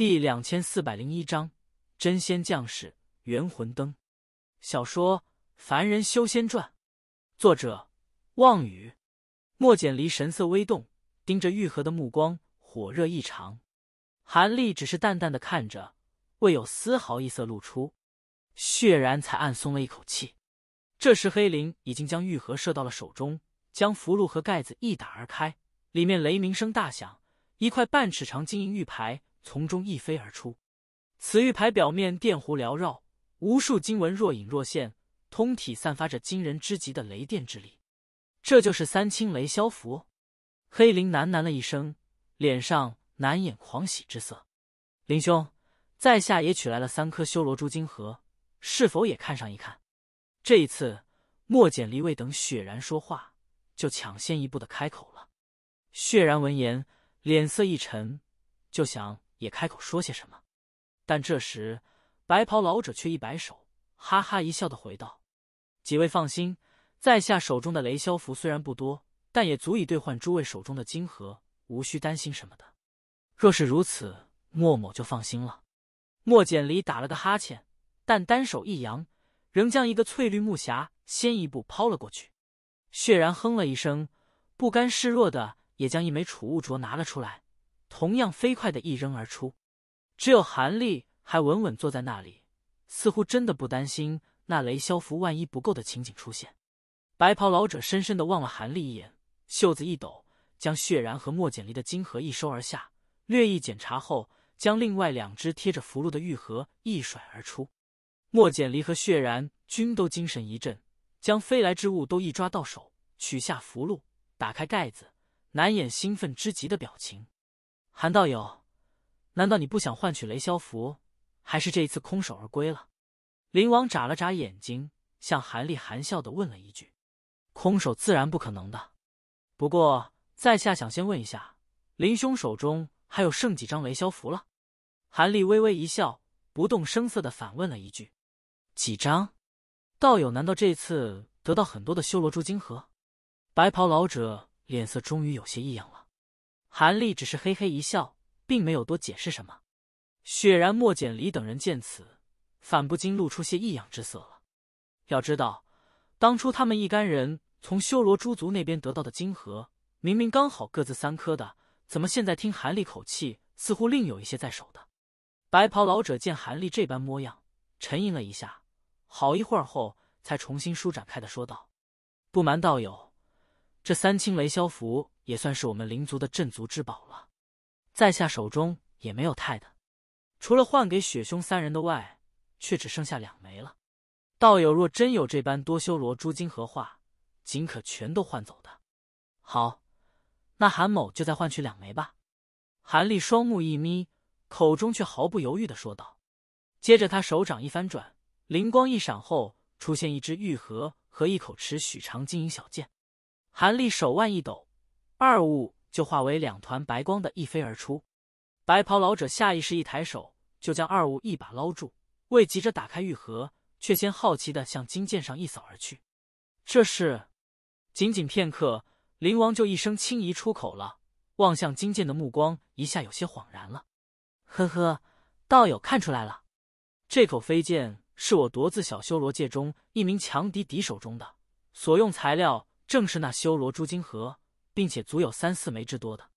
第两千四百零一章真仙将士元魂灯，小说《凡人修仙传》，作者望雨。莫简离神色微动，盯着玉盒的目光火热异常。韩立只是淡淡的看着，未有丝毫异色露出。血然才暗松了一口气。这时，黑灵已经将玉盒射到了手中，将福禄和盖子一打而开，里面雷鸣声大响，一块半尺长金银玉牌。从中一飞而出，此玉牌表面电弧缭绕，无数经文若隐若现，通体散发着惊人之极的雷电之力。这就是三清雷霄符。黑灵喃喃了一声，脸上难掩狂喜之色。林兄，在下也取来了三颗修罗珠晶核，是否也看上一看？这一次，莫简离未等血然说话，就抢先一步的开口了。血然闻言，脸色一沉，就想。也开口说些什么，但这时白袍老者却一摆手，哈哈一笑的回道：“几位放心，在下手中的雷霄符虽然不多，但也足以兑换诸位手中的金盒，无需担心什么的。若是如此，莫某就放心了。”莫简离打了个哈欠，但单手一扬，仍将一个翠绿木匣先一步抛了过去。血然哼了一声，不甘示弱的也将一枚储物镯拿了出来。同样飞快的一扔而出，只有韩立还稳稳坐在那里，似乎真的不担心那雷霄符万一不够的情景出现。白袍老者深深的望了韩立一眼，袖子一抖，将血然和莫简离的金盒一收而下，略一检查后，将另外两只贴着符箓的玉盒一甩而出。莫简离和血然均都精神一振，将飞来之物都一抓到手，取下符箓，打开盖子，难掩兴奋之极的表情。韩道友，难道你不想换取雷霄符，还是这一次空手而归了？林王眨了眨眼睛，向韩立含笑的问了一句：“空手自然不可能的，不过在下想先问一下，林兄手中还有剩几张雷霄符了？”韩立微微一笑，不动声色的反问了一句：“几张？道友难道这次得到很多的修罗珠晶核？”白袍老者脸色终于有些异样了。韩立只是嘿嘿一笑，并没有多解释什么。雪然、莫简离等人见此，反不禁露出些异样之色了。要知道，当初他们一干人从修罗诸族那边得到的金盒，明明刚好各自三颗的，怎么现在听韩立口气，似乎另有一些在手的？白袍老者见韩立这般模样，沉吟了一下，好一会儿后，才重新舒展开的说道：“不瞒道友，这三清雷霄符。”也算是我们灵族的镇族之宝了，在下手中也没有太的，除了换给雪兄三人的外，却只剩下两枚了。道友若真有这般多修罗珠晶合化，尽可全都换走的。好，那韩某就再换取两枚吧。韩立双目一眯，口中却毫不犹豫的说道。接着他手掌一翻转，灵光一闪后，出现一只玉盒和一口持许长金银小剑。韩立手腕一抖。二物就化为两团白光的一飞而出，白袍老者下意识一抬手，就将二物一把捞住，未急着打开玉盒，却先好奇地向金剑上一扫而去。这是，仅仅片刻，灵王就一声轻移出口了，望向金剑的目光一下有些恍然了。呵呵，道友看出来了，这口飞剑是我夺自小修罗界中一名强敌敌手中的，所用材料正是那修罗朱金盒。并且足有三四枚之多的，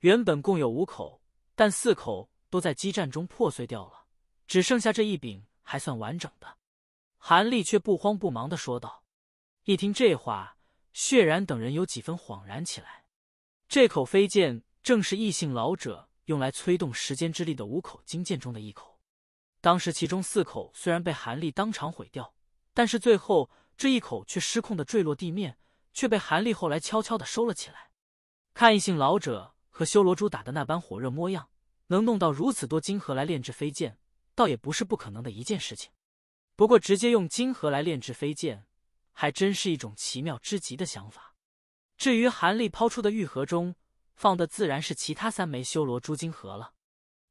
原本共有五口，但四口都在激战中破碎掉了，只剩下这一柄还算完整的。韩立却不慌不忙的说道。一听这话，血染等人有几分恍然起来。这口飞剑正是异姓老者用来催动时间之力的五口金剑中的一口。当时其中四口虽然被韩立当场毁掉，但是最后这一口却失控的坠落地面。却被韩立后来悄悄的收了起来。看一姓老者和修罗珠打的那般火热模样，能弄到如此多金盒来炼制飞剑，倒也不是不可能的一件事情。不过直接用金盒来炼制飞剑，还真是一种奇妙之极的想法。至于韩立抛出的玉盒中放的，自然是其他三枚修罗珠金盒了。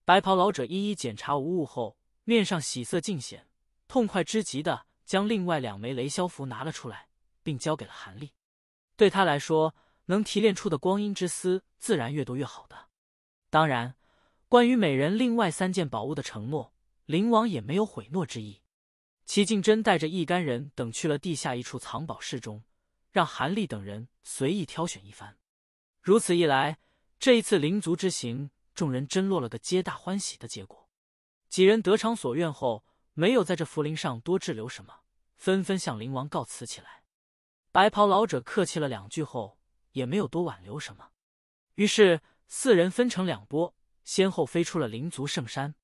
白袍老者一一检查无误后，面上喜色尽显，痛快之极的将另外两枚雷霄符拿了出来，并交给了韩立。对他来说，能提炼出的光阴之丝自然越多越好。的，当然，关于每人另外三件宝物的承诺，灵王也没有悔诺之意。齐静真带着一干人等去了地下一处藏宝室中，让韩立等人随意挑选一番。如此一来，这一次灵族之行，众人真落了个皆大欢喜的结果。几人得偿所愿后，没有在这福陵上多滞留什么，纷纷向灵王告辞起来。白袍老者客气了两句后，也没有多挽留什么。于是四人分成两拨，先后飞出了灵族圣山。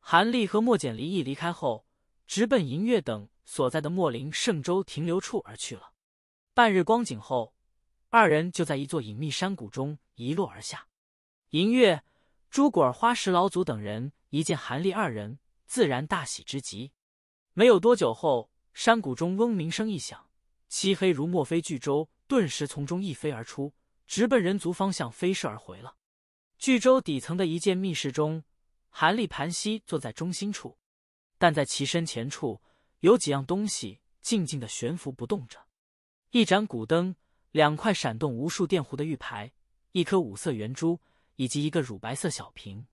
韩立和莫简离一离开后，直奔银月等所在的莫林圣州停留处而去了。半日光景后，二人就在一座隐秘山谷中一落而下。银月、朱果儿、花石老祖等人一见韩立二人，自然大喜之极。没有多久后，山谷中嗡鸣声一响。漆黑如墨飞巨舟顿时从中一飞而出，直奔人族方向飞射而回了。巨舟底层的一间密室中，韩立盘膝坐在中心处，但在其身前处有几样东西静静的悬浮不动着：一盏古灯，两块闪动无数电弧的玉牌，一颗五色圆珠，以及一个乳白色小瓶。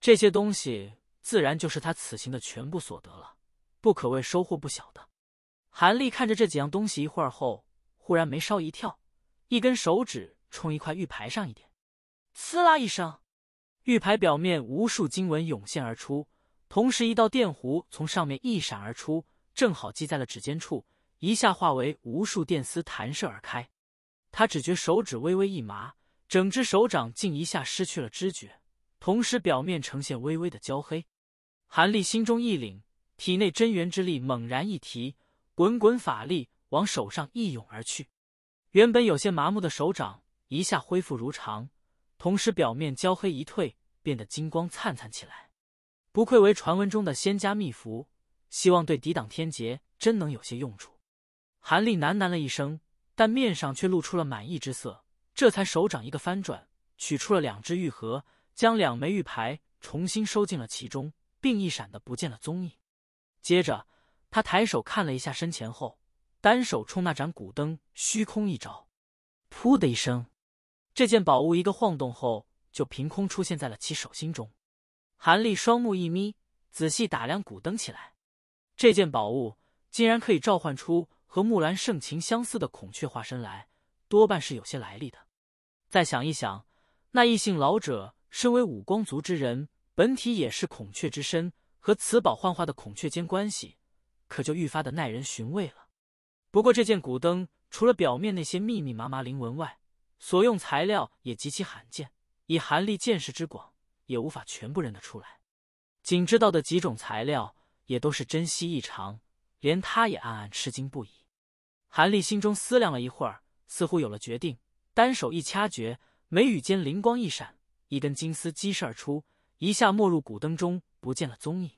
这些东西自然就是他此行的全部所得了，不可谓收获不小。的韩立看着这几样东西一会儿后，忽然眉梢一跳，一根手指冲一块玉牌上一点，呲啦一声，玉牌表面无数经文涌现而出，同时一道电弧从上面一闪而出，正好击在了指尖处，一下化为无数电丝弹射而开。他只觉手指微微一麻，整只手掌竟一下失去了知觉，同时表面呈现微微的焦黑。韩立心中一凛，体内真元之力猛然一提。滚滚法力往手上一涌而去，原本有些麻木的手掌一下恢复如常，同时表面焦黑一退，变得金光灿灿起来。不愧为传闻中的仙家秘符，希望对抵挡天劫真能有些用处。韩立喃喃了一声，但面上却露出了满意之色。这才手掌一个翻转，取出了两只玉盒，将两枚玉牌重新收进了其中，并一闪的不见了踪影。接着。他抬手看了一下身前后，单手冲那盏古灯虚空一招，噗的一声，这件宝物一个晃动后就凭空出现在了其手心中。韩立双目一眯，仔细打量古灯起来。这件宝物竟然可以召唤出和木兰盛情相似的孔雀化身来，多半是有些来历的。再想一想，那异姓老者身为五光族之人，本体也是孔雀之身，和此宝幻化的孔雀间关系。可就愈发的耐人寻味了。不过，这件古灯除了表面那些密密麻麻灵纹外，所用材料也极其罕见。以韩立见识之广，也无法全部认得出来。仅知道的几种材料，也都是珍稀异常，连他也暗暗吃惊不已。韩立心中思量了一会儿，似乎有了决定，单手一掐诀，眉宇间灵光一闪，一根金丝激射而出，一下没入古灯中，不见了踪影。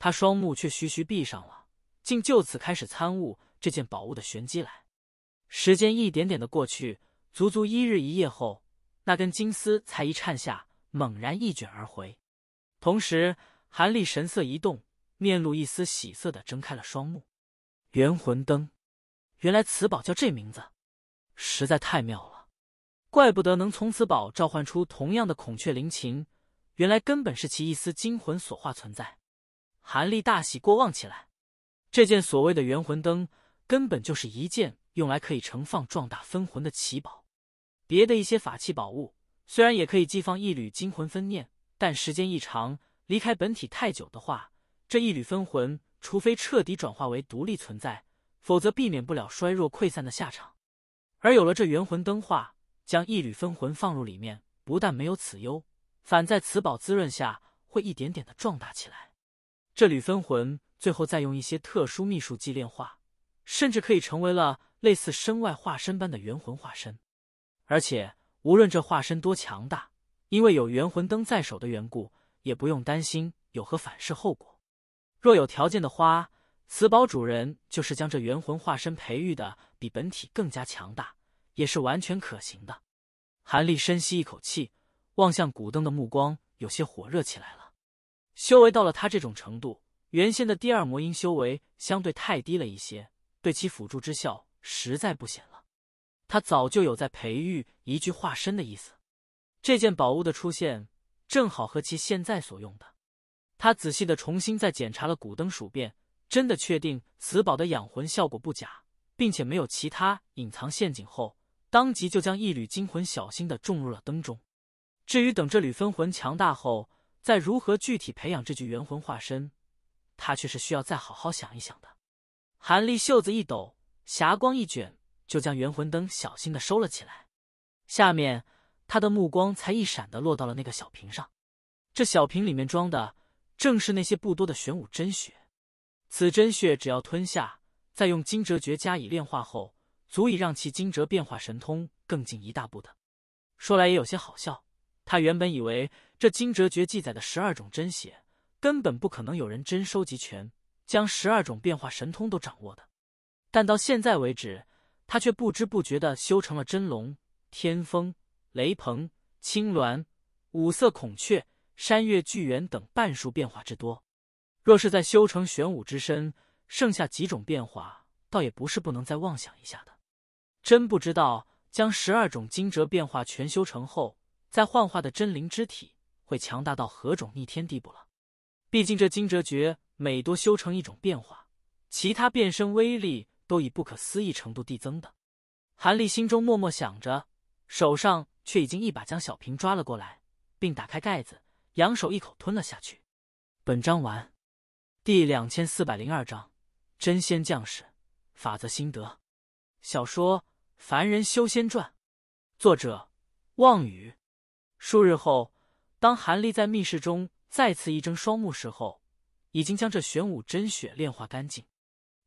他双目却徐徐闭上了。竟就此开始参悟这件宝物的玄机来。时间一点点的过去，足足一日一夜后，那根金丝才一颤下，猛然一卷而回。同时，韩立神色一动，面露一丝喜色的睁开了双目。元魂灯，原来此宝叫这名字，实在太妙了！怪不得能从此宝召唤出同样的孔雀灵禽，原来根本是其一丝精魂所化存在。韩立大喜过望起来。这件所谓的元魂灯，根本就是一件用来可以盛放壮大分魂的奇宝。别的一些法器宝物，虽然也可以寄放一缕金魂分念，但时间一长，离开本体太久的话，这一缕分魂，除非彻底转化为独立存在，否则避免不了衰弱溃散的下场。而有了这元魂灯化，将一缕分魂放入里面，不但没有此忧，反在此宝滋润下，会一点点的壮大起来。这缕分魂。最后再用一些特殊秘术祭炼化，甚至可以成为了类似身外化身般的元魂化身。而且无论这化身多强大，因为有元魂灯在手的缘故，也不用担心有何反噬后果。若有条件的话，此宝主人就是将这元魂化身培育的比本体更加强大，也是完全可行的。韩立深吸一口气，望向古灯的目光有些火热起来了。修为到了他这种程度。原先的第二魔婴修为相对太低了一些，对其辅助之效实在不显了。他早就有在培育一具化身的意思。这件宝物的出现正好和其现在所用的。他仔细的重新再检查了古灯数遍，真的确定此宝的养魂效果不假，并且没有其他隐藏陷阱后，当即就将一缕精魂小心的种入了灯中。至于等这缕分魂强大后，再如何具体培养这具元魂化身。他却是需要再好好想一想的。韩立袖子一抖，霞光一卷，就将元魂灯小心的收了起来。下面，他的目光才一闪的落到了那个小瓶上。这小瓶里面装的正是那些不多的玄武真血。此真血只要吞下，再用惊蛰诀加以炼化后，足以让其惊蛰变化神通更进一大步的。说来也有些好笑，他原本以为这惊蛰诀记载的十二种真血。根本不可能有人真收集全，将十二种变化神通都掌握的。但到现在为止，他却不知不觉的修成了真龙、天风、雷鹏、青鸾、五色孔雀、山岳巨猿等半数变化之多。若是在修成玄武之身，剩下几种变化，倒也不是不能再妄想一下的。真不知道将十二种惊蛰变化全修成后，在幻化的真灵之体会强大到何种逆天地步了。毕竟这金蛰诀每多修成一种变化，其他变身威力都以不可思议程度递增的。韩立心中默默想着，手上却已经一把将小瓶抓了过来，并打开盖子，扬手一口吞了下去。本章完。第两千四百零二章：真仙将士，法则心得。小说《凡人修仙传》，作者：望雨。数日后，当韩立在密室中。再次一睁双目时候，已经将这玄武真血炼化干净，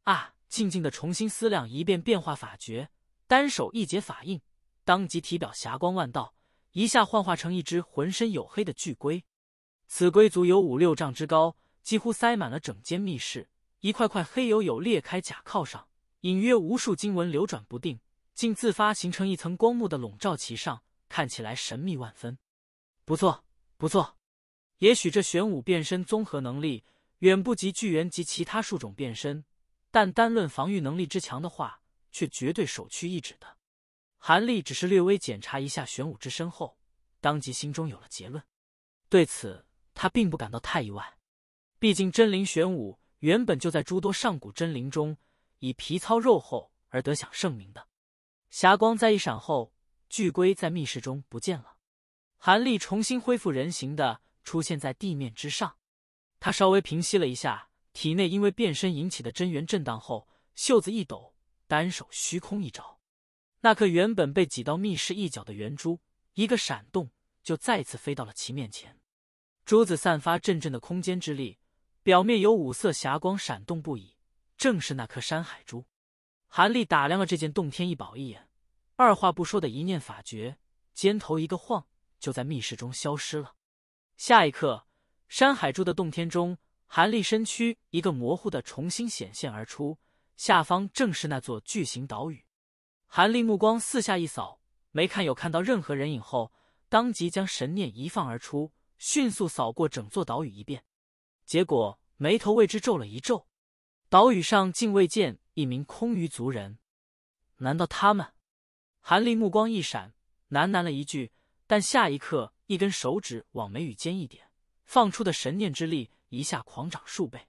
啊！静静的重新思量一遍变化法诀，单手一结法印，当即体表霞光万道，一下幻化成一只浑身黝黑的巨龟。此龟足有五六丈之高，几乎塞满了整间密室，一块块黑黝黝裂开甲壳上，隐约无数经文流转不定，竟自发形成一层光幕的笼罩其上，看起来神秘万分。不错，不错。也许这玄武变身综合能力远不及巨猿及其他数种变身，但单论防御能力之强的话，却绝对首屈一指的。韩立只是略微检查一下玄武之身后，当即心中有了结论。对此，他并不感到太意外，毕竟真灵玄武原本就在诸多上古真灵中以皮糙肉厚而得享盛名的。霞光在一闪后，巨龟在密室中不见了。韩立重新恢复人形的。出现在地面之上，他稍微平息了一下体内因为变身引起的真元震荡后，袖子一抖，单手虚空一招，那颗原本被挤到密室一角的圆珠，一个闪动就再次飞到了其面前。珠子散发阵阵的空间之力，表面有五色霞光闪动不已，正是那颗山海珠。韩立打量了这件洞天异宝一眼，二话不说的一念法诀，肩头一个晃，就在密室中消失了。下一刻，山海柱的洞天中，韩立身躯一个模糊的重新显现而出，下方正是那座巨型岛屿。韩立目光四下一扫，没看有看到任何人影后，当即将神念一放而出，迅速扫过整座岛屿一遍，结果眉头为之皱了一皱，岛屿上竟未见一名空余族人，难道他们？韩立目光一闪，喃喃了一句，但下一刻。一根手指往眉宇间一点，放出的神念之力一下狂涨数倍，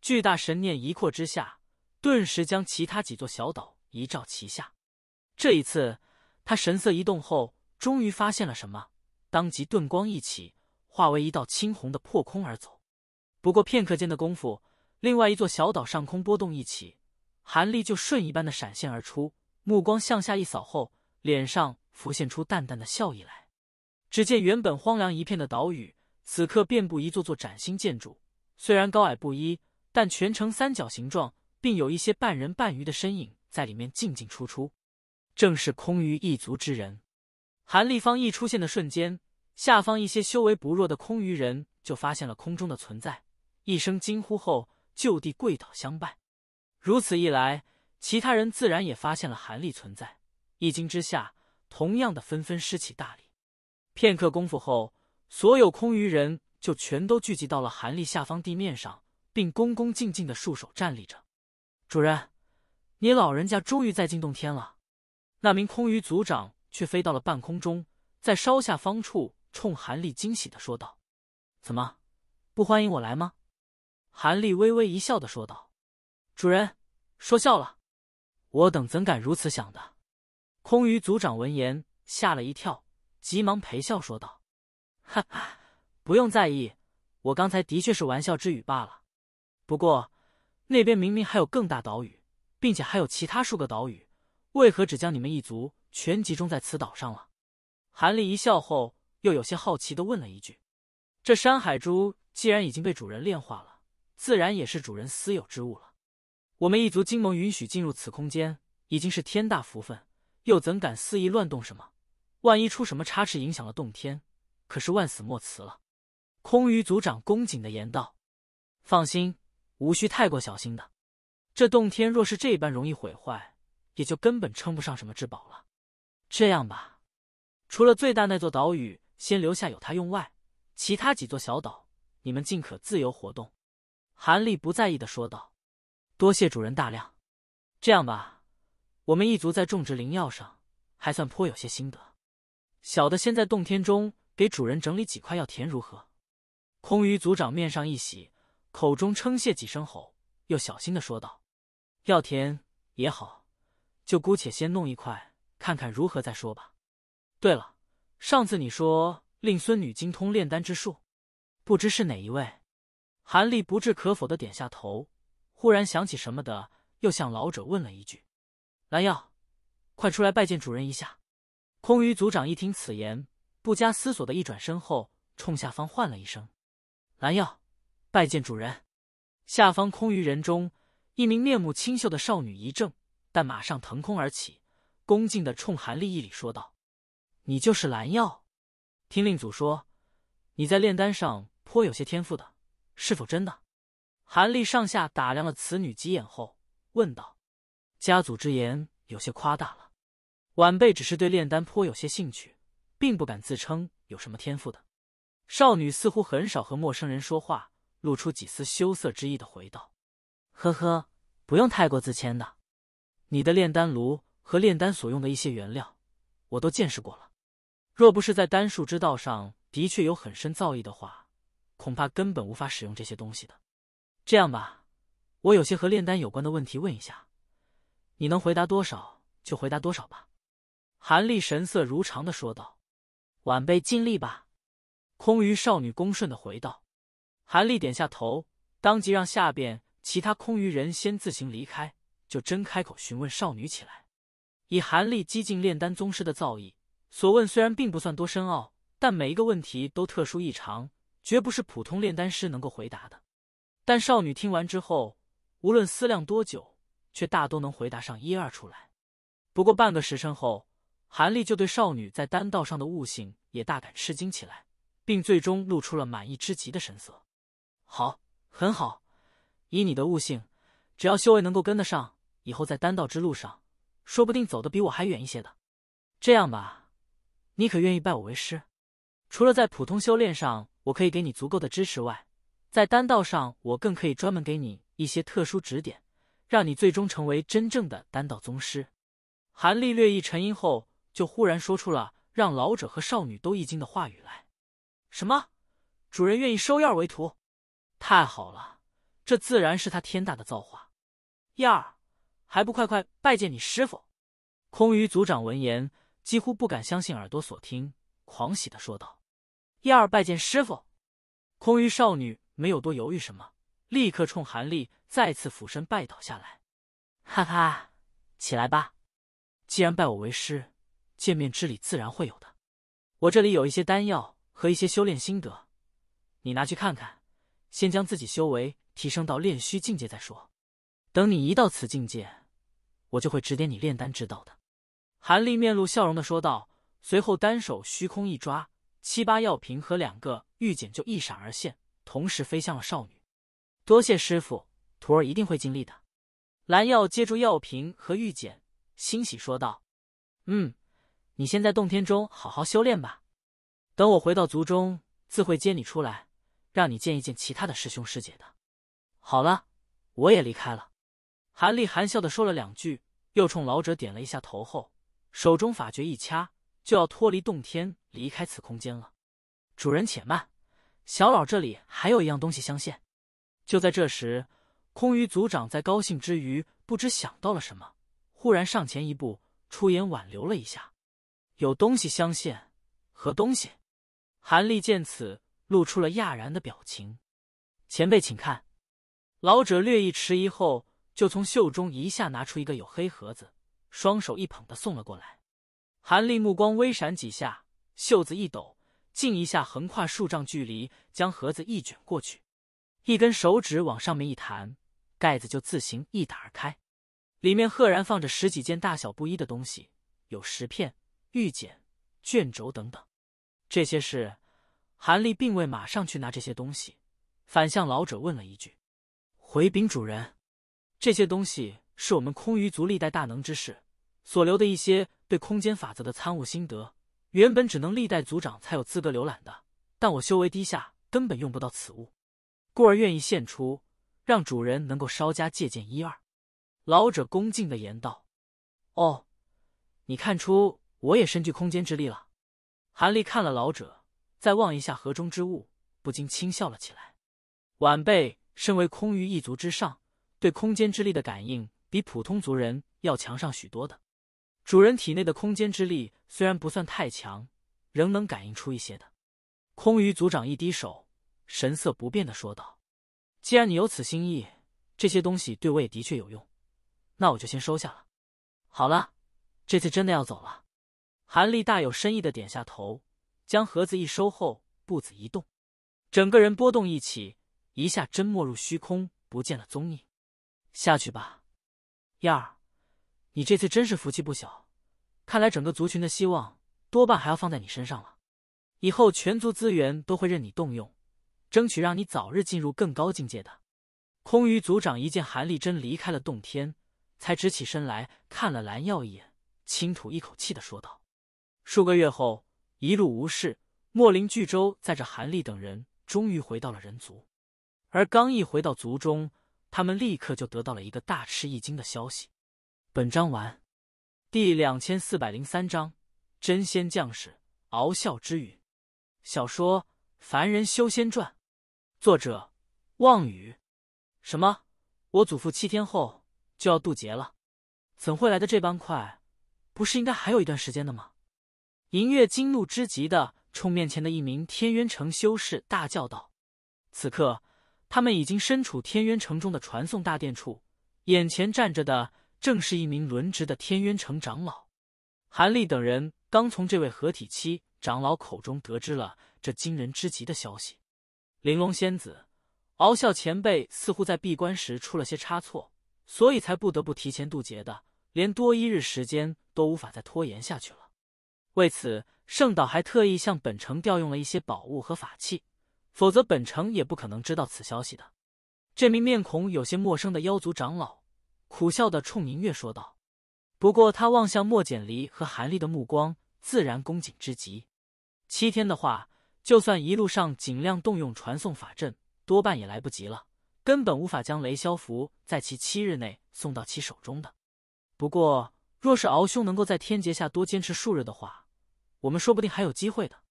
巨大神念一扩之下，顿时将其他几座小岛一照齐下。这一次，他神色一动后，终于发现了什么，当即遁光一起，化为一道青红的破空而走。不过片刻间的功夫，另外一座小岛上空波动一起，韩立就瞬一般的闪现而出，目光向下一扫后，脸上浮现出淡淡的笑意来。只见原本荒凉一片的岛屿，此刻遍布一座座崭新建筑，虽然高矮不一，但全呈三角形状，并有一些半人半鱼的身影在里面进进出出，正是空余一族之人。韩立方一出现的瞬间，下方一些修为不弱的空余人就发现了空中的存在，一声惊呼后就地跪倒相拜。如此一来，其他人自然也发现了韩立存在，一惊之下，同样的纷纷施起大礼。片刻功夫后，所有空余人就全都聚集到了韩立下方地面上，并恭恭敬敬的束手站立着。主人，你老人家终于在进洞天了。那名空余族长却飞到了半空中，在稍下方处冲韩立惊喜的说道：“怎么，不欢迎我来吗？”韩立微微一笑的说道：“主人，说笑了，我等怎敢如此想的？”空余族长闻言吓了一跳。急忙陪笑说道：“哈哈，不用在意，我刚才的确是玩笑之语罢了。不过那边明明还有更大岛屿，并且还有其他数个岛屿，为何只将你们一族全集中在此岛上了？”韩立一笑后，又有些好奇的问了一句：“这山海珠既然已经被主人炼化了，自然也是主人私有之物了。我们一族金盟允许进入此空间，已经是天大福分，又怎敢肆意乱动什么？”万一出什么差池，影响了洞天，可是万死莫辞了。空余族长恭谨的言道：“放心，无需太过小心的。这洞天若是这般容易毁坏，也就根本称不上什么至宝了。这样吧，除了最大那座岛屿先留下有他用外，其他几座小岛你们尽可自由活动。”韩立不在意的说道：“多谢主人大量。这样吧，我们一族在种植灵药上还算颇有些心得。”小的先在洞天中给主人整理几块药田如何？空余族长面上一喜，口中称谢几声后，又小心的说道：“药田也好，就姑且先弄一块，看看如何再说吧。”对了，上次你说令孙女精通炼丹之术，不知是哪一位？”韩立不置可否的点下头，忽然想起什么的，又向老者问了一句：“蓝药，快出来拜见主人一下。”空余族长一听此言，不加思索的一转身后，冲下方唤了一声：“蓝药，拜见主人。”下方空余人中，一名面目清秀的少女一怔，但马上腾空而起，恭敬的冲韩立一礼说道：“你就是蓝药？听令祖说，你在炼丹上颇有些天赋的，是否真的？”韩立上下打量了此女几眼后，问道：“家祖之言有些夸大了。”晚辈只是对炼丹颇有些兴趣，并不敢自称有什么天赋的。少女似乎很少和陌生人说话，露出几丝羞涩之意的回道：“呵呵，不用太过自谦的。你的炼丹炉和炼丹所用的一些原料，我都见识过了。若不是在丹术之道上的确有很深造诣的话，恐怕根本无法使用这些东西的。这样吧，我有些和炼丹有关的问题问一下，你能回答多少就回答多少吧。”韩立神色如常的说道：“晚辈尽力吧。”空余少女恭顺的回道。韩立点下头，当即让下边其他空余人先自行离开，就真开口询问少女起来。以韩立激进炼丹宗师的造诣，所问虽然并不算多深奥，但每一个问题都特殊异常，绝不是普通炼丹师能够回答的。但少女听完之后，无论思量多久，却大都能回答上一二出来。不过半个时辰后。韩立就对少女在丹道上的悟性也大感吃惊起来，并最终露出了满意之极的神色。好，很好，以你的悟性，只要修为能够跟得上，以后在丹道之路上，说不定走得比我还远一些的。这样吧，你可愿意拜我为师？除了在普通修炼上，我可以给你足够的支持外，在丹道上，我更可以专门给你一些特殊指点，让你最终成为真正的丹道宗师。韩立略一沉吟后。就忽然说出了让老者和少女都一惊的话语来：“什么？主人愿意收燕儿为徒？太好了！这自然是他天大的造化。燕儿，还不快快拜见你师傅！”空余族长闻言，几乎不敢相信耳朵所听，狂喜的说道：“燕儿拜见师傅！”空余少女没有多犹豫什么，立刻冲韩立再次俯身拜倒下来。“哈哈，起来吧！既然拜我为师。”见面之礼自然会有的，我这里有一些丹药和一些修炼心得，你拿去看看。先将自己修为提升到炼虚境界再说。等你一到此境界，我就会指点你炼丹之道的。”韩立面露笑容的说道，随后单手虚空一抓，七八药瓶和两个玉简就一闪而现，同时飞向了少女。“多谢师傅，徒儿一定会尽力的。”蓝药接住药瓶和玉简，欣喜说道：“嗯。”你先在洞天中好好修炼吧，等我回到族中，自会接你出来，让你见一见其他的师兄师姐的。好了，我也离开了。韩立含笑的说了两句，又冲老者点了一下头，后手中法诀一掐，就要脱离洞天，离开此空间了。主人且慢，小老这里还有一样东西相献。就在这时，空余族长在高兴之余，不知想到了什么，忽然上前一步，出言挽留了一下。有东西相献，何东西？韩立见此，露出了讶然的表情。前辈，请看。老者略一迟疑后，就从袖中一下拿出一个有黑盒子，双手一捧的送了过来。韩立目光微闪几下，袖子一抖，竟一下横跨数丈距离，将盒子一卷过去，一根手指往上面一弹，盖子就自行一打而开，里面赫然放着十几件大小不一的东西，有石片。玉简、卷轴等等，这些事，韩立并未马上去拿这些东西，反向老者问了一句：“回禀主人，这些东西是我们空余族历代大能之士所留的一些对空间法则的参悟心得，原本只能历代族长才有资格浏览的，但我修为低下，根本用不到此物，故而愿意献出，让主人能够稍加借鉴一二。”老者恭敬的言道：“哦，你看出？”我也身具空间之力了。韩立看了老者，再望一下河中之物，不禁轻笑了起来。晚辈身为空余一族之上，对空间之力的感应比普通族人要强上许多的。主人体内的空间之力虽然不算太强，仍能感应出一些的。空余族长一低手，神色不变的说道：“既然你有此心意，这些东西对我也的确有用，那我就先收下了。好了，这次真的要走了。”韩立大有深意的点下头，将盒子一收后，步子一动，整个人波动一起，一下真没入虚空，不见了踪影。下去吧，燕儿，你这次真是福气不小，看来整个族群的希望多半还要放在你身上了。以后全族资源都会任你动用，争取让你早日进入更高境界的。空余族长一见韩立真离开了洞天，才直起身来，看了蓝耀一眼，轻吐一口气的说道。数个月后，一路无事，莫林巨舟载着韩立等人终于回到了人族。而刚一回到族中，他们立刻就得到了一个大吃一惊的消息。本章完。第两千四百零三章：真仙将士，敖笑之语。小说《凡人修仙传》，作者：望雨。什么？我祖父七天后就要渡劫了？怎会来的这般快？不是应该还有一段时间的吗？银月惊怒之极的冲面前的一名天渊城修士大叫道：“此刻，他们已经身处天渊城中的传送大殿处，眼前站着的正是一名轮值的天渊城长老。韩立等人刚从这位合体期长老口中得知了这惊人之极的消息。玲珑仙子，敖啸前辈似乎在闭关时出了些差错，所以才不得不提前渡劫的，连多一日时间都无法再拖延下去了。”为此，圣岛还特意向本城调用了一些宝物和法器，否则本城也不可能知道此消息的。这名面孔有些陌生的妖族长老苦笑的冲宁月说道。不过，他望向莫简离和韩立的目光自然恭谨之极。七天的话，就算一路上尽量动用传送法阵，多半也来不及了，根本无法将雷霄符在其七日内送到其手中的。不过，若是敖兄能够在天劫下多坚持数日的话，我们说不定还有机会的，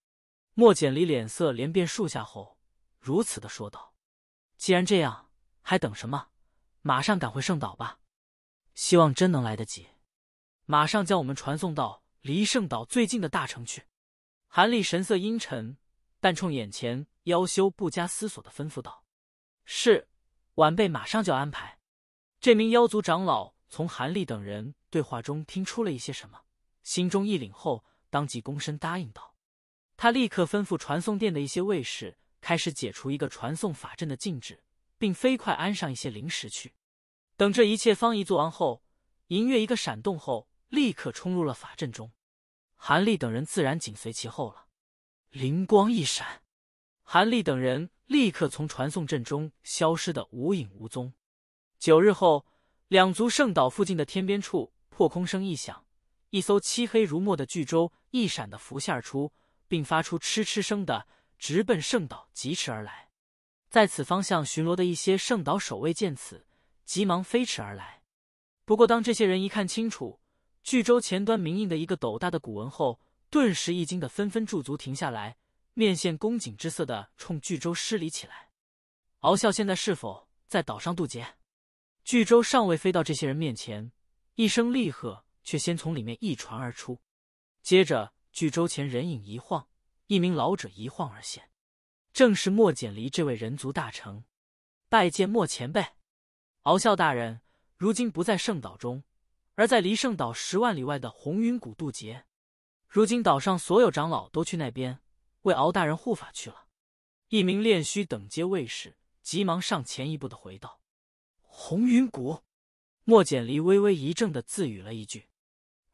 莫简离脸色连变数下后，如此的说道：“既然这样，还等什么？马上赶回圣岛吧！希望真能来得及。”马上将我们传送到离圣岛最近的大城去。韩立神色阴沉，但冲眼前妖修不加思索的吩咐道：“是，晚辈马上就安排。”这名妖族长老从韩立等人对话中听出了一些什么，心中一凛后。当即躬身答应道，他立刻吩咐传送殿的一些卫士开始解除一个传送法阵的禁制，并飞快安上一些灵石去。等这一切方毅做完后，银月一个闪动后，立刻冲入了法阵中，韩立等人自然紧随其后了。灵光一闪，韩立等人立刻从传送阵中消失的无影无踪。九日后，两族圣岛附近的天边处，破空声一响。一艘漆黑如墨的巨舟一闪的浮现而出，并发出嗤嗤声的直奔圣岛疾驰而来。在此方向巡逻的一些圣岛守卫见此，急忙飞驰而来。不过，当这些人一看清楚巨舟前端明印的一个斗大的古文后，顿时一惊的纷纷驻足停下来，面现恭谨之色的冲巨舟施礼起来。敖啸现在是否在岛上渡劫？巨舟尚未飞到这些人面前，一声厉喝。却先从里面一传而出，接着巨舟前人影一晃，一名老者一晃而现，正是莫简离这位人族大成。拜见莫前辈，敖啸大人如今不在圣岛中，而在离圣岛十万里外的红云谷渡劫。如今岛上所有长老都去那边为敖大人护法去了。一名炼虚等阶卫士急忙上前一步的回道：“红云谷。”莫简离微微一怔的自语了一句。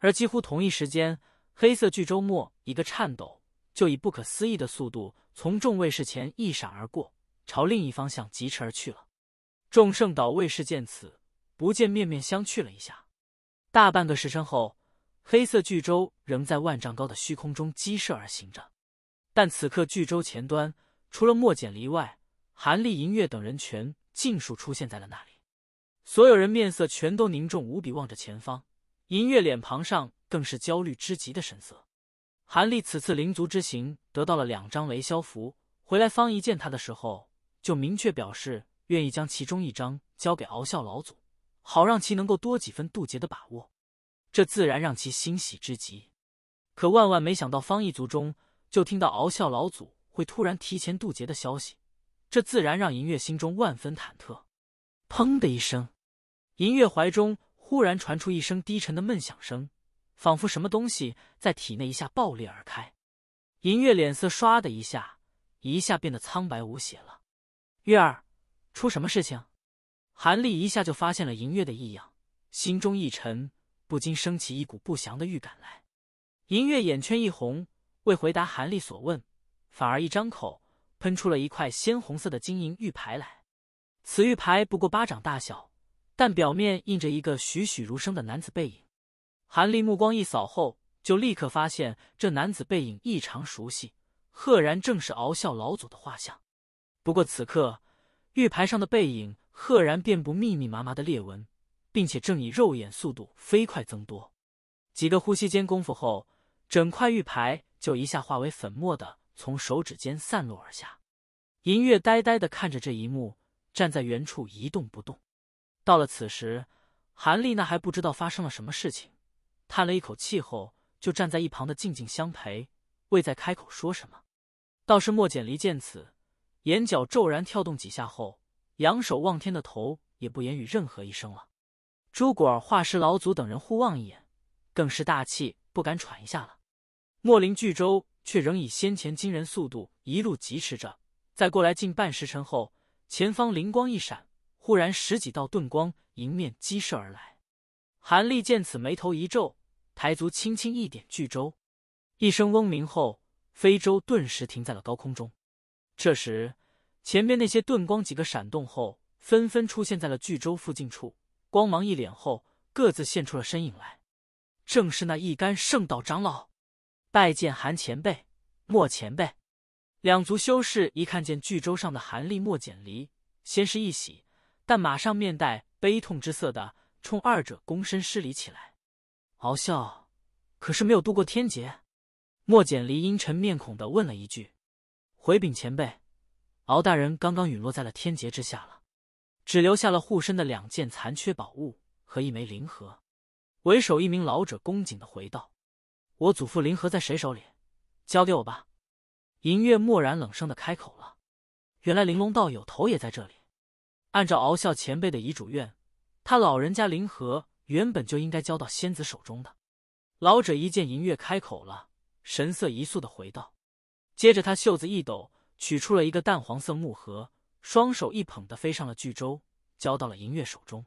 而几乎同一时间，黑色巨舟末一个颤抖，就以不可思议的速度从众卫士前一闪而过，朝另一方向疾驰而去了。众圣岛卫士见此，不见面面相觑了一下。大半个时辰后，黑色巨舟仍在万丈高的虚空中激射而行着，但此刻巨舟前端除了莫简离外，韩立、银月等人全尽数出现在了那里。所有人面色全都凝重无比，望着前方。银月脸庞上更是焦虑之极的神色。韩立此次灵族之行得到了两张雷霄符，回来方一见他的时候，就明确表示愿意将其中一张交给敖啸老祖，好让其能够多几分渡劫的把握。这自然让其欣喜之极。可万万没想到，方一族中就听到敖啸老祖会突然提前渡劫的消息，这自然让银月心中万分忐忑。砰的一声，银月怀中。忽然传出一声低沉的闷响声，仿佛什么东西在体内一下爆裂而开。银月脸色唰的一下，一下变得苍白无血了。月儿，出什么事情？韩立一下就发现了银月的异样，心中一沉，不禁升起一股不祥的预感来。银月眼圈一红，未回答韩立所问，反而一张口喷出了一块鲜红色的晶莹玉牌来。此玉牌不过巴掌大小。但表面印着一个栩栩如生的男子背影，韩立目光一扫后，就立刻发现这男子背影异常熟悉，赫然正是敖啸老祖的画像。不过此刻，玉牌上的背影赫然遍布密密麻麻的裂纹，并且正以肉眼速度飞快增多。几个呼吸间功夫后，整块玉牌就一下化为粉末的从手指间散落而下。银月呆呆的看着这一幕，站在原处一动不动。到了此时，韩丽娜还不知道发生了什么事情，叹了一口气后，就站在一旁的静静相陪，未再开口说什么。倒是莫简离见此，眼角骤然跳动几下后，仰首望天的头也不言语任何一声了。朱果、儿、化石老祖等人互望一眼，更是大气不敢喘一下了。莫林巨舟却仍以先前惊人速度一路疾驰着，在过来近半时辰后，前方灵光一闪。忽然，十几道盾光迎面激射而来。韩立见此，眉头一皱，抬足轻轻一点巨舟，一声嗡鸣后，飞舟顿时停在了高空中。这时，前面那些盾光几个闪动后，纷纷出现在了巨舟附近处，光芒一脸后，各自现出了身影来。正是那一干圣道长老，拜见韩前辈、莫前辈。两族修士一看见巨舟上的韩立、莫简离，先是一喜。但马上面带悲痛之色的冲二者躬身施礼起来。敖啸可是没有度过天劫？莫简离阴沉面孔的问了一句。回禀前辈，敖大人刚刚陨落在了天劫之下了，只留下了护身的两件残缺宝物和一枚灵盒。为首一名老者恭敬的回道：“我祖父灵盒在谁手里？交给我吧。”银月默然冷声的开口了：“原来玲珑道友头也在这里。”按照敖啸前辈的遗嘱愿，他老人家灵盒原本就应该交到仙子手中的。老者一见银月开口了，神色一肃的回道。接着他袖子一抖，取出了一个淡黄色木盒，双手一捧的飞上了巨舟，交到了银月手中。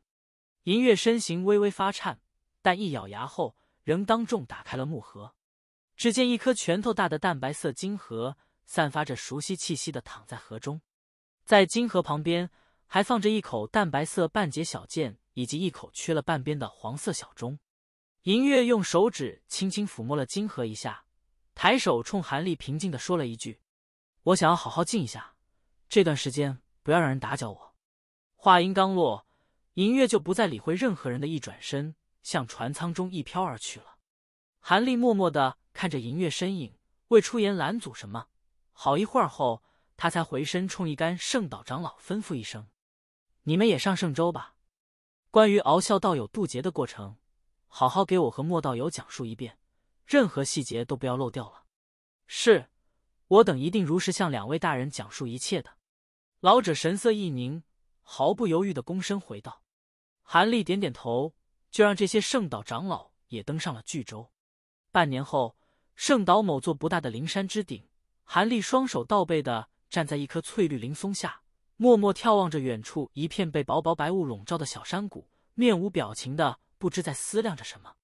银月身形微微发颤，但一咬牙后，仍当众打开了木盒。只见一颗拳头大的淡白色金盒，散发着熟悉气息的躺在盒中，在金盒旁边。还放着一口淡白色半截小剑，以及一口缺了半边的黄色小钟。银月用手指轻轻抚摸了金河一下，抬手冲韩立平静地说了一句：“我想要好好静一下，这段时间不要让人打搅我。”话音刚落，银月就不再理会任何人，的一转身向船舱中一飘而去了。韩立默默的看着银月身影，未出言拦阻什么。好一会儿后，他才回身冲一干圣岛长老吩咐一声。你们也上圣州吧。关于敖啸道友渡劫的过程，好好给我和莫道友讲述一遍，任何细节都不要漏掉了。是我等一定如实向两位大人讲述一切的。老者神色一凝，毫不犹豫的躬身回道。韩立点点头，就让这些圣岛长老也登上了巨舟。半年后，圣岛某座不大的灵山之顶，韩立双手倒背的站在一棵翠绿灵松下。默默眺望着远处一片被薄薄白雾笼罩的小山谷，面无表情的不知在思量着什么。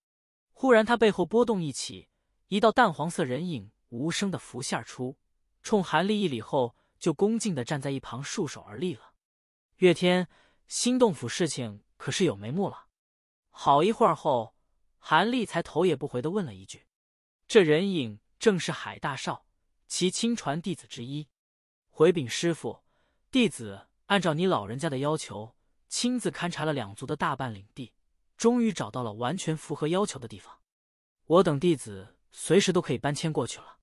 忽然，他背后波动一起，一道淡黄色人影无声的浮现而出，冲韩立一礼后，就恭敬的站在一旁束手而立了。月天，新洞府事情可是有眉目了？好一会儿后，韩立才头也不回的问了一句：“这人影正是海大少，其亲传弟子之一。”回禀师傅。弟子按照你老人家的要求，亲自勘察了两族的大半领地，终于找到了完全符合要求的地方。我等弟子随时都可以搬迁过去了。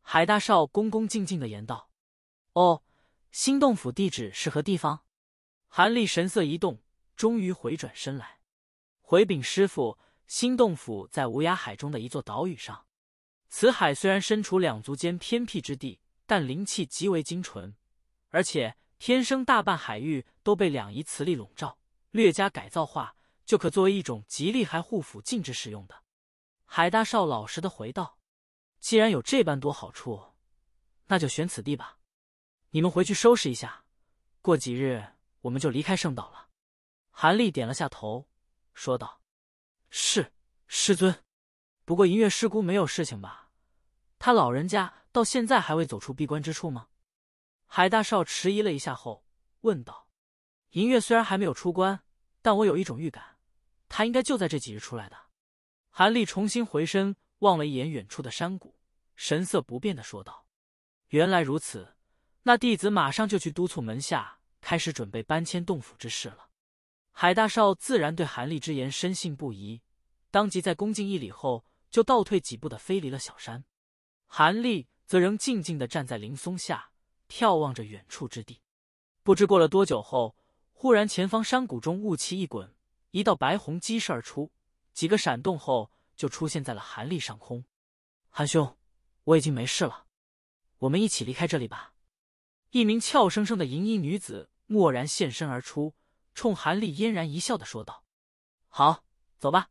海大少恭恭敬敬的言道：“哦，新洞府地址是何地方？”韩立神色一动，终于回转身来，回禀师傅：“新洞府在无涯海中的一座岛屿上。此海虽然身处两族间偏僻之地，但灵气极为精纯。”而且，天生大半海域都被两仪磁力笼罩，略加改造化，就可作为一种极厉害护符，禁止使用的。海大少老实的回道：“既然有这般多好处，那就选此地吧。你们回去收拾一下，过几日我们就离开圣岛了。”韩立点了下头，说道：“是，师尊。不过银月师姑没有事情吧？她老人家到现在还未走出闭关之处吗？”海大少迟疑了一下后问道：“银月虽然还没有出关，但我有一种预感，他应该就在这几日出来的。”韩立重新回身望了一眼远处的山谷，神色不变的说道：“原来如此。”那弟子马上就去督促门下开始准备搬迁洞府之事了。海大少自然对韩立之言深信不疑，当即在恭敬一礼后，就倒退几步的飞离了小山。韩立则仍静静的站在林松下。眺望着远处之地，不知过了多久后，忽然前方山谷中雾气一滚，一道白虹激射而出，几个闪动后就出现在了韩立上空。韩兄，我已经没事了，我们一起离开这里吧。一名俏生生的银衣女子蓦然现身而出，冲韩立嫣然一笑的说道：“好，走吧，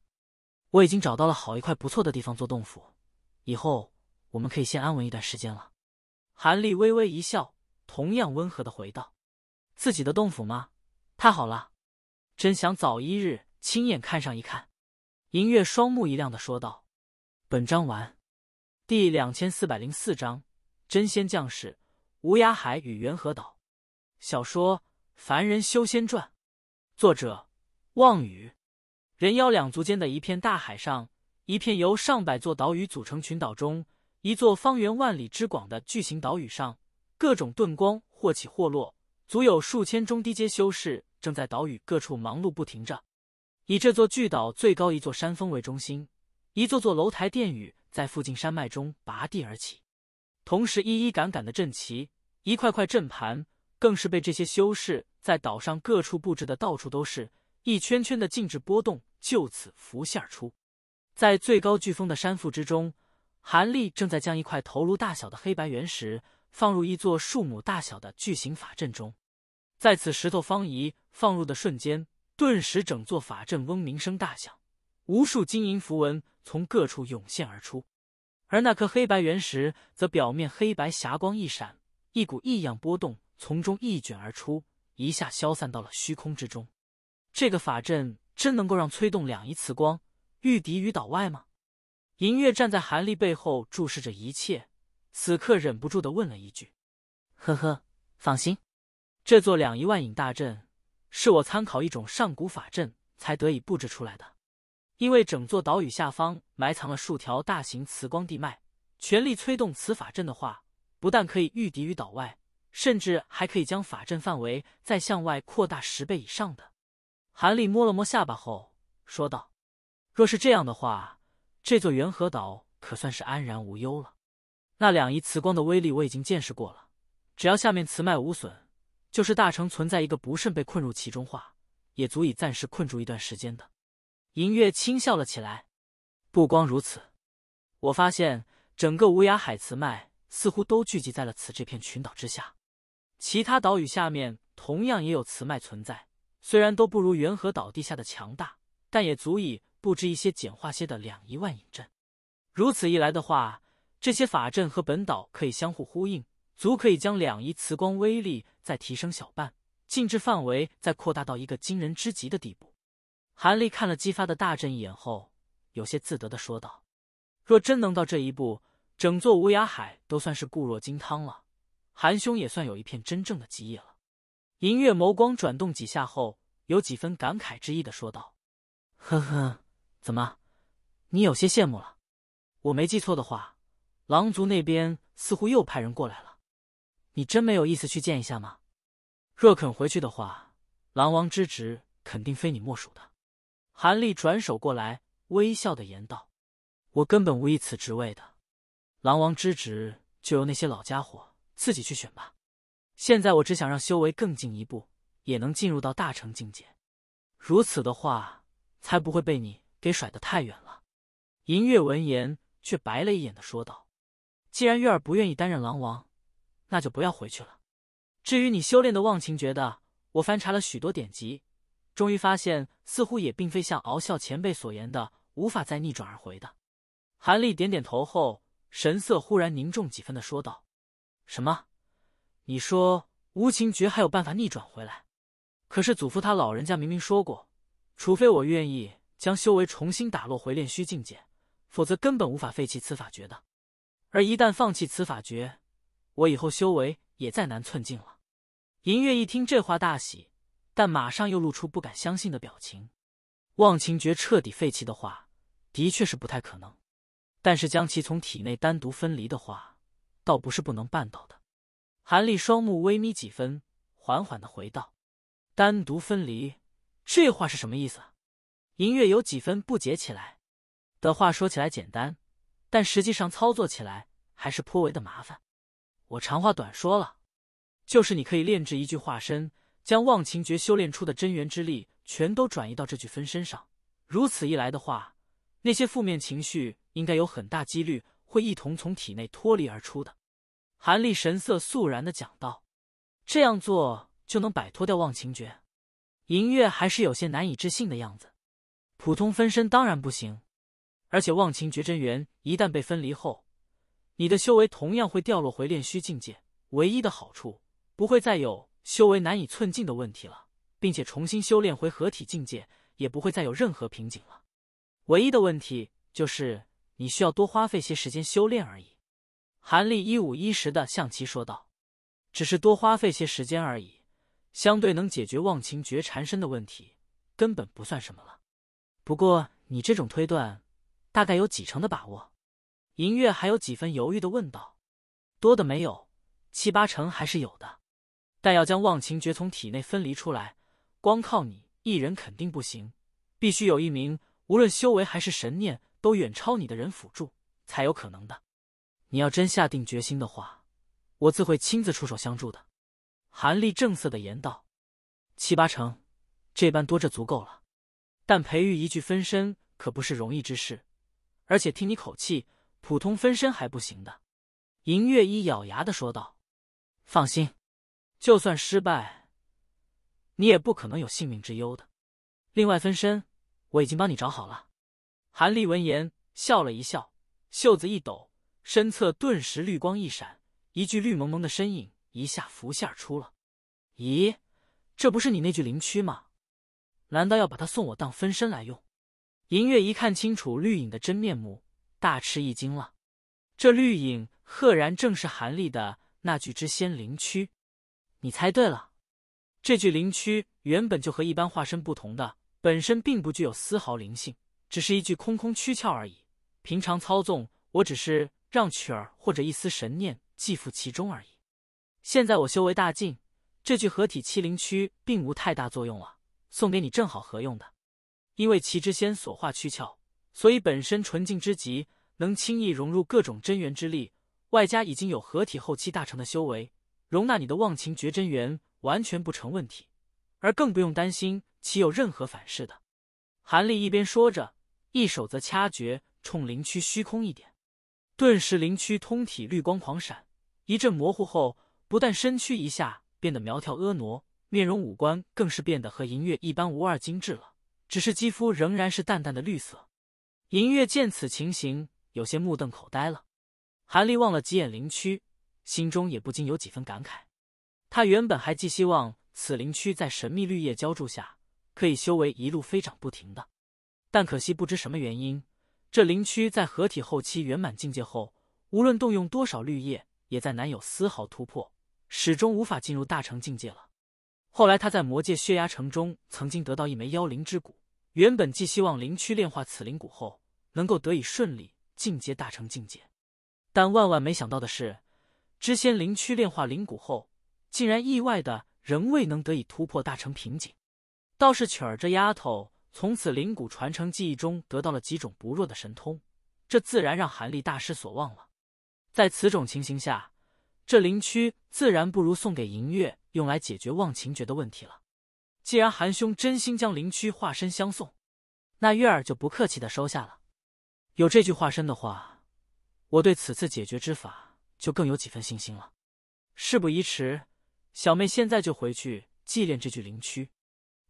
我已经找到了好一块不错的地方做洞府，以后我们可以先安稳一段时间了。”韩立微微一笑，同样温和的回道：“自己的洞府吗？太好了，真想早一日亲眼看上一看。”银月双目一亮的说道。本章完。第两千四百零四章：真仙将士，无涯海与元和岛。小说《凡人修仙传》，作者：望雨。人妖两族间的一片大海上，一片由上百座岛屿组成群岛中。一座方圆万里之广的巨型岛屿上，各种遁光或起或落，足有数千中低阶修士正在岛屿各处忙碌不停着。以这座巨岛最高一座山峰为中心，一座座楼台殿宇在附近山脉中拔地而起，同时一一杆杆的阵旗，一块块阵盘，更是被这些修士在岛上各处布置的到处都是，一圈圈的静止波动就此浮现而出，在最高飓风的山腹之中。韩立正在将一块头颅大小的黑白原石放入一座数亩大小的巨型法阵中，在此石头方仪放入的瞬间，顿时整座法阵嗡鸣声大响，无数金银符文从各处涌现而出，而那颗黑白原石则表面黑白霞光一闪，一股异样波动从中一卷而出，一下消散到了虚空之中。这个法阵真能够让催动两仪磁光御敌于岛外吗？银月站在韩立背后注视着一切，此刻忍不住的问了一句：“呵呵，放心，这座两仪万影大阵是我参考一种上古法阵才得以布置出来的。因为整座岛屿下方埋藏了数条大型磁光地脉，全力催动此法阵的话，不但可以御敌于岛外，甚至还可以将法阵范围再向外扩大十倍以上的。”韩立摸了摸下巴后说道：“若是这样的话。”这座元和岛可算是安然无忧了。那两仪磁光的威力我已经见识过了，只要下面磁脉无损，就是大成存在一个不慎被困入其中化，也足以暂时困住一段时间的。银月轻笑了起来。不光如此，我发现整个无涯海磁脉似乎都聚集在了此这片群岛之下，其他岛屿下面同样也有磁脉存在，虽然都不如元和岛地下的强大，但也足以。布置一些简化些的两仪万影阵，如此一来的话，这些法阵和本岛可以相互呼应，足可以将两仪磁光威力再提升小半，禁制范围再扩大到一个惊人之极的地步。韩立看了姬发的大阵一眼后，有些自得的说道：“若真能到这一步，整座无涯海都算是固若金汤了，韩兄也算有一片真正的基业了。”银月眸光转动几下后，有几分感慨之意的说道：“呵呵。”怎么，你有些羡慕了？我没记错的话，狼族那边似乎又派人过来了。你真没有意思去见一下吗？若肯回去的话，狼王之职肯定非你莫属的。韩立转手过来，微笑的言道：“我根本无意此职位的，狼王之职就由那些老家伙自己去选吧。现在我只想让修为更进一步，也能进入到大成境界。如此的话，才不会被你。”给甩得太远了。银月闻言却白了一眼的说道：“既然月儿不愿意担任狼王，那就不要回去了。至于你修炼的忘情诀的，我翻查了许多典籍，终于发现似乎也并非像敖啸前辈所言的无法再逆转而回的。”韩立点点头后，神色忽然凝重几分的说道：“什么？你说无情诀还有办法逆转回来？可是祖父他老人家明明说过，除非我愿意。”将修为重新打落回炼虚境界，否则根本无法废弃此法诀的。而一旦放弃此法诀，我以后修为也再难寸进了。银月一听这话大喜，但马上又露出不敢相信的表情。忘情诀彻底废弃的话，的确是不太可能；但是将其从体内单独分离的话，倒不是不能办到的。韩立双目微眯几分，缓缓的回道：“单独分离，这话是什么意思？”银月有几分不解起来，的话说起来简单，但实际上操作起来还是颇为的麻烦。我长话短说了，就是你可以炼制一具化身，将忘情诀修炼出的真元之力全都转移到这具分身上。如此一来的话，那些负面情绪应该有很大几率会一同从体内脱离而出的。韩立神色肃然的讲道：“这样做就能摆脱掉忘情诀。”银月还是有些难以置信的样子。普通分身当然不行，而且忘情绝真元一旦被分离后，你的修为同样会掉落回炼虚境界。唯一的好处，不会再有修为难以寸进的问题了，并且重新修炼回合体境界，也不会再有任何瓶颈了。唯一的问题就是你需要多花费些时间修炼而已。韩立一五一十的向其说道：“只是多花费些时间而已，相对能解决忘情绝缠身的问题，根本不算什么了。”不过，你这种推断，大概有几成的把握？银月还有几分犹豫的问道：“多的没有，七八成还是有的。但要将忘情诀从体内分离出来，光靠你一人肯定不行，必须有一名无论修为还是神念都远超你的人辅助，才有可能的。你要真下定决心的话，我自会亲自出手相助的。”韩立正色的言道：“七八成，这般多，着足够了。”但培育一具分身可不是容易之事，而且听你口气，普通分身还不行的。”银月一咬牙的说道，“放心，就算失败，你也不可能有性命之忧的。另外，分身我已经帮你找好了。”韩立闻言，笑了一笑，袖子一抖，身侧顿时绿光一闪，一具绿蒙蒙的身影一下浮现出了。“咦，这不是你那具灵躯吗？”难道要把他送我当分身来用？银月一看清楚绿影的真面目，大吃一惊了。这绿影赫然正是韩立的那具之仙灵躯。你猜对了，这具灵躯原本就和一般化身不同，的本身并不具有丝毫灵性，只是一具空空躯壳而已。平常操纵我只是让曲儿或者一丝神念寄附其中而已。现在我修为大进，这具合体七灵躯并无太大作用了。送给你正好合用的，因为齐之仙所化躯壳，所以本身纯净之极，能轻易融入各种真元之力。外加已经有合体后期大成的修为，容纳你的忘情绝真元完全不成问题，而更不用担心其有任何反噬的。韩立一边说着，一手则掐诀冲灵区虚空一点，顿时灵区通体绿光狂闪，一阵模糊后，不但身躯一下变得苗条婀娜。面容五官更是变得和银月一般无二精致了，只是肌肤仍然是淡淡的绿色。银月见此情形，有些目瞪口呆了。韩立望了几眼灵区，心中也不禁有几分感慨。他原本还寄希望此灵区在神秘绿叶浇筑下，可以修为一路飞涨不停。的，但可惜不知什么原因，这灵区在合体后期圆满境界后，无论动用多少绿叶，也再难有丝毫突破，始终无法进入大成境界了。后来，他在魔界血压城中曾经得到一枚妖灵之骨，原本寄希望灵区炼化此灵骨后，能够得以顺利进阶大成境界。但万万没想到的是，知仙灵区炼化灵骨后，竟然意外的仍未能得以突破大成瓶颈。倒是曲儿这丫头，从此灵骨传承记忆中得到了几种不弱的神通，这自然让韩立大失所望了。在此种情形下，这灵区自然不如送给银月。用来解决忘情诀的问题了。既然韩兄真心将灵躯化身相送，那月儿就不客气的收下了。有这具化身的话，我对此次解决之法就更有几分信心了。事不宜迟，小妹现在就回去祭炼这具灵躯，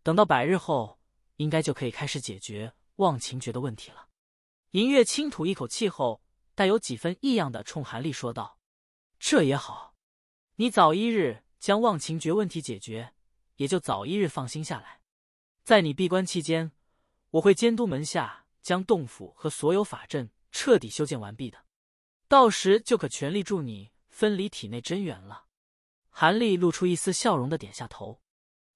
等到百日后，应该就可以开始解决忘情诀的问题了。银月轻吐一口气后，带有几分异样的冲韩立说道：“这也好，你早一日。”将忘情诀问题解决，也就早一日放心下来。在你闭关期间，我会监督门下将洞府和所有法阵彻底修建完毕的，到时就可全力助你分离体内真元了。韩立露出一丝笑容的点下头，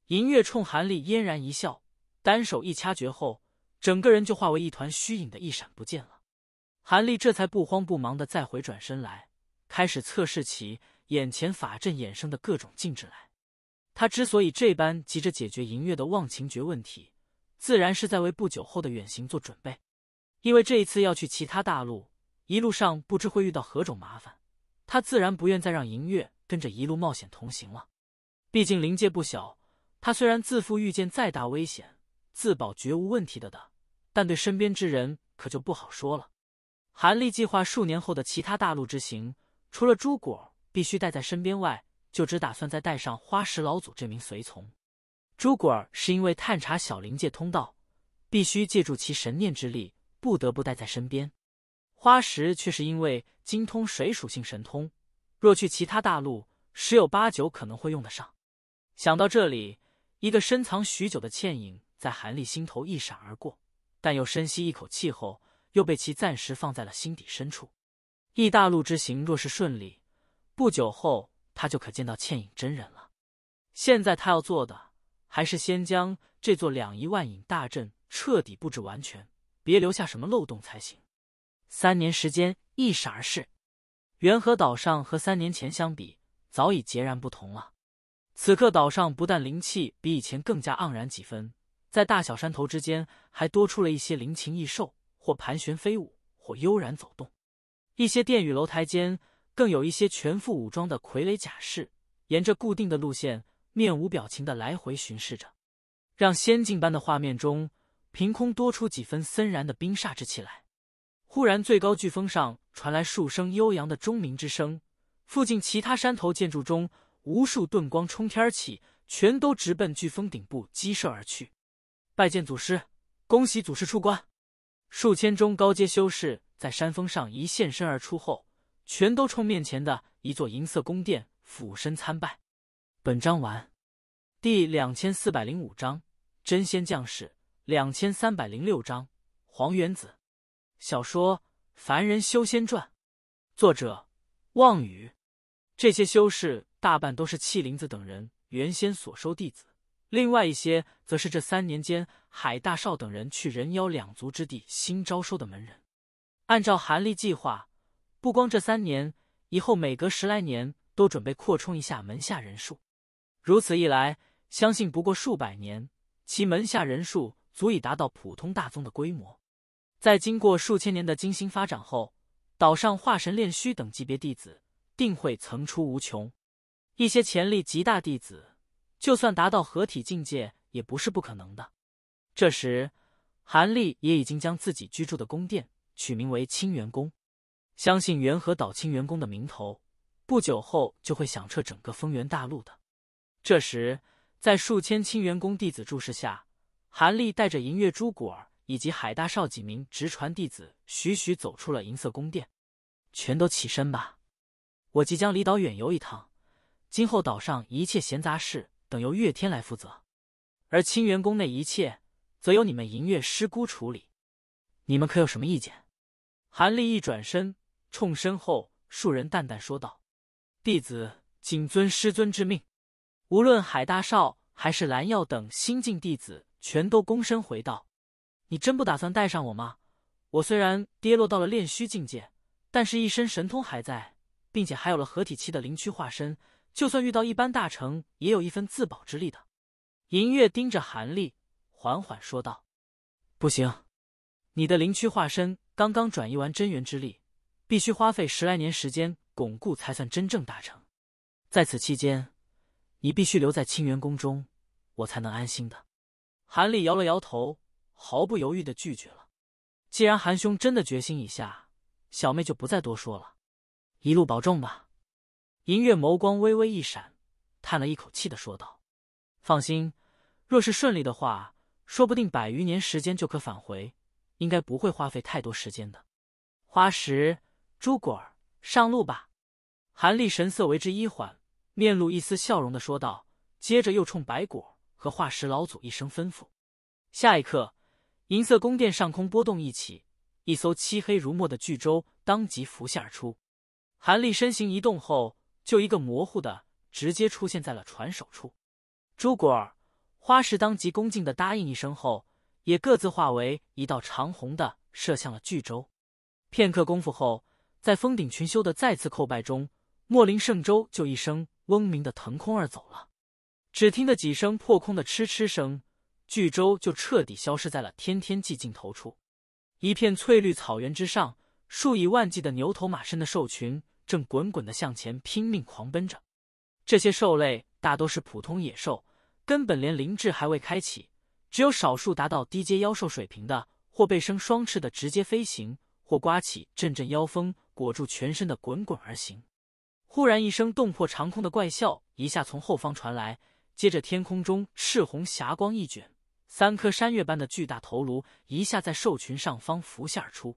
银月冲韩立嫣然一笑，单手一掐诀后，整个人就化为一团虚影的一闪不见了。韩立这才不慌不忙的再回转身来，开始测试起。眼前法阵衍生的各种禁制来，他之所以这般急着解决银月的忘情诀问题，自然是在为不久后的远行做准备。因为这一次要去其他大陆，一路上不知会遇到何种麻烦，他自然不愿再让银月跟着一路冒险同行了。毕竟灵界不小，他虽然自负，遇见再大危险自保绝无问题的的，但对身边之人可就不好说了。韩立计划数年后的其他大陆之行，除了朱果。必须带在身边，外就只打算再带上花石老祖这名随从。朱果儿是因为探查小灵界通道，必须借助其神念之力，不得不带在身边。花石却是因为精通水属性神通，若去其他大陆，十有八九可能会用得上。想到这里，一个深藏许久的倩影在韩立心头一闪而过，但又深吸一口气后，又被其暂时放在了心底深处。异大陆之行若是顺利。不久后，他就可见到倩影真人了。现在他要做的，还是先将这座两仪万影大阵彻底布置完全，别留下什么漏洞才行。三年时间一闪而逝，元和岛上和三年前相比，早已截然不同了。此刻岛上不但灵气比以前更加盎然几分，在大小山头之间还多出了一些灵禽异兽，或盘旋飞舞，或悠然走动。一些殿宇楼台间。更有一些全副武装的傀儡甲士，沿着固定的路线，面无表情的来回巡视着，让仙境般的画面中凭空多出几分森然的冰煞之气来。忽然，最高飓风上传来数声悠扬的钟鸣之声，附近其他山头建筑中，无数遁光冲天而起，全都直奔飓风顶部激射而去。拜见祖师，恭喜祖师出关！数千中高阶修士在山峰上一现身而出后。全都冲面前的一座银色宫殿俯身参拜。本章完。第两千四百零五章：真仙将士。两千三百零六章：黄元子。小说《凡人修仙传》，作者：望雨。这些修士大半都是气灵子等人原先所收弟子，另外一些则是这三年间海大少等人去人妖两族之地新招收的门人。按照韩立计划。不光这三年，以后每隔十来年都准备扩充一下门下人数。如此一来，相信不过数百年，其门下人数足以达到普通大宗的规模。在经过数千年的精心发展后，岛上化神炼虚等级别弟子定会层出不穷。一些潜力极大弟子，就算达到合体境界也不是不可能的。这时，韩立也已经将自己居住的宫殿取名为清源宫。相信元和岛清员宫的名头，不久后就会响彻整个丰源大陆的。这时，在数千清员宫弟子注视下，韩立带着银月珠果儿以及海大少几名直传弟子，徐徐走出了银色宫殿。全都起身吧，我即将离岛远游一趟，今后岛上一切闲杂事等由月天来负责，而清源宫内一切则由你们银月师姑处理。你们可有什么意见？韩立一转身。冲身后数人淡淡说道：“弟子谨遵师尊之命。”无论海大少还是蓝曜等新晋弟子，全都躬身回道：“你真不打算带上我吗？我虽然跌落到了炼虚境界，但是一身神通还在，并且还有了合体期的灵躯化身，就算遇到一般大成，也有一分自保之力的。”银月盯着韩立，缓缓说道：“不行，你的灵躯化身刚刚转移完真元之力。”必须花费十来年时间巩固，才算真正达成。在此期间，你必须留在清源宫中，我才能安心的。韩立摇了摇头，毫不犹豫的拒绝了。既然韩兄真的决心已下，小妹就不再多说了。一路保重吧。银月眸光微微一闪，叹了一口气的说道：“放心，若是顺利的话，说不定百余年时间就可返回，应该不会花费太多时间的。”花石。朱果儿，上路吧！韩立神色为之一缓，面露一丝笑容的说道。接着又冲白果和化石老祖一声吩咐。下一刻，银色宫殿上空波动一起，一艘漆黑如墨的巨舟当即浮现而出。韩立身形一动后，就一个模糊的直接出现在了船首处。朱果儿、花石当即恭敬的答应一声后，也各自化为一道长虹的射向了巨舟。片刻功夫后，在峰顶群修的再次叩拜中，莫林圣舟就一声嗡鸣的腾空而走了。只听得几声破空的嗤嗤声，巨舟就彻底消失在了天天际尽头处。一片翠绿草原之上，数以万计的牛头马身的兽群正滚滚的向前拼命狂奔着。这些兽类大都是普通野兽，根本连灵智还未开启，只有少数达到低阶妖兽水平的，或背生双翅的直接飞行，或刮起阵阵妖风。裹住全身的滚滚而行，忽然一声洞破长空的怪笑一下从后方传来，接着天空中赤红霞光一卷，三颗山岳般的巨大头颅一下在兽群上方浮现而出。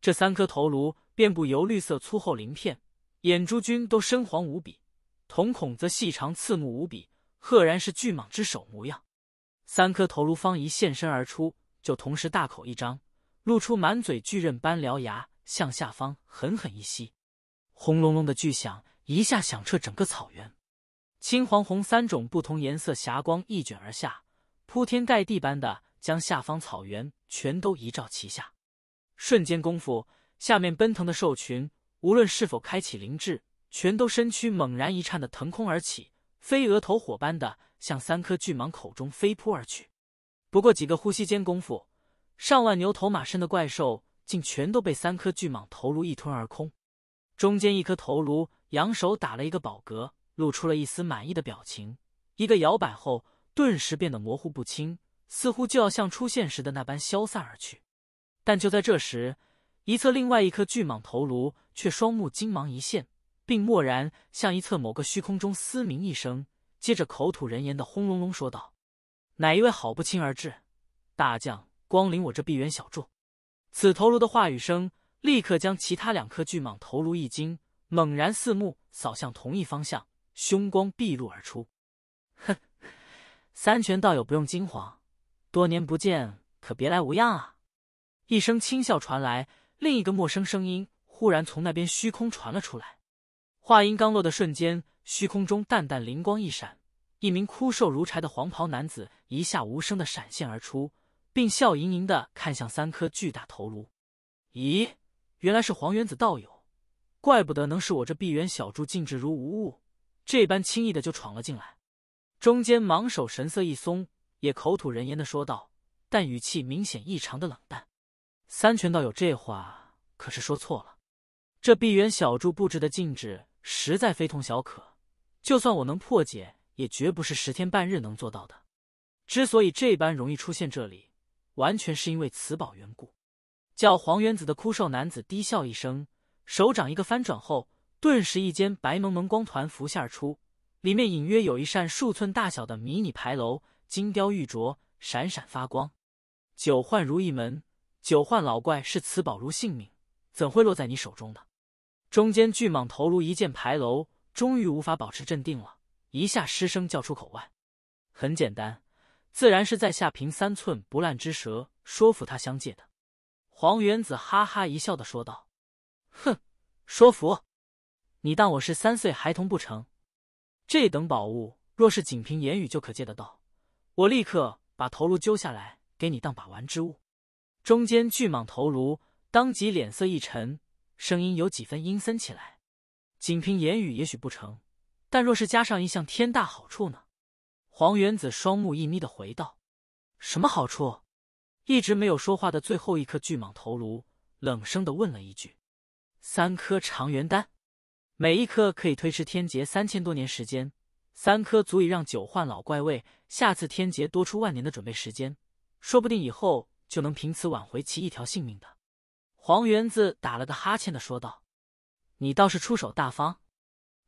这三颗头颅遍布油绿色粗厚鳞片，眼珠均都深黄无比，瞳孔则细长刺目无比，赫然是巨蟒之首模样。三颗头颅方一现身而出，就同时大口一张，露出满嘴巨刃般獠牙。向下方狠狠一吸，轰隆隆的巨响一下响彻整个草原，青、黄、红三种不同颜色霞光一卷而下，铺天盖地般的将下方草原全都一照齐下。瞬间功夫，下面奔腾的兽群无论是否开启灵智，全都身躯猛然一颤的腾空而起，飞蛾投火般的向三颗巨蟒口中飞扑而去。不过几个呼吸间功夫，上万牛头马身的怪兽。竟全都被三颗巨蟒头颅一吞而空，中间一颗头颅扬手打了一个饱嗝，露出了一丝满意的表情，一个摇摆后，顿时变得模糊不清，似乎就要像出现时的那般消散而去。但就在这时，一侧另外一颗巨蟒头颅却双目金芒一现，并蓦然向一侧某个虚空中嘶鸣一声，接着口吐人言的轰隆隆说道：“哪一位好不亲而至，大将光临我这碧园小筑。”此头颅的话语声立刻将其他两颗巨蟒头颅一惊，猛然四目扫向同一方向，凶光毕露而出。哼，三拳道友不用惊慌，多年不见，可别来无恙啊！一声轻笑传来，另一个陌生声音忽然从那边虚空传了出来。话音刚落的瞬间，虚空中淡淡灵光一闪，一名枯瘦如柴的黄袍男子一下无声的闪现而出。并笑盈盈的看向三颗巨大头颅，咦，原来是黄元子道友，怪不得能使我这碧园小筑静止如无物，这般轻易的就闯了进来。中间盲手神色一松，也口吐人言的说道，但语气明显异常的冷淡。三泉道友这话可是说错了，这碧园小筑布置的静止实在非同小可，就算我能破解，也绝不是十天半日能做到的。之所以这般容易出现这里。完全是因为此宝缘故，叫黄原子的枯瘦男子低笑一声，手掌一个翻转后，顿时一间白蒙蒙光团浮现而出，里面隐约有一扇数寸大小的迷你牌楼，金雕玉琢，闪闪发光。九幻如意门，九幻老怪视此宝如性命，怎会落在你手中的？中间巨蟒头颅一见牌楼，终于无法保持镇定了，一下失声叫出口外。很简单。自然是在下凭三寸不烂之舌说服他相借的，黄元子哈哈一笑的说道：“哼，说服？你当我是三岁孩童不成？这等宝物若是仅凭言语就可借得到，我立刻把头颅揪下来给你当把玩之物。”中间巨蟒头颅当即脸色一沉，声音有几分阴森起来：“仅凭言语也许不成，但若是加上一项天大好处呢？”黄原子双目一眯的回道：“什么好处？”一直没有说话的最后一颗巨蟒头颅冷声的问了一句：“三颗长元丹，每一颗可以推迟天劫三千多年时间，三颗足以让九幻老怪为下次天劫多出万年的准备时间，说不定以后就能凭此挽回其一条性命的。”黄元子打了个哈欠的说道：“你倒是出手大方，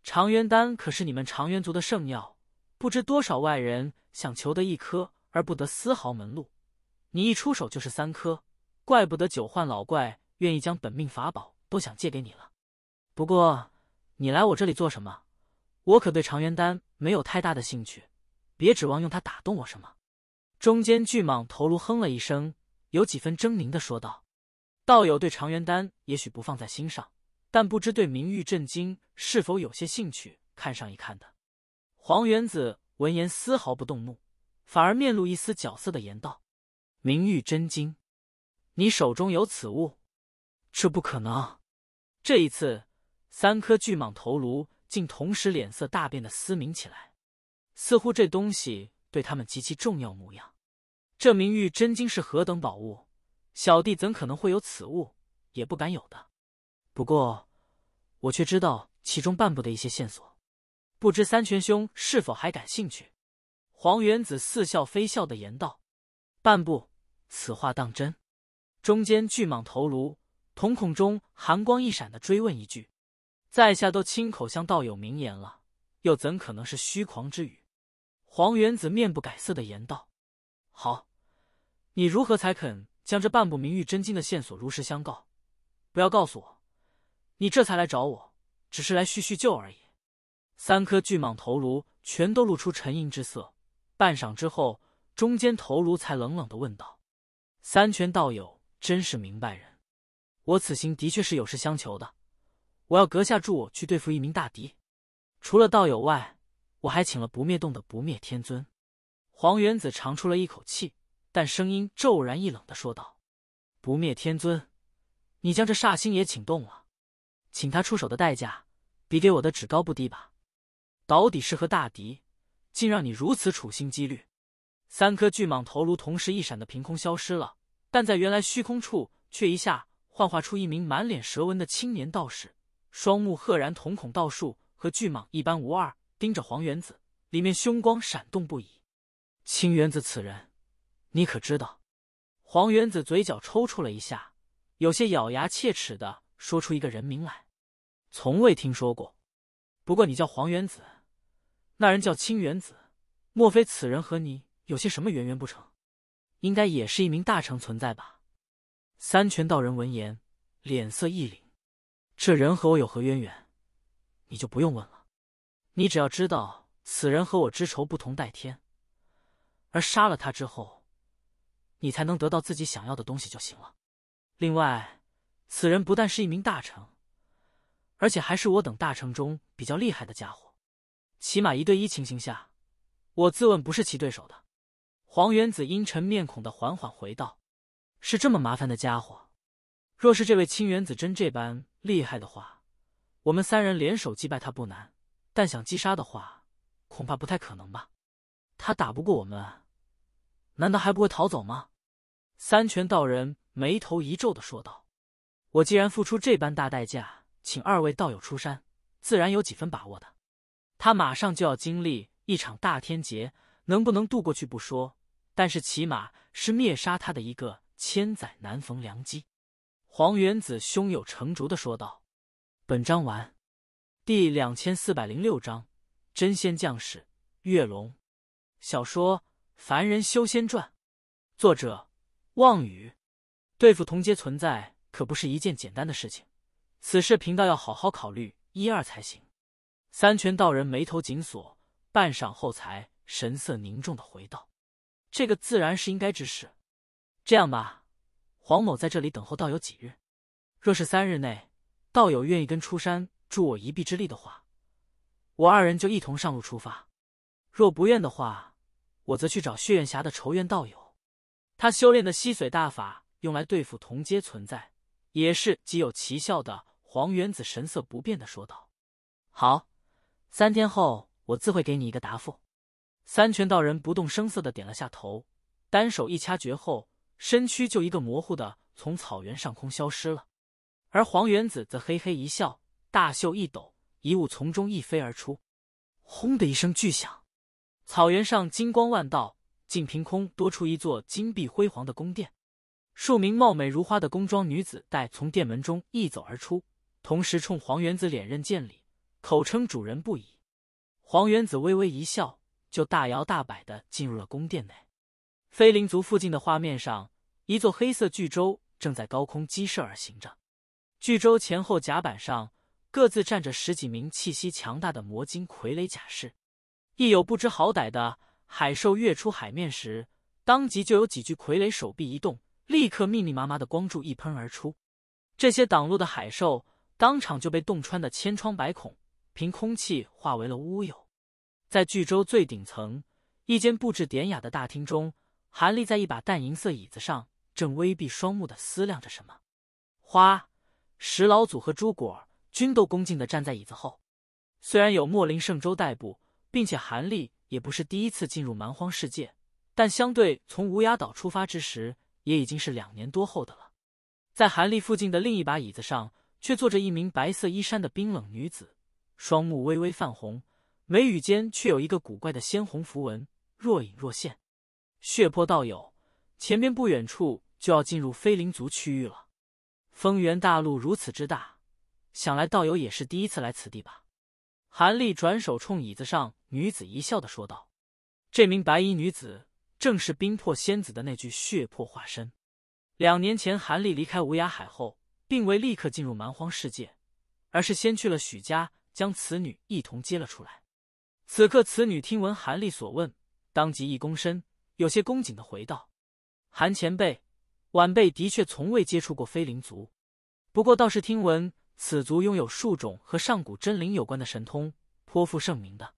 长元丹可是你们长元族的圣药。”不知多少外人想求得一颗而不得丝毫门路，你一出手就是三颗，怪不得九幻老怪愿意将本命法宝都想借给你了。不过你来我这里做什么？我可对长元丹没有太大的兴趣，别指望用它打动我什么。中间巨蟒头颅哼了一声，有几分狰狞的说道：“道友对长元丹也许不放在心上，但不知对明玉震惊是否有些兴趣，看上一看的。”黄元子闻言丝毫不动怒，反而面露一丝角色的言道：“明玉真经，你手中有此物？这不可能！”这一次，三颗巨蟒头颅竟同时脸色大变的嘶鸣起来，似乎这东西对他们极其重要模样。这明玉真经是何等宝物，小弟怎可能会有此物？也不敢有的。不过，我却知道其中半部的一些线索。不知三泉兄是否还感兴趣？黄元子似笑非笑的言道：“半步，此话当真？”中间巨蟒头颅，瞳孔中寒光一闪的追问一句：“在下都亲口向道友明言了，又怎可能是虚狂之语？”黄元子面不改色的言道：“好，你如何才肯将这半步明玉真经的线索如实相告？不要告诉我，你这才来找我，只是来叙叙旧而已。”三颗巨蟒头颅全都露出沉吟之色，半晌之后，中间头颅才冷冷的问道：“三泉道友真是明白人，我此行的确是有事相求的，我要阁下助我去对付一名大敌。除了道友外，我还请了不灭洞的不灭天尊。”黄元子长出了一口气，但声音骤然一冷的说道：“不灭天尊，你将这煞星也请动了，请他出手的代价，比给我的只高不低吧。”到底是何大敌，竟让你如此处心积虑？三颗巨蟒头颅同时一闪的凭空消失了，但在原来虚空处却一下幻化出一名满脸蛇纹的青年道士，双目赫然瞳孔倒竖，和巨蟒一般无二，盯着黄元子，里面凶光闪动不已。青元子此人，你可知道？黄元子嘴角抽搐了一下，有些咬牙切齿的说出一个人名来：“从未听说过。”不过你叫黄元子。那人叫清元子，莫非此人和你有些什么渊源不成？应该也是一名大成存在吧。三拳道人闻言，脸色一凛：“这人和我有何渊源？你就不用问了。你只要知道此人和我之仇不同戴天，而杀了他之后，你才能得到自己想要的东西就行了。另外，此人不但是一名大成，而且还是我等大成中比较厉害的家伙。”起码一对一情形下，我自问不是其对手的。黄元子阴沉面孔的缓缓回道：“是这么麻烦的家伙。若是这位清元子真这般厉害的话，我们三人联手击败他不难，但想击杀的话，恐怕不太可能吧？他打不过我们，难道还不会逃走吗？”三拳道人眉头一皱的说道：“我既然付出这般大代价，请二位道友出山，自然有几分把握的。”他马上就要经历一场大天劫，能不能渡过去不说，但是起码是灭杀他的一个千载难逢良机。黄元子胸有成竹的说道：“本章完，第两千四百零六章真仙将士月龙小说《凡人修仙传》，作者望雨。对付同阶存在可不是一件简单的事情，此事频道要好好考虑一二才行。”三拳道人眉头紧锁，半晌后才神色凝重的回道：“这个自然是应该之事。这样吧，黄某在这里等候道友几日，若是三日内道友愿意跟出山助我一臂之力的话，我二人就一同上路出发。若不愿的话，我则去找血燕侠的仇怨道友。他修炼的吸髓大法用来对付同阶存在，也是极有奇效的。”黄元子神色不变的说道：“好。”三天后，我自会给你一个答复。三拳道人不动声色的点了下头，单手一掐诀后，身躯就一个模糊的从草原上空消失了。而黄元子则嘿嘿一笑，大袖一抖，一物从中一飞而出。轰的一声巨响，草原上金光万道，竟凭空多出一座金碧辉煌的宫殿。数名貌美如花的宫装女子待从殿门中一走而出，同时冲黄元子脸刃见礼。口称主人不已，黄元子微微一笑，就大摇大摆的进入了宫殿内。飞灵族附近的画面上，一座黑色巨舟正在高空激射而行着。巨舟前后甲板上，各自站着十几名气息强大的魔晶傀儡甲士。一有不知好歹的海兽跃出海面时，当即就有几具傀儡手臂一动，立刻密密麻麻的光柱一喷而出，这些挡路的海兽当场就被洞穿的千疮百孔。凭空气化为了乌有，在巨州最顶层一间布置典雅的大厅中，韩立在一把淡银色椅子上，正微闭双目的思量着什么。花石老祖和朱果均都恭敬的站在椅子后。虽然有莫林圣州代步，并且韩立也不是第一次进入蛮荒世界，但相对从无崖岛出发之时，也已经是两年多后的了。在韩立附近的另一把椅子上，却坐着一名白色衣衫的冰冷女子。双目微微泛红，眉宇间却有一个古怪的鲜红符文若隐若现。血魄道友，前面不远处就要进入飞灵族区域了。风源大陆如此之大，想来道友也是第一次来此地吧？韩立转手冲椅子上女子一笑的说道：“这名白衣女子正是冰魄仙子的那具血魄化身。两年前，韩立离开无涯海后，并未立刻进入蛮荒世界，而是先去了许家。”将此女一同接了出来。此刻，此女听闻韩立所问，当即一躬身，有些恭敬的回道：“韩前辈，晚辈的确从未接触过飞灵族，不过倒是听闻此族拥有数种和上古真灵有关的神通，颇负盛名的。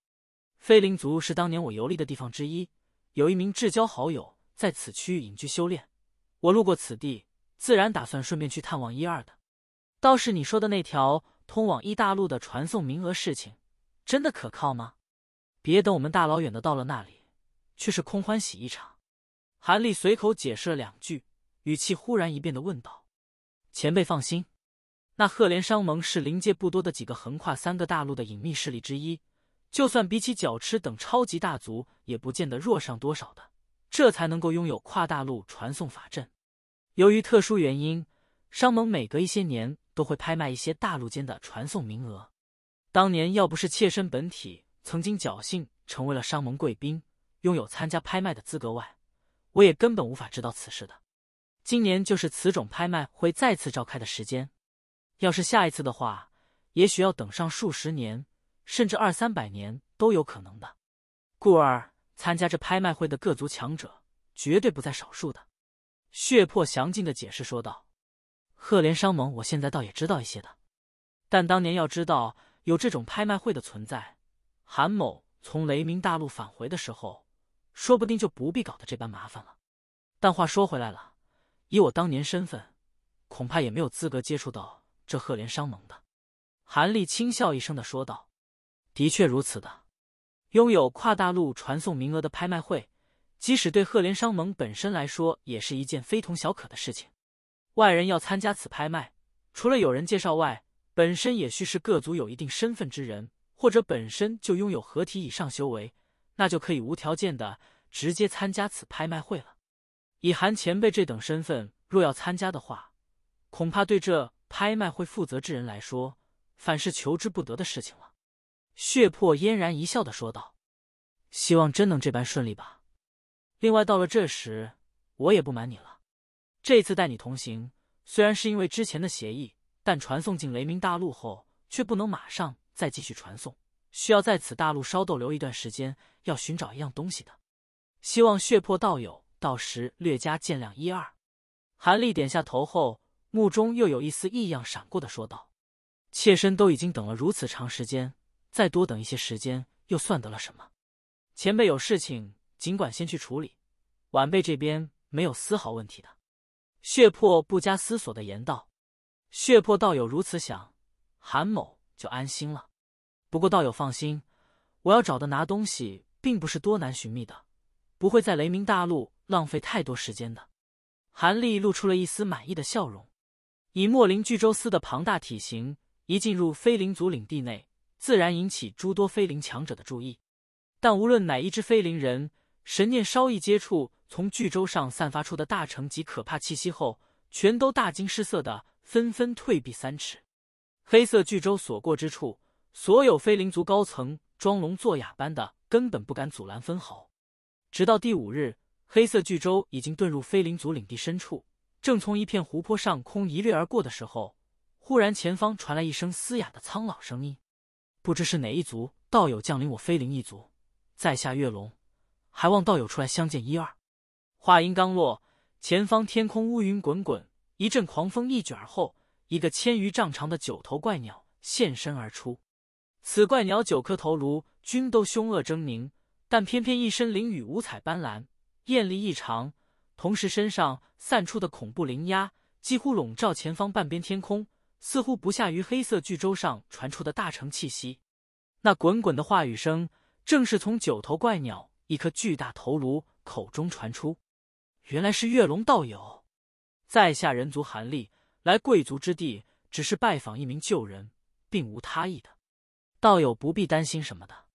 飞灵族是当年我游历的地方之一，有一名至交好友在此区域隐居修炼，我路过此地，自然打算顺便去探望一二的。倒是你说的那条。”通往一大陆的传送名额事情，真的可靠吗？别等我们大老远的到了那里，却是空欢喜一场。韩立随口解释了两句，语气忽然一变的问道：“前辈放心，那赫连商盟是灵界不多的几个横跨三个大陆的隐秘势力之一，就算比起角痴等超级大族，也不见得弱上多少的，这才能够拥有跨大陆传送法阵。由于特殊原因，商盟每隔一些年。”都会拍卖一些大陆间的传送名额。当年要不是妾身本体曾经侥幸成为了商盟贵宾，拥有参加拍卖的资格外，我也根本无法知道此事的。今年就是此种拍卖会再次召开的时间。要是下一次的话，也许要等上数十年，甚至二三百年都有可能的。故而，参加这拍卖会的各族强者绝对不在少数的。血魄详尽的解释说道。赫连商盟，我现在倒也知道一些的，但当年要知道有这种拍卖会的存在，韩某从雷鸣大陆返回的时候，说不定就不必搞得这般麻烦了。但话说回来了，以我当年身份，恐怕也没有资格接触到这赫连商盟的。韩立轻笑一声的说道：“的确如此的，拥有跨大陆传送名额的拍卖会，即使对赫连商盟本身来说，也是一件非同小可的事情。”外人要参加此拍卖，除了有人介绍外，本身也需是各族有一定身份之人，或者本身就拥有合体以上修为，那就可以无条件的直接参加此拍卖会了。以韩前辈这等身份，若要参加的话，恐怕对这拍卖会负责之人来说，反是求之不得的事情了。”血魄嫣然一笑的说道：“希望真能这般顺利吧。另外，到了这时，我也不瞒你了。”这次带你同行，虽然是因为之前的协议，但传送进雷鸣大陆后，却不能马上再继续传送，需要在此大陆稍逗留一段时间，要寻找一样东西的。希望血魄道友到时略加见谅一二。韩立点下头后，目中又有一丝异样闪过的说道：“妾身都已经等了如此长时间，再多等一些时间又算得了什么？前辈有事情尽管先去处理，晚辈这边没有丝毫问题的。”血魄不加思索的言道：“血魄道友如此想，韩某就安心了。不过道友放心，我要找的拿东西，并不是多难寻觅的，不会在雷鸣大陆浪费太多时间的。”韩立露出了一丝满意的笑容。以莫林巨舟司的庞大体型，一进入飞灵族领地内，自然引起诸多飞灵强者的注意。但无论哪一只飞灵人，神念稍一接触，从巨舟上散发出的大成及可怕气息后，全都大惊失色的纷纷退避三尺。黑色巨舟所过之处，所有飞灵族高层装聋作哑般的，根本不敢阻拦分毫。直到第五日，黑色巨舟已经遁入飞灵族领地深处，正从一片湖泊上空一掠而过的时候，忽然前方传来一声嘶哑的苍老声音：“不知是哪一族道友降临我飞灵一族，在下月龙。”还望道友出来相见一二。话音刚落，前方天空乌云滚滚，一阵狂风一卷后，一个千余丈长的九头怪鸟现身而出。此怪鸟九颗头颅均都凶恶狰狞，但偏偏一身翎羽五彩斑斓，艳丽异常。同时身上散出的恐怖灵压，几乎笼罩前方半边天空，似乎不下于黑色巨舟上传出的大成气息。那滚滚的话语声，正是从九头怪鸟。一颗巨大头颅口中传出：“原来是月龙道友，在下人族韩立，来贵族之地只是拜访一名旧人，并无他意的，道友不必担心什么的。”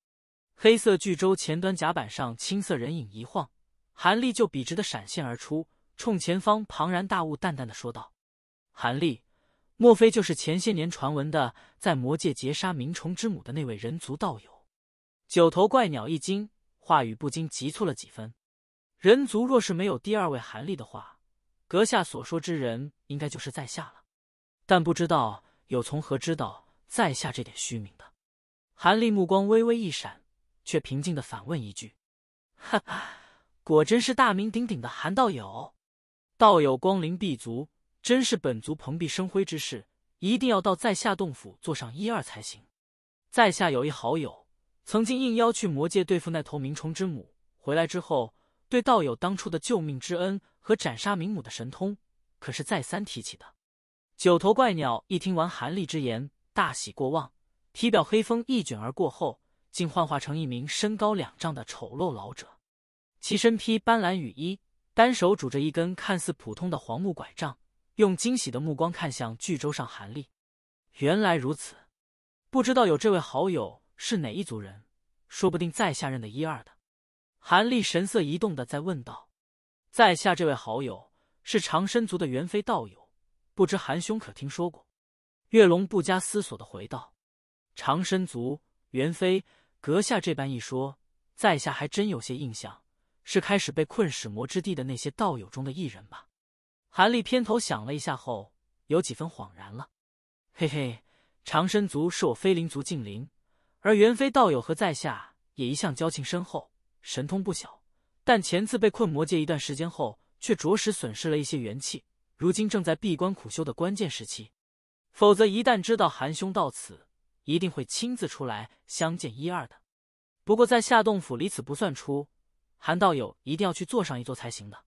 黑色巨舟前端甲板上青色人影一晃，韩立就笔直的闪现而出，冲前方庞然大物淡淡的说道：“韩立，莫非就是前些年传闻的在魔界劫杀鸣虫之母的那位人族道友？”九头怪鸟一惊。话语不禁急促了几分。人族若是没有第二位韩立的话，阁下所说之人应该就是在下了。但不知道有从何知道在下这点虚名的。韩立目光微微一闪，却平静的反问一句：“哈哈，果真是大名鼎鼎的韩道友。道友光临敝族，真是本族蓬荜生辉之事，一定要到在下洞府坐上一二才行。在下有一好友。”曾经应邀去魔界对付那头冥虫之母，回来之后对道友当初的救命之恩和斩杀冥母的神通，可是再三提起的。九头怪鸟一听完韩立之言，大喜过望，体表黑风一卷而过后，竟幻化成一名身高两丈的丑陋老者，其身披斑斓雨衣，单手拄着一根看似普通的黄木拐杖，用惊喜的目光看向巨舟上韩立。原来如此，不知道有这位好友。是哪一族人？说不定在下认得一二的。韩立神色一动的在问道：“在下这位好友是长生族的元妃道友，不知韩兄可听说过？”月龙不加思索的回道：“长生族元妃，阁下这般一说，在下还真有些印象，是开始被困始魔之地的那些道友中的一人吧？”韩立偏头想了一下后，有几分恍然了：“嘿嘿，长生族是我飞灵族近邻。”而元飞道友和在下也一向交情深厚，神通不小，但前次被困魔界一段时间后，却着实损失了一些元气，如今正在闭关苦修的关键时期。否则，一旦知道韩兄到此，一定会亲自出来相见一二的。不过，在下洞府离此不算出，韩道友一定要去坐上一坐才行的。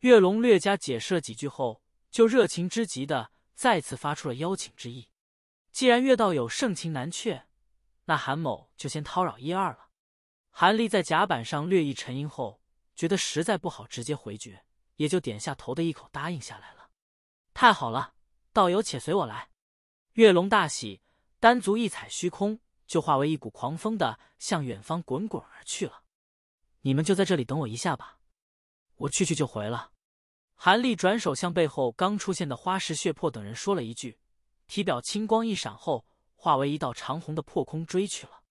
月龙略加解释了几句后，就热情之极的再次发出了邀请之意。既然月道友盛情难却。那韩某就先叨扰一二了。韩立在甲板上略一沉吟后，觉得实在不好直接回绝，也就点下头的一口答应下来了。太好了，道友且随我来。月龙大喜，单足一踩虚空，就化为一股狂风的向远方滚滚而去了。你们就在这里等我一下吧，我去去就回了。韩立转手向背后刚出现的花石血魄等人说了一句，体表青光一闪后。化为一道长虹的破空追去了，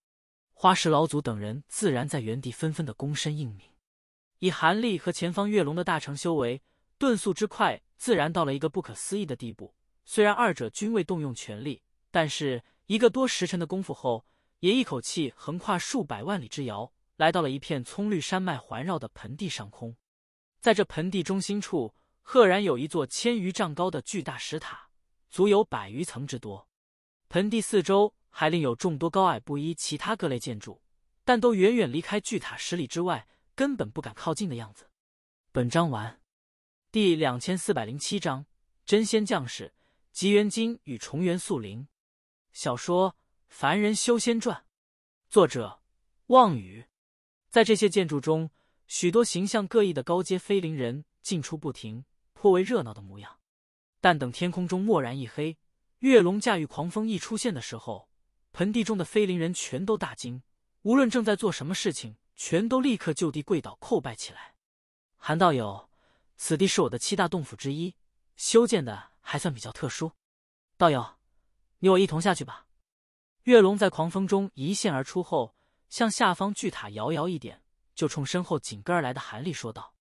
花石老祖等人自然在原地纷纷的躬身应命。以韩立和前方月龙的大成修为，遁速之快，自然到了一个不可思议的地步。虽然二者均未动用全力，但是一个多时辰的功夫后，也一口气横跨数百万里之遥，来到了一片葱绿山脉环绕的盆地上空。在这盆地中心处，赫然有一座千余丈高的巨大石塔，足有百余层之多。盆地四周还另有众多高矮不一、其他各类建筑，但都远远离开巨塔十里之外，根本不敢靠近的样子。本章完。第两千四百零七章：真仙将士、极元金与重元素灵。小说《凡人修仙传》，作者：望雨。在这些建筑中，许多形象各异的高阶飞灵人进出不停，颇为热闹的模样。但等天空中蓦然一黑。月龙驾驭狂风一出现的时候，盆地中的飞灵人全都大惊，无论正在做什么事情，全都立刻就地跪倒叩拜起来。韩道友，此地是我的七大洞府之一，修建的还算比较特殊。道友，你我一同下去吧。月龙在狂风中一现而出后，向下方巨塔遥遥一点，就冲身后紧跟而来的韩立说道：“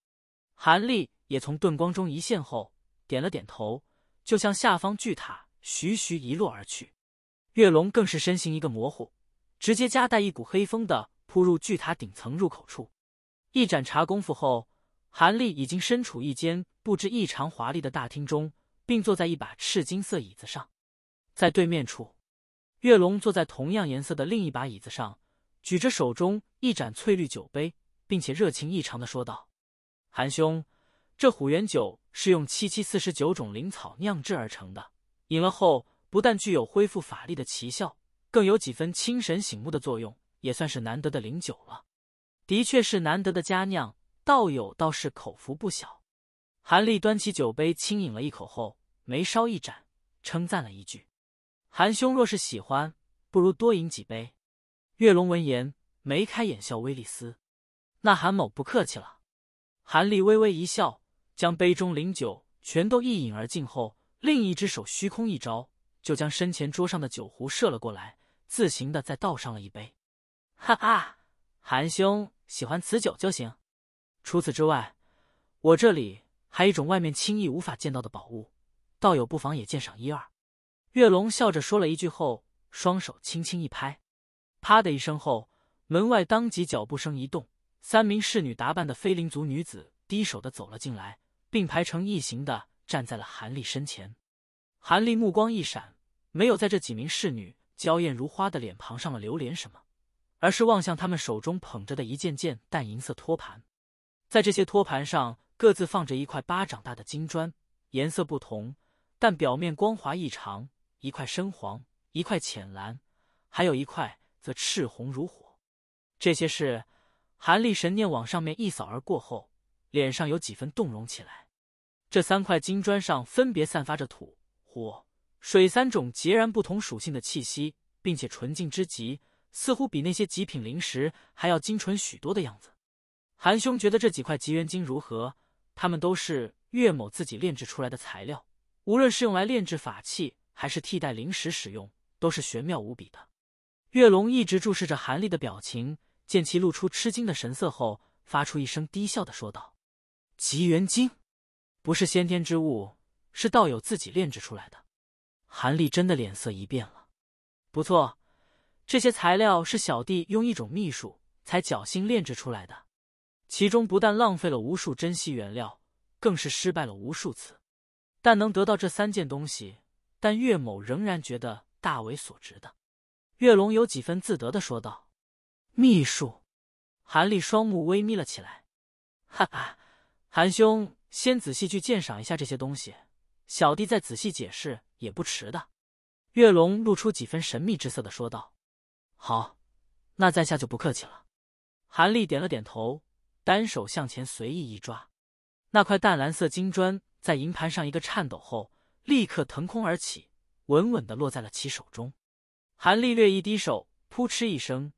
韩立，也从遁光中一现后，点了点头，就向下方巨塔。”徐徐一落而去，月龙更是身形一个模糊，直接夹带一股黑风的扑入巨塔顶层入口处。一盏茶功夫后，韩立已经身处一间布置异常华丽的大厅中，并坐在一把赤金色椅子上。在对面处，月龙坐在同样颜色的另一把椅子上，举着手中一盏翠绿酒杯，并且热情异常的说道：“韩兄，这虎元酒是用七七四十九种灵草酿制而成的。”饮了后，不但具有恢复法力的奇效，更有几分清神醒目的作用，也算是难得的灵酒了。的确是难得的佳酿，道友倒是口福不小。韩立端起酒杯，轻饮了一口后，眉梢一展，称赞了一句：“韩兄若是喜欢，不如多饮几杯。”月龙闻言，眉开眼笑，威利斯，那韩某不客气了。”韩立微微一笑，将杯中灵酒全都一饮而尽后。另一只手虚空一招，就将身前桌上的酒壶射了过来，自行的再倒上了一杯。哈哈，韩兄喜欢此酒就行。除此之外，我这里还有一种外面轻易无法见到的宝物，道友不妨也鉴赏一二。月龙笑着说了一句后，双手轻轻一拍，啪的一声后，门外当即脚步声一动，三名侍女打扮的飞灵族女子低手的走了进来，并排成一行的。站在了韩立身前，韩立目光一闪，没有在这几名侍女娇艳如花的脸庞上了流连什么，而是望向他们手中捧着的一件件淡银色托盘，在这些托盘上各自放着一块巴掌大的金砖，颜色不同，但表面光滑异常，一块深黄，一块浅蓝，还有一块则赤红如火。这些事，韩立神念往上面一扫而过后，脸上有几分动容起来。这三块金砖上分别散发着土、火、水三种截然不同属性的气息，并且纯净之极，似乎比那些极品灵石还要精纯许多的样子。韩兄觉得这几块极元金如何？他们都是岳某自己炼制出来的材料，无论是用来炼制法器，还是替代灵石使用，都是玄妙无比的。岳龙一直注视着韩立的表情，见其露出吃惊的神色后，发出一声低笑的说道：“极元经。”不是先天之物，是道友自己炼制出来的。韩立真的脸色一变了。不错，这些材料是小弟用一种秘术才侥幸炼制出来的，其中不但浪费了无数珍稀原料，更是失败了无数次。但能得到这三件东西，但岳某仍然觉得大为所值的。岳龙有几分自得的说道：“秘术。”韩立双目微眯了起来。哈哈，韩兄。先仔细去鉴赏一下这些东西，小弟再仔细解释也不迟的。”月龙露出几分神秘之色的说道。“好，那在下就不客气了。”韩立点了点头，单手向前随意一抓，那块淡蓝色金砖在银盘上一个颤抖后，立刻腾空而起，稳稳的落在了其手中。韩立略一低手，扑哧一声，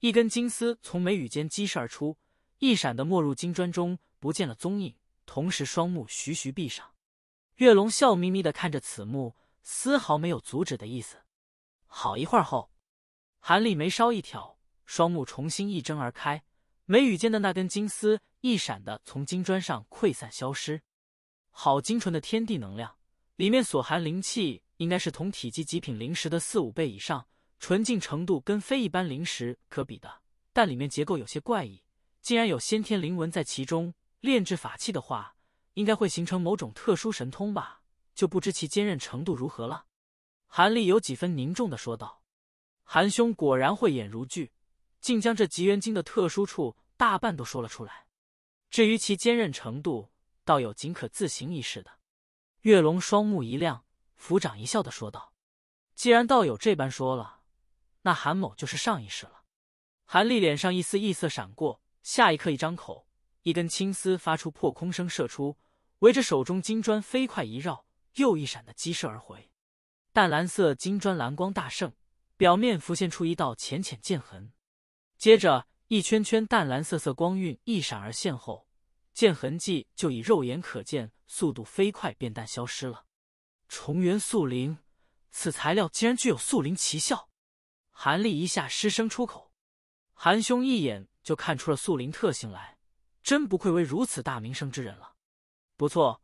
一根金丝从眉宇间激射而出，一闪的没入金砖中，不见了踪影。同时，双目徐徐闭上，月龙笑眯眯的看着此幕，丝毫没有阻止的意思。好一会儿后，韩立眉梢一挑，双目重新一睁而开，眉宇间的那根金丝一闪的从金砖上溃散消失。好精纯的天地能量，里面所含灵气应该是同体积极品灵石的四五倍以上，纯净程度跟非一般灵石可比的，但里面结构有些怪异，竟然有先天灵纹在其中。炼制法器的话，应该会形成某种特殊神通吧？就不知其坚韧程度如何了。韩立有几分凝重的说道：“韩兄果然慧眼如炬，竟将这极元经的特殊处大半都说了出来。至于其坚韧程度，道友仅可自行一试的。”月龙双目一亮，抚掌一笑的说道：“既然道友这般说了，那韩某就是上一世了。”韩立脸上一丝异色闪过，下一刻一张口。一根青丝发出破空声射出，围着手中金砖飞快一绕，又一闪的激射而回。淡蓝色金砖蓝光大盛，表面浮现出一道浅浅剑痕。接着，一圈圈淡蓝色色光晕一闪而现，后剑痕迹就以肉眼可见速度飞快变淡消失了。重元素灵，此材料竟然具有素灵奇效！韩立一下失声出口。韩兄一眼就看出了素灵特性来。真不愧为如此大名声之人了。不错，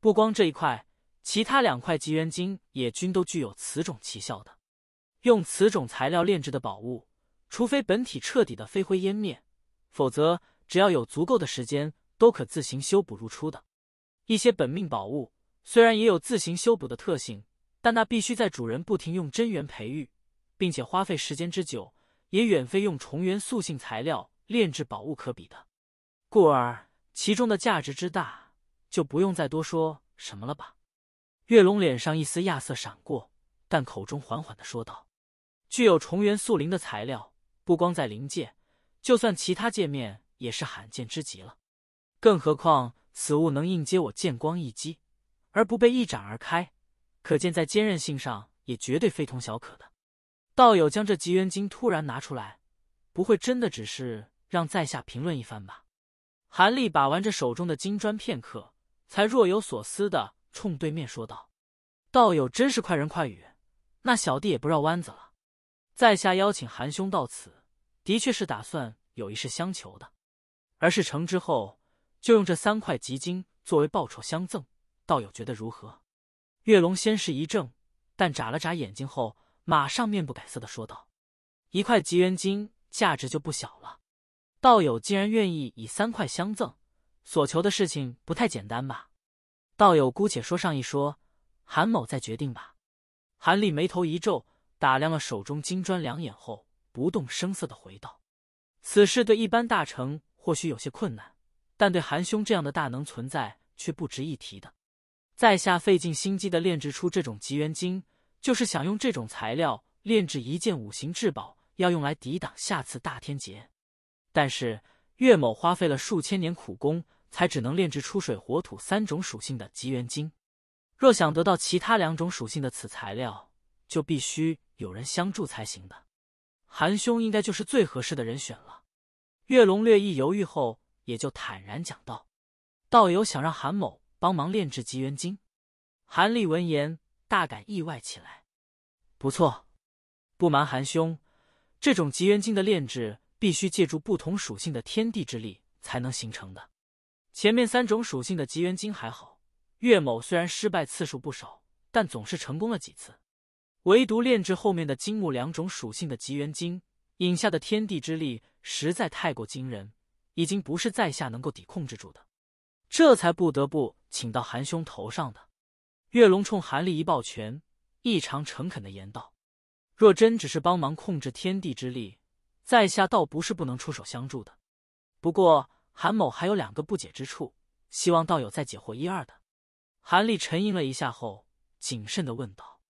不光这一块，其他两块极元晶也均都具有此种奇效的。用此种材料炼制的宝物，除非本体彻底的飞灰湮灭，否则只要有足够的时间，都可自行修补如初的。一些本命宝物虽然也有自行修补的特性，但那必须在主人不停用真元培育，并且花费时间之久，也远非用重元素性材料炼制宝物可比的。故而，其中的价值之大，就不用再多说什么了吧？月龙脸上一丝亚色闪过，但口中缓缓的说道：“具有重元素灵的材料，不光在灵界，就算其他界面也是罕见之极了。更何况此物能应接我剑光一击，而不被一斩而开，可见在坚韧性上也绝对非同小可的。道友将这吉元晶突然拿出来，不会真的只是让在下评论一番吧？”韩立把玩着手中的金砖，片刻才若有所思的冲对面说道：“道友真是快人快语，那小弟也不绕弯子了，在下邀请韩兄到此，的确是打算有一事相求的，而是成之后就用这三块极金作为报酬相赠，道友觉得如何？”月龙先是一怔，但眨了眨眼睛后，马上面不改色的说道：“一块吉元金价值就不小了。”道友竟然愿意以三块相赠，所求的事情不太简单吧？道友姑且说上一说，韩某再决定吧。韩立眉头一皱，打量了手中金砖两眼后，不动声色的回道：“此事对一般大臣或许有些困难，但对韩兄这样的大能存在却不值一提的。在下费尽心机的炼制出这种极元晶，就是想用这种材料炼制一件五行至宝，要用来抵挡下次大天劫。”但是岳某花费了数千年苦功，才只能炼制出水、火、土三种属性的极元晶。若想得到其他两种属性的此材料，就必须有人相助才行的。韩兄应该就是最合适的人选了。岳龙略一犹豫后，也就坦然讲道：“道友想让韩某帮忙炼制极元晶。韩立闻言大感意外起来。不错，不瞒韩兄，这种极元晶的炼制……必须借助不同属性的天地之力才能形成的。前面三种属性的极元晶还好，岳某虽然失败次数不少，但总是成功了几次。唯独炼制后面的金木两种属性的极元晶，引下的天地之力实在太过惊人，已经不是在下能够抵控制住的，这才不得不请到韩兄头上的。岳龙冲韩立一抱拳，异常诚恳的言道：“若真只是帮忙控制天地之力。”在下倒不是不能出手相助的，不过韩某还有两个不解之处，希望道友再解惑一二的。韩立沉吟了一下后，谨慎的问道：“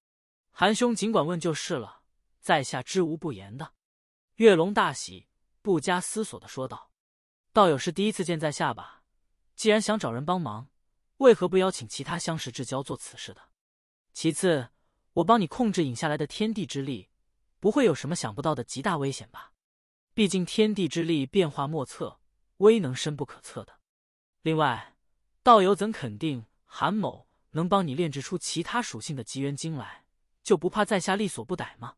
韩兄尽管问就是了，在下知无不言的。”月龙大喜，不加思索的说道：“道友是第一次见在下吧？既然想找人帮忙，为何不邀请其他相识至交做此事的？其次，我帮你控制引下来的天地之力，不会有什么想不到的极大危险吧？”毕竟天地之力变化莫测，威能深不可测的。另外，道友怎肯定韩某能帮你炼制出其他属性的极元晶来？就不怕在下力所不逮吗？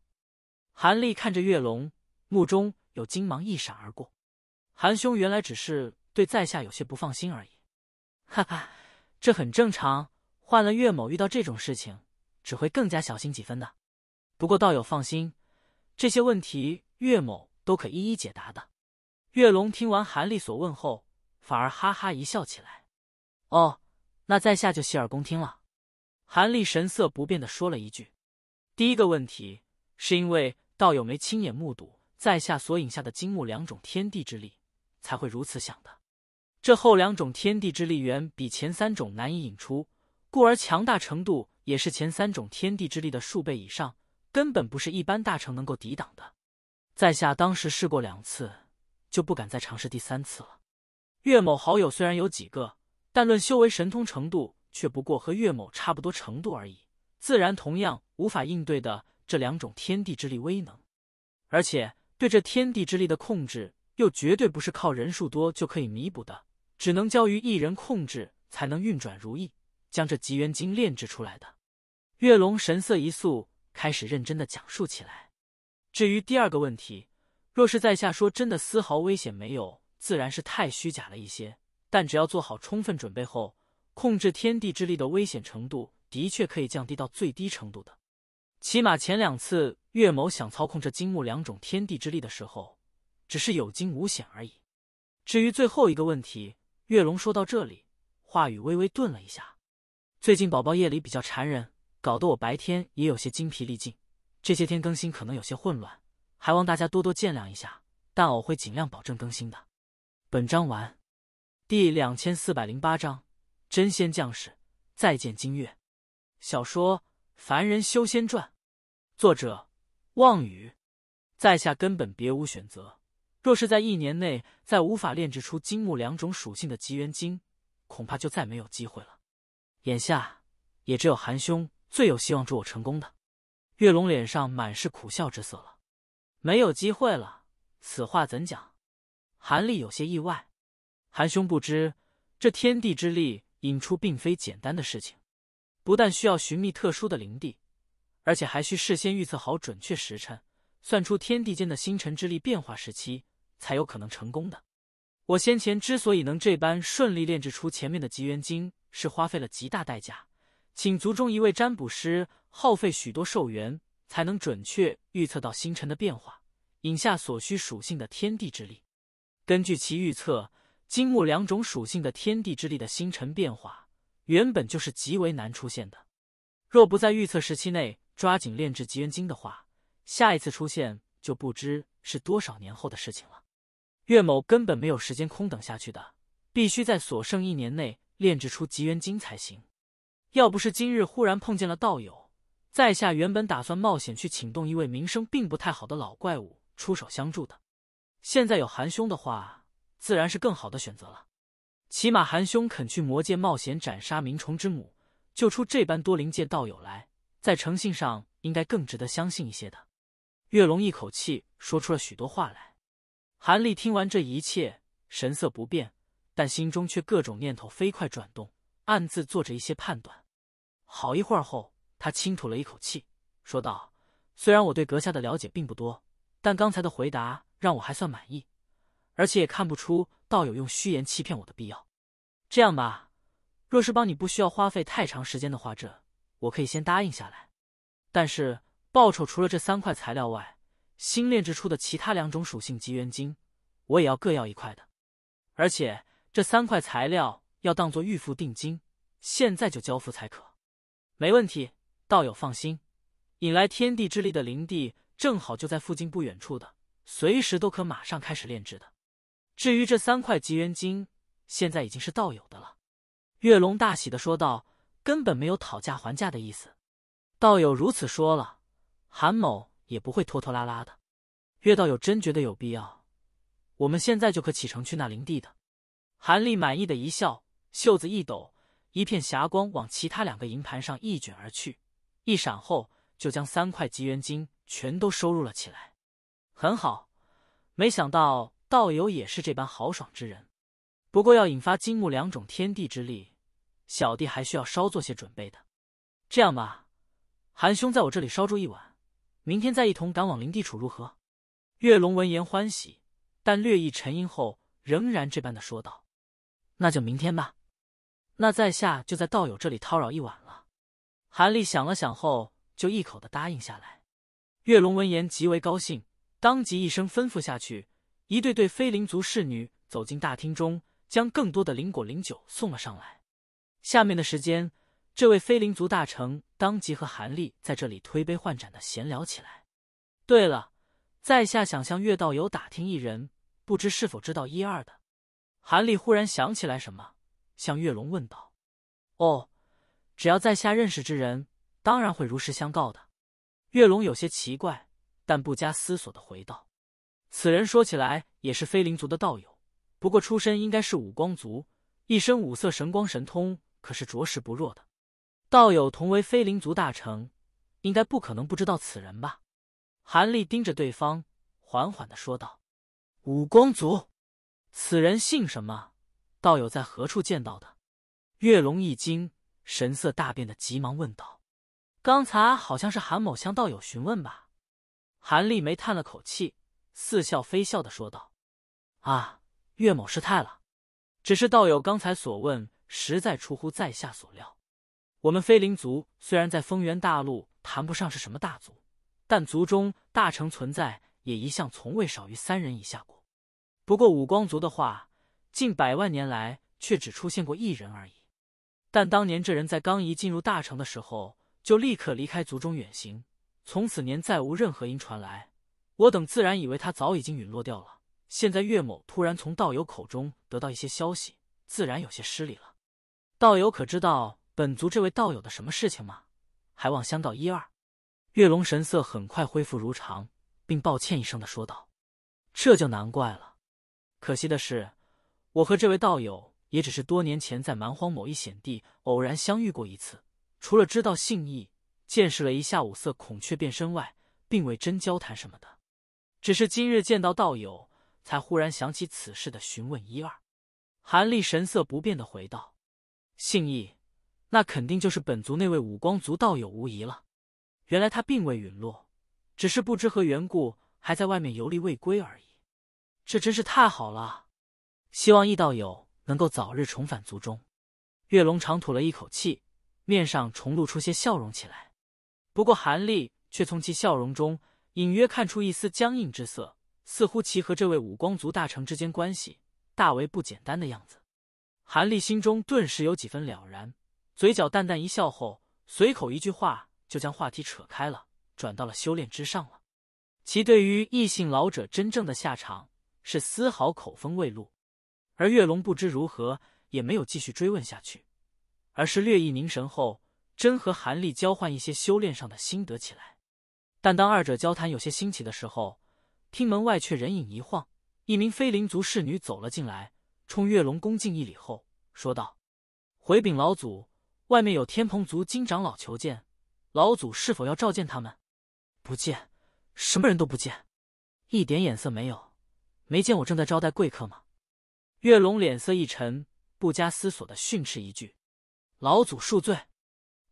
韩立看着岳龙，目中有金芒一闪而过。韩兄原来只是对在下有些不放心而已。哈哈，这很正常。换了岳某遇到这种事情，只会更加小心几分的。不过道友放心，这些问题岳某。都可一一解答的。月龙听完韩立所问后，反而哈哈一笑起来。哦，那在下就洗耳恭听了。韩立神色不变的说了一句：“第一个问题是因为道友没亲眼目睹在下所引下的金木两种天地之力，才会如此想的。这后两种天地之力远比前三种难以引出，故而强大程度也是前三种天地之力的数倍以上，根本不是一般大成能够抵挡的。”在下当时试过两次，就不敢再尝试第三次了。岳某好友虽然有几个，但论修为神通程度，却不过和岳某差不多程度而已，自然同样无法应对的这两种天地之力威能。而且对这天地之力的控制，又绝对不是靠人数多就可以弥补的，只能交于一人控制才能运转如意，将这极元经炼制出来的。岳龙神色一肃，开始认真的讲述起来。至于第二个问题，若是在下说真的丝毫危险没有，自然是太虚假了一些。但只要做好充分准备后，控制天地之力的危险程度的确可以降低到最低程度的。起码前两次，月某想操控这金木两种天地之力的时候，只是有惊无险而已。至于最后一个问题，月龙说到这里，话语微微顿了一下。最近宝宝夜里比较缠人，搞得我白天也有些精疲力尽。这些天更新可能有些混乱，还望大家多多见谅一下。但我会尽量保证更新的。本章完。第两千四百零八章：真仙将士再见金月。小说《凡人修仙传》，作者：望雨。在下根本别无选择。若是在一年内再无法炼制出金木两种属性的极元晶，恐怕就再没有机会了。眼下也只有韩兄最有希望助我成功的。月龙脸上满是苦笑之色了，没有机会了。此话怎讲？韩立有些意外。韩兄不知，这天地之力引出并非简单的事情，不但需要寻觅特殊的灵地，而且还需事先预测好准确时辰，算出天地间的星辰之力变化时期，才有可能成功。的我先前之所以能这般顺利炼制出前面的极元晶，是花费了极大代价，请族中一位占卜师。耗费许多寿元，才能准确预测到星辰的变化，引下所需属性的天地之力。根据其预测，金木两种属性的天地之力的星辰变化，原本就是极为难出现的。若不在预测时期内抓紧炼制极元经的话，下一次出现就不知是多少年后的事情了。岳某根本没有时间空等下去的，必须在所剩一年内炼制出极元经才行。要不是今日忽然碰见了道友，在下原本打算冒险去请动一位名声并不太好的老怪物出手相助的，现在有韩兄的话，自然是更好的选择了。起码韩兄肯去魔界冒险斩杀冥虫之母，救出这般多灵界道友来，在诚信上应该更值得相信一些的。月龙一口气说出了许多话来，韩立听完这一切，神色不变，但心中却各种念头飞快转动，暗自做着一些判断。好一会儿后。他轻吐了一口气，说道：“虽然我对阁下的了解并不多，但刚才的回答让我还算满意，而且也看不出道友用虚言欺骗我的必要。这样吧，若是帮你不需要花费太长时间的话，这我可以先答应下来。但是报酬除了这三块材料外，新炼制出的其他两种属性极元晶，我也要各要一块的。而且这三块材料要当做预付定金，现在就交付才可。没问题。”道友放心，引来天地之力的灵地正好就在附近不远处的，随时都可马上开始炼制的。至于这三块极元金，现在已经是道友的了。月龙大喜的说道，根本没有讨价还价的意思。道友如此说了，韩某也不会拖拖拉拉的。月道友真觉得有必要，我们现在就可启程去那灵地的。韩立满意的一笑，袖子一抖，一片霞光往其他两个银盘上一卷而去。一闪后，就将三块吉元金全都收入了起来。很好，没想到道友也是这般豪爽之人。不过要引发金木两种天地之力，小弟还需要稍做些准备的。这样吧，韩兄在我这里稍住一晚，明天再一同赶往灵地处如何？月龙闻言欢喜，但略一沉吟后，仍然这般的说道：“那就明天吧。那在下就在道友这里叨扰一晚了。”韩立想了想后，就一口的答应下来。月龙闻言极为高兴，当即一声吩咐下去，一对对飞灵族侍女走进大厅中，将更多的灵果、灵酒送了上来。下面的时间，这位飞灵族大臣当即和韩立在这里推杯换盏的闲聊起来。对了，在下想向月道友打听一人，不知是否知道一二的？韩立忽然想起来什么，向月龙问道：“哦。”只要在下认识之人，当然会如实相告的。月龙有些奇怪，但不加思索的回道：“此人说起来也是飞灵族的道友，不过出身应该是五光族，一身五色神光神通，可是着实不弱的。道友同为飞灵族大成，应该不可能不知道此人吧？”韩立盯着对方，缓缓的说道：“五光族，此人姓什么？道友在何处见到的？”月龙一惊。神色大变的急忙问道：“刚才好像是韩某向道友询问吧？”韩立梅叹了口气，似笑非笑的说道：“啊，岳某失态了。只是道友刚才所问，实在出乎在下所料。我们飞灵族虽然在丰源大陆谈不上是什么大族，但族中大成存在也一向从未少于三人以下过。不过五光族的话，近百万年来却只出现过一人而已。”但当年这人在刚一进入大城的时候，就立刻离开族中远行，从此年再无任何音传来。我等自然以为他早已经陨落掉了。现在岳某突然从道友口中得到一些消息，自然有些失礼了。道友可知道本族这位道友的什么事情吗？还望相告一二。岳龙神色很快恢复如常，并抱歉一声的说道：“这就难怪了。可惜的是，我和这位道友……”也只是多年前在蛮荒某一险地偶然相遇过一次，除了知道信义，见识了一下五色孔雀变身外，并未真交谈什么的。只是今日见到道友，才忽然想起此事的询问一二。韩立神色不变的回道：“信义，那肯定就是本族那位五光族道友无疑了。原来他并未陨落，只是不知何缘故还在外面游历未归而已。这真是太好了，希望易道友。”能够早日重返族中，月龙长吐了一口气，面上重露出些笑容起来。不过韩立却从其笑容中隐约看出一丝僵硬之色，似乎其和这位五光族大成之间关系大为不简单的样子。韩立心中顿时有几分了然，嘴角淡淡一笑后，随口一句话就将话题扯开了，转到了修炼之上了。其对于异姓老者真正的下场是丝毫口风未露。而月龙不知如何，也没有继续追问下去，而是略一凝神后，真和韩立交换一些修炼上的心得起来。但当二者交谈有些兴起的时候，听门外却人影一晃，一名飞灵族侍女走了进来，冲月龙恭敬一礼后说道：“回禀老祖，外面有天蓬族金长老求见，老祖是否要召见他们？”“不见，什么人都不见，一点眼色没有，没见我正在招待贵客吗？”月龙脸色一沉，不加思索的训斥一句：“老祖恕罪。”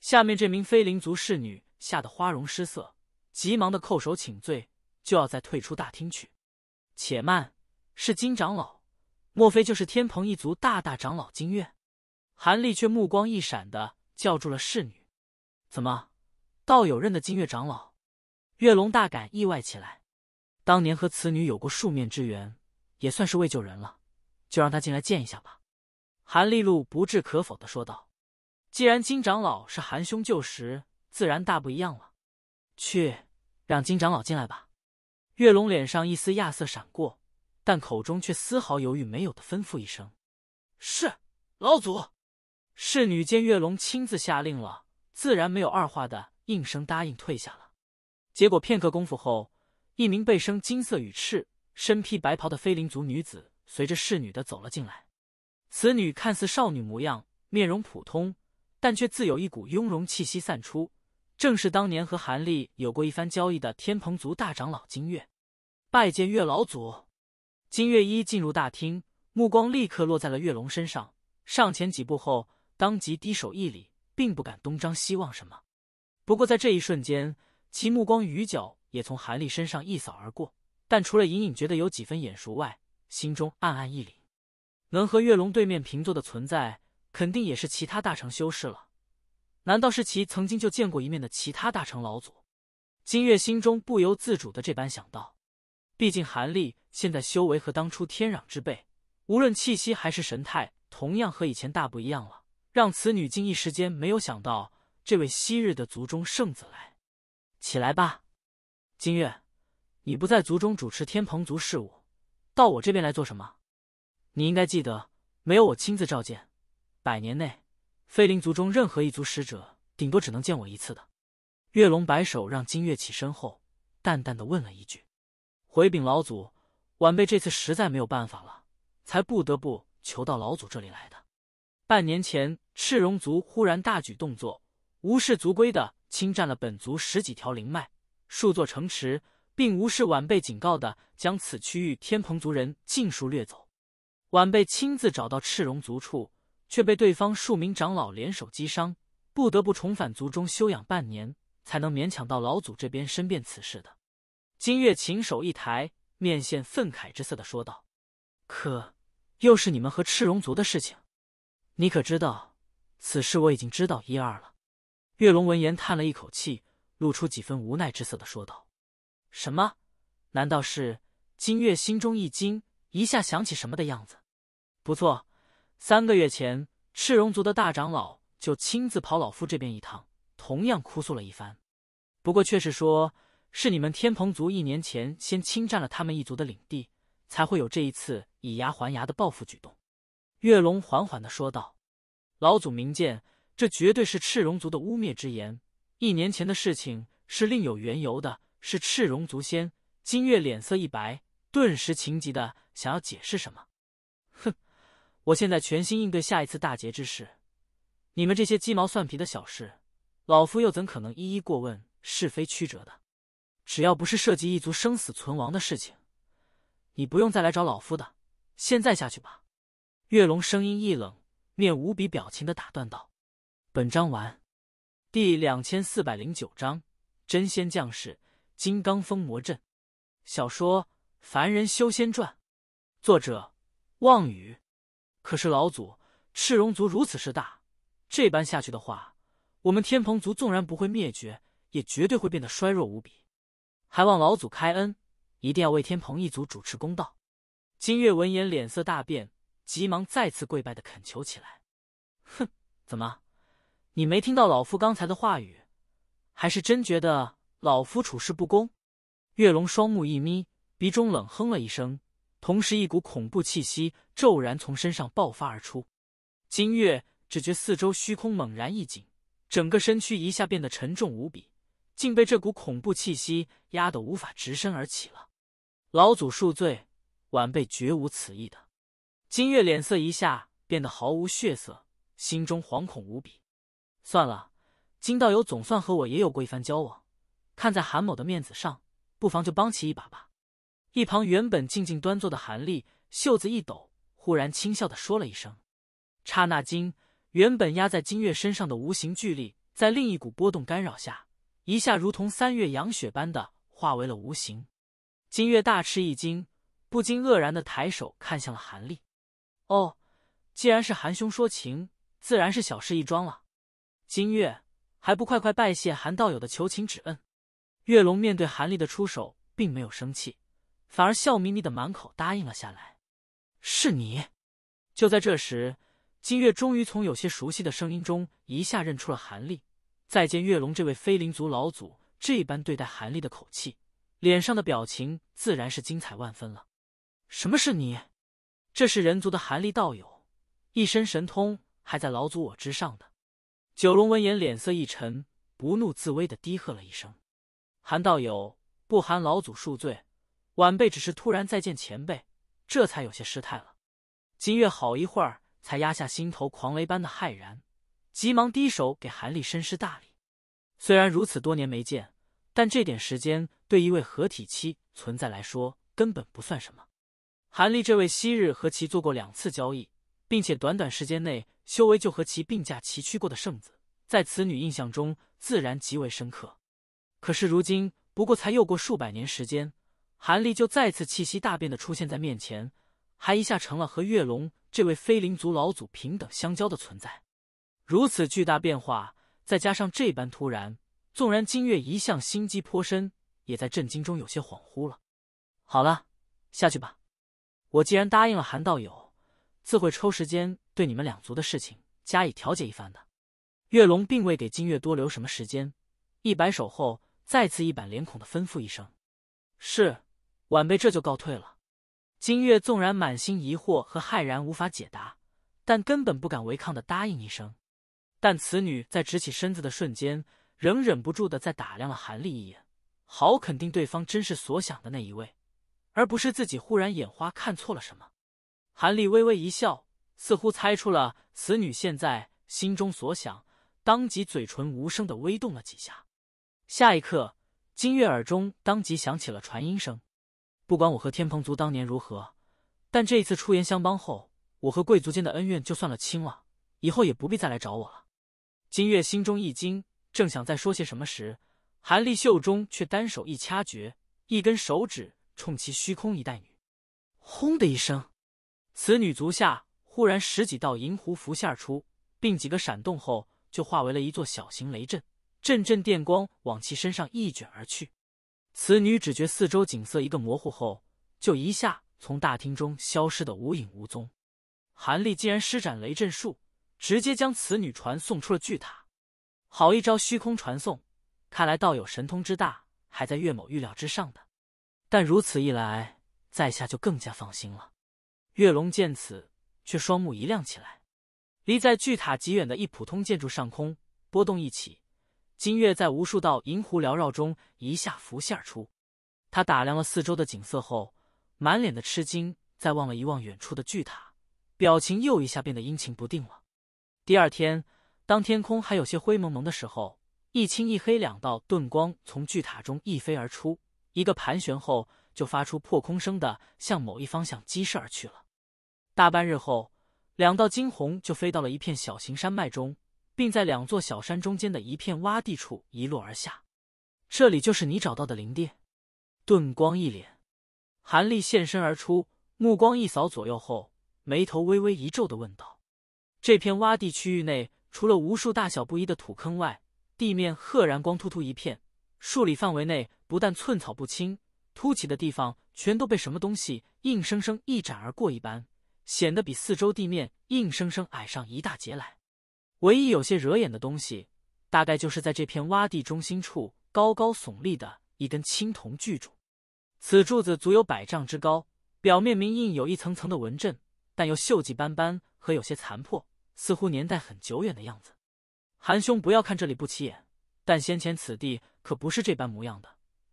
下面这名飞灵族侍女吓得花容失色，急忙的叩首请罪，就要再退出大厅去。且慢，是金长老？莫非就是天蓬一族大大长老金月？韩立却目光一闪的叫住了侍女：“怎么，道友认得金月长老？”月龙大感意外起来，当年和此女有过数面之缘，也算是为救人了。就让他进来见一下吧。”韩立禄不置可否的说道，“既然金长老是韩兄旧识，自然大不一样了。去，让金长老进来吧。”月龙脸上一丝亚色闪过，但口中却丝毫犹豫没有的吩咐一声：“是老祖。”侍女见月龙亲自下令了，自然没有二话的应声答应，退下了。结果片刻功夫后，一名背生金色羽翅、身披白袍的飞灵族女子。随着侍女的走了进来，此女看似少女模样，面容普通，但却自有一股雍容气息散出，正是当年和韩立有过一番交易的天蓬族大长老金月。拜见月老祖！金月一进入大厅，目光立刻落在了月龙身上，上前几步后，当即低手一礼，并不敢东张西望什么。不过在这一瞬间，其目光余角也从韩立身上一扫而过，但除了隐隐觉得有几分眼熟外，心中暗暗一凛，能和月龙对面平坐的存在，肯定也是其他大成修士了。难道是其曾经就见过一面的其他大成老祖？金月心中不由自主的这般想到。毕竟韩立现在修为和当初天壤之别，无论气息还是神态，同样和以前大不一样了，让此女竟一时间没有想到这位昔日的族中圣子来。起来吧，金月，你不在族中主持天蓬族事务。到我这边来做什么？你应该记得，没有我亲自召见，百年内飞灵族中任何一族使者，顶多只能见我一次的。月龙摆手，让金月起身后，淡淡的问了一句：“回禀老祖，晚辈这次实在没有办法了，才不得不求到老祖这里来的。半年前，赤龙族忽然大举动作，无视族规的侵占了本族十几条灵脉，数座城池。”并无视晚辈警告的，将此区域天蓬族人尽数掠走。晚辈亲自找到赤龙族处，却被对方数名长老联手击伤，不得不重返族中休养半年，才能勉强到老祖这边申辩此事的。金月琴手一抬，面现愤慨之色的说道：“可又是你们和赤龙族的事情？你可知道此事？我已经知道一二了。”月龙闻言叹了一口气，露出几分无奈之色的说道。什么？难道是金月心中一惊，一下想起什么的样子？不错，三个月前，赤龙族的大长老就亲自跑老夫这边一趟，同样哭诉了一番。不过却是说，是你们天蓬族一年前先侵占了他们一族的领地，才会有这一次以牙还牙的报复举动。月龙缓缓的说道：“老祖明鉴，这绝对是赤龙族的污蔑之言。一年前的事情是另有缘由的。”是赤龙族仙，金月脸色一白，顿时情急的想要解释什么。哼，我现在全心应对下一次大劫之事，你们这些鸡毛蒜皮的小事，老夫又怎可能一一过问是非曲折的？只要不是涉及一族生死存亡的事情，你不用再来找老夫的。现在下去吧。月龙声音一冷，面无比表情的打断道：“本章完，第两千四百零九章真仙降世。”《金刚封魔阵》小说《凡人修仙传》，作者望雨。可是老祖，赤龙族如此势大，这般下去的话，我们天蓬族纵然不会灭绝，也绝对会变得衰弱无比。还望老祖开恩，一定要为天蓬一族主持公道。金月闻言脸色大变，急忙再次跪拜的恳求起来：“哼，怎么，你没听到老夫刚才的话语，还是真觉得？”老夫处事不公，月龙双目一眯，鼻中冷哼了一声，同时一股恐怖气息骤然从身上爆发而出。金月只觉四周虚空猛然一紧，整个身躯一下变得沉重无比，竟被这股恐怖气息压得无法直身而起了。老祖恕罪，晚辈绝无此意的。金月脸色一下变得毫无血色，心中惶恐无比。算了，金道友总算和我也有过一番交往。看在韩某的面子上，不妨就帮其一把吧。一旁原本静静端坐的韩立袖子一抖，忽然轻笑的说了一声。刹那间，原本压在金月身上的无形巨力，在另一股波动干扰下，一下如同三月阳雪般的化为了无形。金月大吃一惊，不禁愕然的抬手看向了韩立。哦，既然是韩兄说情，自然是小事一桩了。金月还不快快拜谢韩道友的求情之恩。月龙面对韩立的出手，并没有生气，反而笑眯眯的满口答应了下来。是你？就在这时，金月终于从有些熟悉的声音中一下认出了韩立。再见月龙，这位飞灵族老祖这般对待韩立的口气，脸上的表情自然是精彩万分了。什么是你？这是人族的韩立道友，一身神通还在老祖我之上的。九龙闻言，脸色一沉，不怒自威的低喝了一声。韩道友，不韩老祖恕罪，晚辈只是突然再见前辈，这才有些失态了。金月好一会儿才压下心头狂雷般的骇然，急忙低手给韩立深施大礼。虽然如此多年没见，但这点时间对一位合体期存在来说根本不算什么。韩立这位昔日和其做过两次交易，并且短短时间内修为就和其并驾齐驱过的圣子，在此女印象中自然极为深刻。可是如今不过才又过数百年时间，韩立就再次气息大变的出现在面前，还一下成了和月龙这位非灵族老祖平等相交的存在。如此巨大变化，再加上这般突然，纵然金月一向心机颇深，也在震惊中有些恍惚了。好了，下去吧。我既然答应了韩道友，自会抽时间对你们两族的事情加以调解一番的。月龙并未给金月多留什么时间，一摆手后。再次一板脸孔的吩咐一声：“是，晚辈这就告退了。”金月纵然满心疑惑和骇然，无法解答，但根本不敢违抗的答应一声。但此女在直起身子的瞬间，仍忍不住的再打量了韩立一眼，好肯定对方真是所想的那一位，而不是自己忽然眼花看错了什么。韩立微微一笑，似乎猜出了此女现在心中所想，当即嘴唇无声的微动了几下。下一刻，金月耳中当即响起了传音声：“不管我和天蓬族当年如何，但这一次出言相帮后，我和贵族间的恩怨就算了清了，以后也不必再来找我了。”金月心中一惊，正想再说些什么时，韩立袖中却单手一掐诀，一根手指冲其虚空一带，女轰的一声，此女足下忽然十几道银弧浮现出，并几个闪动后，就化为了一座小型雷阵。阵阵电光往其身上一卷而去，此女只觉四周景色一个模糊后，就一下从大厅中消失的无影无踪。韩立竟然施展雷震术，直接将此女传送出了巨塔。好一招虚空传送，看来道友神通之大，还在岳某预料之上的。但如此一来，在下就更加放心了。岳龙见此，却双目一亮起来，离在巨塔极远的一普通建筑上空波动一起。金月在无数道银弧缭绕中一下浮现而出，他打量了四周的景色后，满脸的吃惊；再望了一望远处的巨塔，表情又一下变得阴晴不定了。第二天，当天空还有些灰蒙蒙的时候，一青一黑两道遁光从巨塔中一飞而出，一个盘旋后，就发出破空声的向某一方向激射而去了。大半日后，两道金鸿就飞到了一片小型山脉中。并在两座小山中间的一片洼地处一落而下，这里就是你找到的灵殿。顿光一脸韩立现身而出，目光一扫左右后，眉头微微一皱的问道：“这片洼地区域内，除了无数大小不一的土坑外，地面赫然光秃秃一片，数里范围内不但寸草不青，凸起的地方全都被什么东西硬生生一斩而过一般，显得比四周地面硬生生矮上一大截来。”唯一有些惹眼的东西，大概就是在这片洼地中心处高高耸立的一根青铜巨柱。此柱子足有百丈之高，表面明印有一层层的纹阵，但又锈迹斑斑和有些残破，似乎年代很久远的样子。韩兄，不要看这里不起眼，但先前此地可不是这般模样的，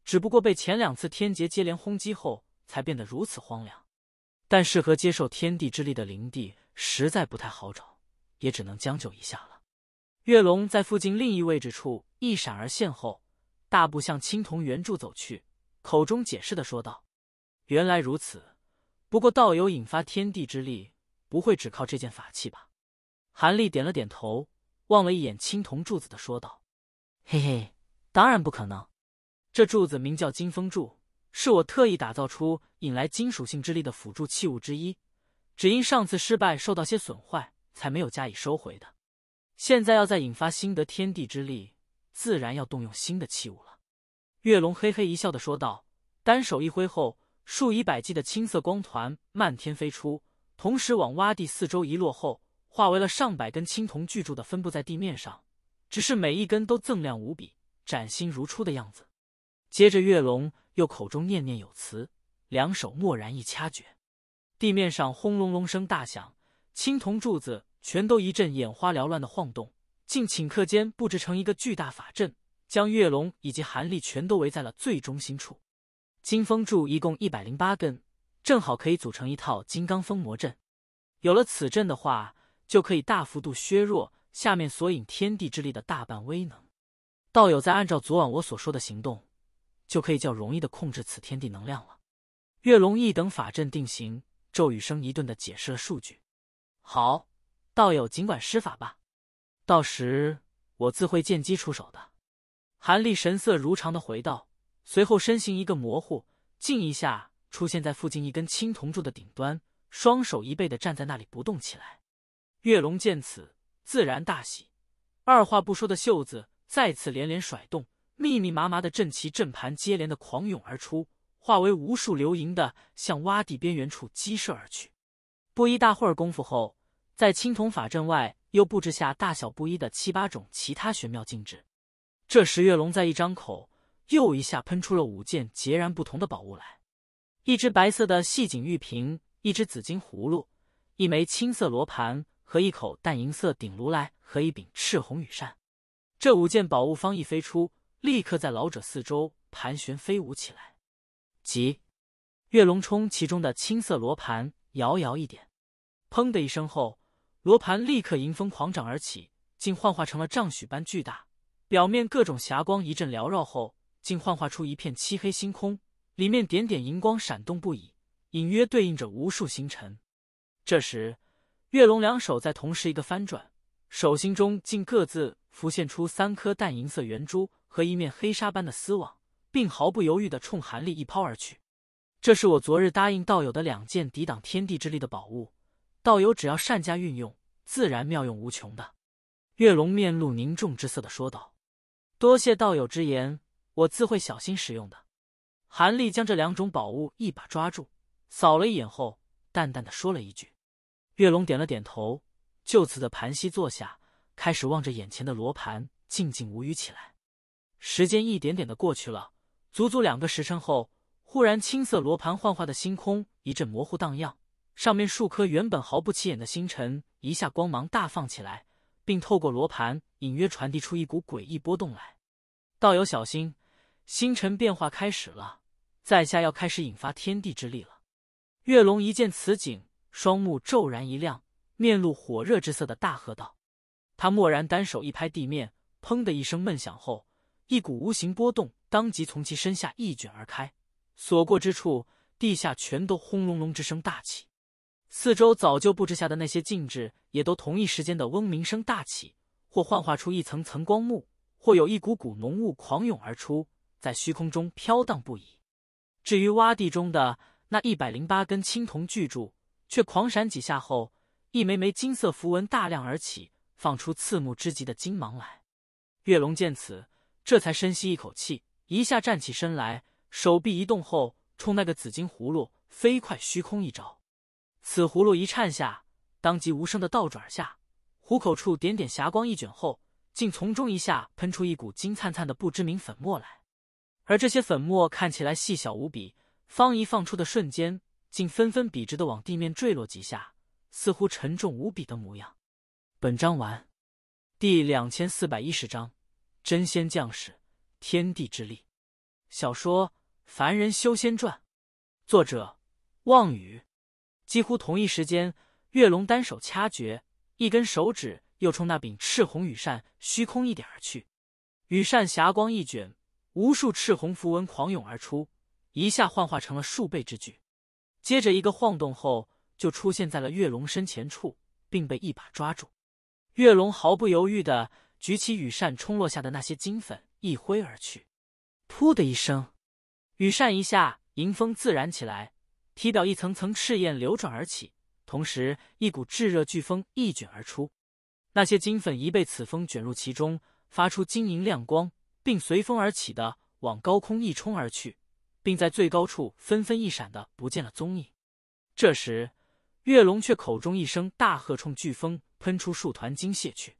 只不过被前两次天劫接连轰击后，才变得如此荒凉。但适合接受天地之力的灵地实在不太好找。也只能将就一下了。月龙在附近另一位置处一闪而现后，大步向青铜圆柱走去，口中解释的说道：“原来如此，不过道友引发天地之力，不会只靠这件法器吧？”韩立点了点头，望了一眼青铜柱子的说道：“嘿嘿，当然不可能。这柱子名叫金风柱，是我特意打造出引来金属性之力的辅助器物之一，只因上次失败受到些损坏。”才没有加以收回的，现在要再引发新的天地之力，自然要动用新的器物了。月龙嘿嘿一笑的说道，单手一挥后，数以百计的青色光团漫天飞出，同时往洼地四周一落后，化为了上百根青铜巨柱的分布在地面上，只是每一根都锃亮无比、崭新如初的样子。接着，月龙又口中念念有词，两手蓦然一掐诀，地面上轰隆隆声大响。青铜柱子全都一阵眼花缭乱的晃动，竟顷刻间布置成一个巨大法阵，将月龙以及韩立全都围在了最中心处。金风柱一共一百零八根，正好可以组成一套金刚风魔阵。有了此阵的话，就可以大幅度削弱下面索引天地之力的大半威能。道友再按照昨晚我所说的行动，就可以较容易的控制此天地能量了。月龙一等法阵定型，咒语声一顿的解释了数据。好，道友尽管施法吧，到时我自会见机出手的。韩立神色如常的回道，随后身形一个模糊，静一下出现在附近一根青铜柱的顶端，双手一背的站在那里不动起来。月龙见此，自然大喜，二话不说的袖子再次连连甩动，密密麻麻的阵旗阵盘接连的狂涌而出，化为无数流萤的向洼地边缘处激射而去。不一大会儿功夫后，在青铜法阵外又布置下大小不一的七八种其他玄妙禁制。这时，月龙在一张口，又一下喷出了五件截然不同的宝物来：一只白色的细颈玉瓶，一只紫金葫芦，一枚青色罗盘和一口淡银色鼎炉来和一柄赤红羽扇。这五件宝物方一飞出，立刻在老者四周盘旋飞舞起来。即月龙冲其中的青色罗盘。摇摇一点，砰的一声后，罗盘立刻迎风狂涨而起，竟幻化成了丈许般巨大。表面各种霞光一阵缭绕后，竟幻化出一片漆黑星空，里面点点荧光闪动不已，隐约对应着无数星辰。这时，月龙两手在同时一个翻转，手心中竟各自浮现出三颗淡银色圆珠和一面黑纱般的丝网，并毫不犹豫的冲韩立一抛而去。这是我昨日答应道友的两件抵挡天地之力的宝物，道友只要善加运用，自然妙用无穷的。月龙面露凝重之色的说道：“多谢道友之言，我自会小心使用的。”韩立将这两种宝物一把抓住，扫了一眼后，淡淡的说了一句：“月龙点了点头，就此的盘膝坐下，开始望着眼前的罗盘，静静无语起来。时间一点点的过去了，足足两个时辰后。”忽然，青色罗盘幻化的星空一阵模糊荡漾，上面数颗原本毫不起眼的星辰一下光芒大放起来，并透过罗盘隐约传递出一股诡异波动来。道友小心，星辰变化开始了，在下要开始引发天地之力了。月龙一见此景，双目骤然一亮，面露火热之色的大喝道：“他蓦然单手一拍地面，砰的一声闷响后，一股无形波动当即从其身下一卷而开。”所过之处，地下全都轰隆隆之声大起，四周早就布置下的那些禁制也都同一时间的嗡鸣声大起，或幻化出一层层光幕，或有一股股浓雾狂涌而出，在虚空中飘荡不已。至于洼地中的那一百零八根青铜巨柱，却狂闪几下后，一枚枚金色符文大量而起，放出刺目之极的金芒来。月龙见此，这才深吸一口气，一下站起身来。手臂一动后，冲那个紫金葫芦飞快虚空一招，此葫芦一颤下，当即无声的倒转下，虎口处点点霞光一卷后，竟从中一下喷出一股金灿灿的不知名粉末来。而这些粉末看起来细小无比，方一放出的瞬间，竟纷纷笔直的往地面坠落几下，似乎沉重无比的模样。本章完。第两千四百一十章：真仙将士，天地之力。小说。《凡人修仙传》，作者望雨。几乎同一时间，月龙单手掐诀，一根手指又冲那柄赤红羽扇虚空一点而去。羽扇霞光一卷，无数赤红符文狂涌而出，一下幻化成了数倍之巨。接着一个晃动后，就出现在了月龙身前处，并被一把抓住。月龙毫不犹豫的举起羽扇，冲落下的那些金粉一挥而去，噗的一声。羽扇一下，迎风自燃起来，体表一层层赤焰流转而起，同时一股炙热飓风一卷而出。那些金粉一被此风卷入其中，发出晶莹亮光，并随风而起的往高空一冲而去，并在最高处纷纷一闪的不见了踪影。这时，月龙却口中一声大喝，冲飓风喷出数团金屑去。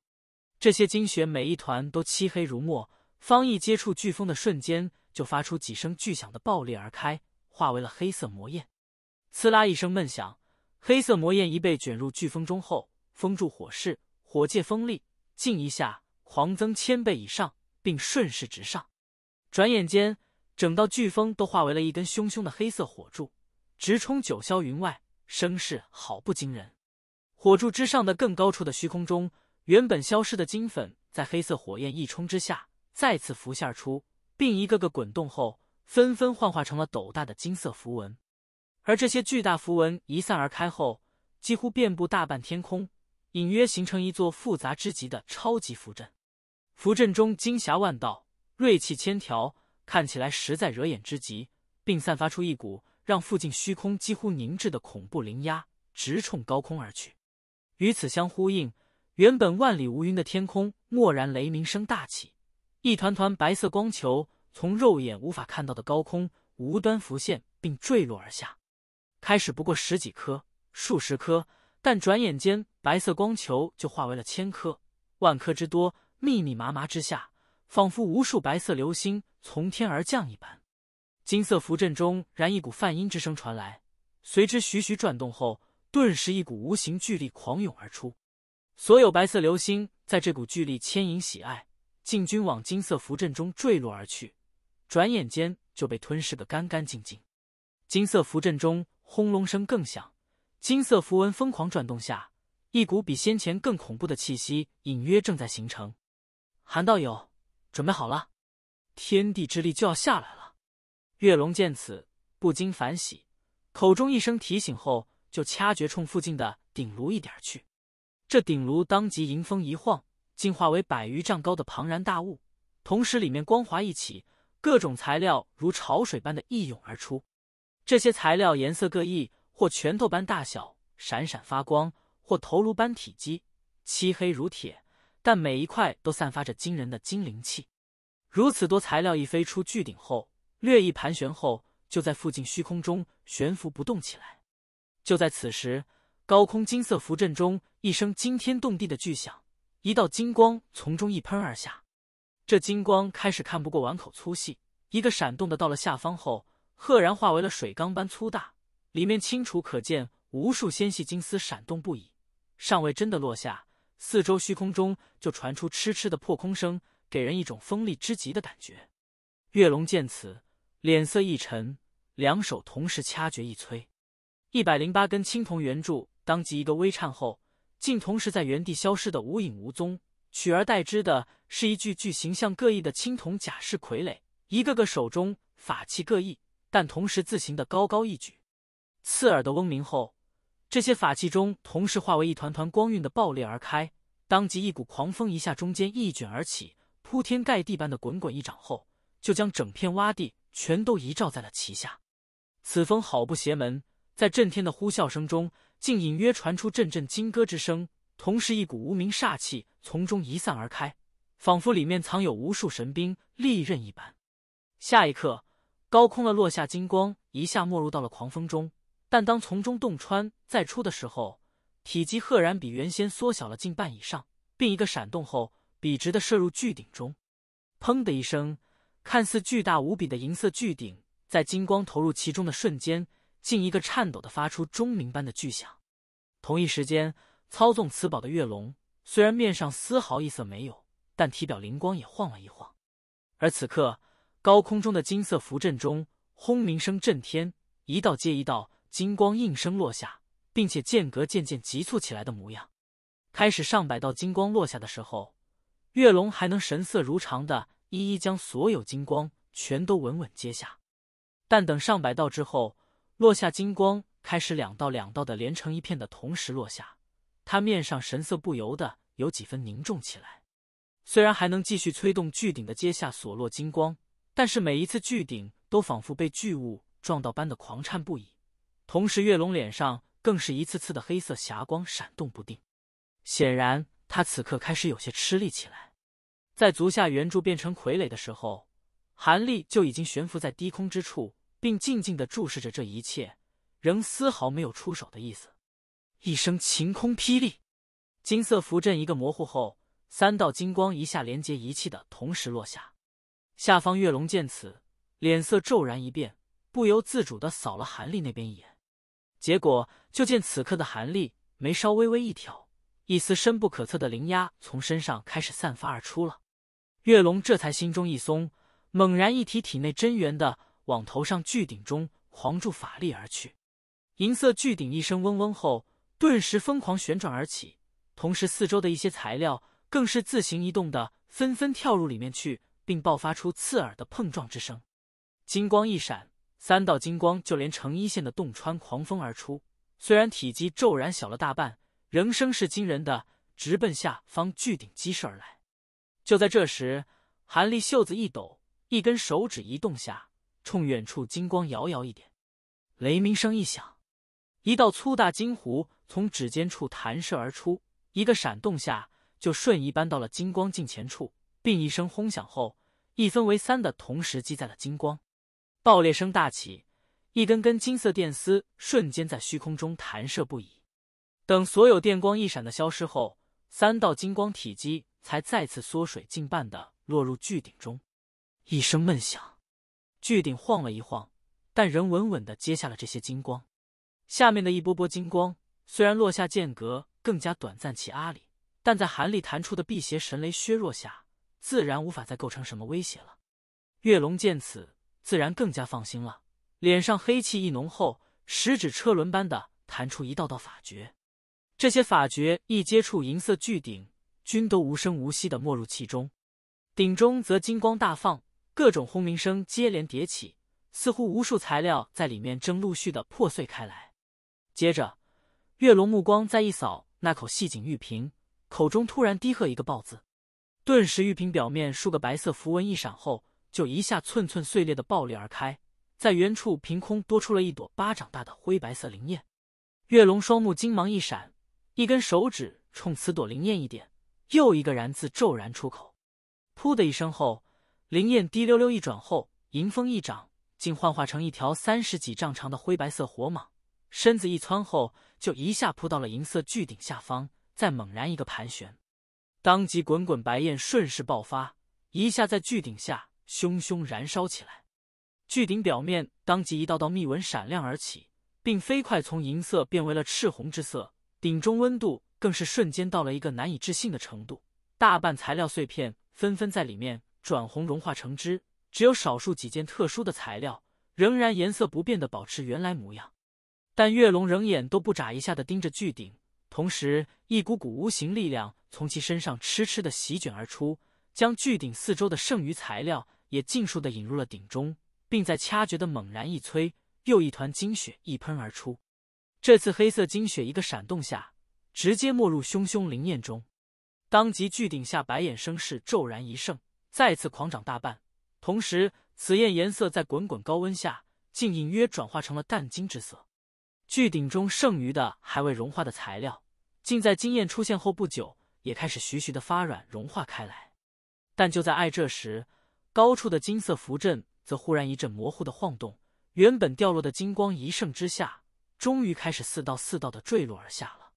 这些金血每一团都漆黑如墨。方毅接触飓风的瞬间，就发出几声巨响的爆裂而开，化为了黑色魔焰。刺啦一声闷响，黑色魔焰一被卷入飓风中后，封住火势，火借风力，竟一下狂增千倍以上，并顺势直上。转眼间，整道飓风都化为了一根汹汹的黑色火柱，直冲九霄云外，声势毫不惊人。火柱之上的更高处的虚空中，原本消失的金粉，在黑色火焰一冲之下。再次浮现出，并一个个滚动后，纷纷幻化成了斗大的金色符文。而这些巨大符文一散而开后，几乎遍布大半天空，隐约形成一座复杂之极的超级符阵。符阵中金霞万道，锐气千条，看起来实在惹眼之极，并散发出一股让附近虚空几乎凝滞的恐怖灵压，直冲高空而去。与此相呼应，原本万里无云的天空蓦然雷鸣声大起。一团团白色光球从肉眼无法看到的高空无端浮现，并坠落而下。开始不过十几颗、数十颗，但转眼间，白色光球就化为了千颗、万颗之多，密密麻麻之下，仿佛无数白色流星从天而降一般。金色符阵中，然一股泛音之声传来，随之徐徐转动后，顿时一股无形巨力狂涌而出，所有白色流星在这股巨力牵引、喜爱。禁军往金色符阵中坠落而去，转眼间就被吞噬的干干净净。金色符阵中轰隆声更响，金色符文疯狂转动下，一股比先前更恐怖的气息隐约正在形成。韩道友，准备好了，天地之力就要下来了。月龙见此不禁反喜，口中一声提醒后，就掐诀冲附近的鼎炉一点去。这鼎炉当即迎风一晃。进化为百余丈高的庞然大物，同时里面光滑一起，各种材料如潮水般的一涌而出。这些材料颜色各异，或拳头般大小，闪闪发光；或头颅般体积，漆黑如铁。但每一块都散发着惊人的精灵气。如此多材料一飞出巨顶后，略一盘旋后，就在附近虚空中悬浮不动起来。就在此时，高空金色符阵中一声惊天动地的巨响。一道金光从中一喷而下，这金光开始看不过碗口粗细，一个闪动的到了下方后，赫然化为了水缸般粗大，里面清楚可见无数纤细金丝闪动不已。尚未真的落下，四周虚空中就传出嗤嗤的破空声，给人一种锋利之极的感觉。月龙见此，脸色一沉，两手同时掐诀一催，一百零八根青铜圆柱当即一个微颤后。竟同时在原地消失的无影无踪，取而代之的是一具具形象各异的青铜甲式傀儡，一个个手中法器各异，但同时自行的高高一举。刺耳的嗡鸣后，这些法器中同时化为一团团光晕的爆裂而开，当即一股狂风一下中间一卷而起，铺天盖地般的滚滚一掌后，就将整片洼地全都遗照在了旗下。此风好不邪门，在震天的呼啸声中。竟隐约传出阵阵金戈之声，同时一股无名煞气从中一散而开，仿佛里面藏有无数神兵利刃一般。下一刻，高空的落下金光一下没入到了狂风中，但当从中洞穿再出的时候，体积赫然比原先缩小了近半以上，并一个闪动后，笔直的射入巨鼎中。砰的一声，看似巨大无比的银色巨鼎，在金光投入其中的瞬间。竟一个颤抖的发出钟鸣般的巨响，同一时间，操纵此宝的月龙虽然面上丝毫异色没有，但体表灵光也晃了一晃。而此刻高空中的金色符阵中，轰鸣声震天，一道接一道金光应声落下，并且间隔渐渐急促起来的模样。开始上百道金光落下的时候，月龙还能神色如常的，一一将所有金光全都稳稳接下，但等上百道之后。落下金光，开始两道两道的连成一片的同时落下。他面上神色不由得有几分凝重起来。虽然还能继续催动巨鼎的阶下所落金光，但是每一次巨鼎都仿佛被巨物撞到般的狂颤不已。同时，月龙脸上更是一次次的黑色霞光闪动不定，显然他此刻开始有些吃力起来。在足下圆柱变成傀儡的时候，韩立就已经悬浮在低空之处。并静静的注视着这一切，仍丝毫没有出手的意思。一声晴空霹雳，金色符阵一个模糊后，三道金光一下连接一气的同时落下。下方月龙见此，脸色骤然一变，不由自主的扫了韩立那边一眼。结果就见此刻的韩立眉梢微微一挑，一丝深不可测的灵压从身上开始散发而出了。月龙这才心中一松，猛然一提体内真元的。往头上巨顶中狂注法力而去，银色巨顶一声嗡嗡后，顿时疯狂旋转而起，同时四周的一些材料更是自行移动的，纷纷跳入里面去，并爆发出刺耳的碰撞之声。金光一闪，三道金光就连成一线的洞穿狂风而出，虽然体积骤然小了大半，仍声势惊人的直奔下方巨顶击射而来。就在这时，韩立袖子一抖，一根手指移动下。冲远处金光遥遥一点，雷鸣声一响，一道粗大金弧从指尖处弹射而出，一个闪动下就瞬移搬到了金光近前处，并一声轰响后，一分为三的同时击在了金光，爆裂声大起，一根根金色电丝瞬间在虚空中弹射不已。等所有电光一闪的消失后，三道金光体积才再次缩水近半的落入巨顶中，一声闷响。巨鼎晃了一晃，但仍稳稳的接下了这些金光。下面的一波波金光虽然落下间隔更加短暂其阿里，但在韩立弹出的辟邪神雷削弱下，自然无法再构成什么威胁了。月龙见此，自然更加放心了，脸上黑气一浓厚，十指车轮般的弹出一道道法诀，这些法诀一接触银色巨鼎，均都无声无息的没入其中，鼎中则金光大放。各种轰鸣声接连迭起，似乎无数材料在里面正陆续的破碎开来。接着，月龙目光再一扫那口细颈玉瓶，口中突然低喝一个“爆”字，顿时玉瓶表面数个白色符文一闪后，就一下寸寸碎裂的爆裂而开，在原处凭空多出了一朵巴掌大的灰白色灵焰。月龙双目金芒一闪，一根手指冲此朵灵焰一点，又一个“燃”字骤然出口，噗的一声后。灵焰滴溜溜一转后，迎风一掌，竟幻化成一条三十几丈长的灰白色火蟒，身子一蹿后，就一下扑到了银色巨鼎下方，再猛然一个盘旋，当即滚滚白焰顺势爆发，一下在巨鼎下汹汹燃烧起来。巨鼎表面当即一道道密纹闪亮而起，并飞快从银色变为了赤红之色，鼎中温度更是瞬间到了一个难以置信的程度，大半材料碎片纷纷在里面。转红融化成汁，只有少数几件特殊的材料仍然颜色不变的保持原来模样，但月龙仍眼都不眨一下的盯着巨鼎，同时一股股无形力量从其身上痴痴的席卷而出，将巨鼎四周的剩余材料也尽数的引入了鼎中，并在掐诀的猛然一催，又一团精血一喷而出，这次黑色精血一个闪动下，直接没入汹汹灵焰中，当即巨鼎下白眼生势骤然一盛。再次狂涨大半，同时，此焰颜色在滚滚高温下，竟隐约转化成了淡金之色。巨鼎中剩余的还未融化的材料，竟在金焰出现后不久，也开始徐徐的发软融化开来。但就在爱这时，高处的金色符阵则忽然一阵模糊的晃动，原本掉落的金光一盛之下，终于开始四道四道的坠落而下了。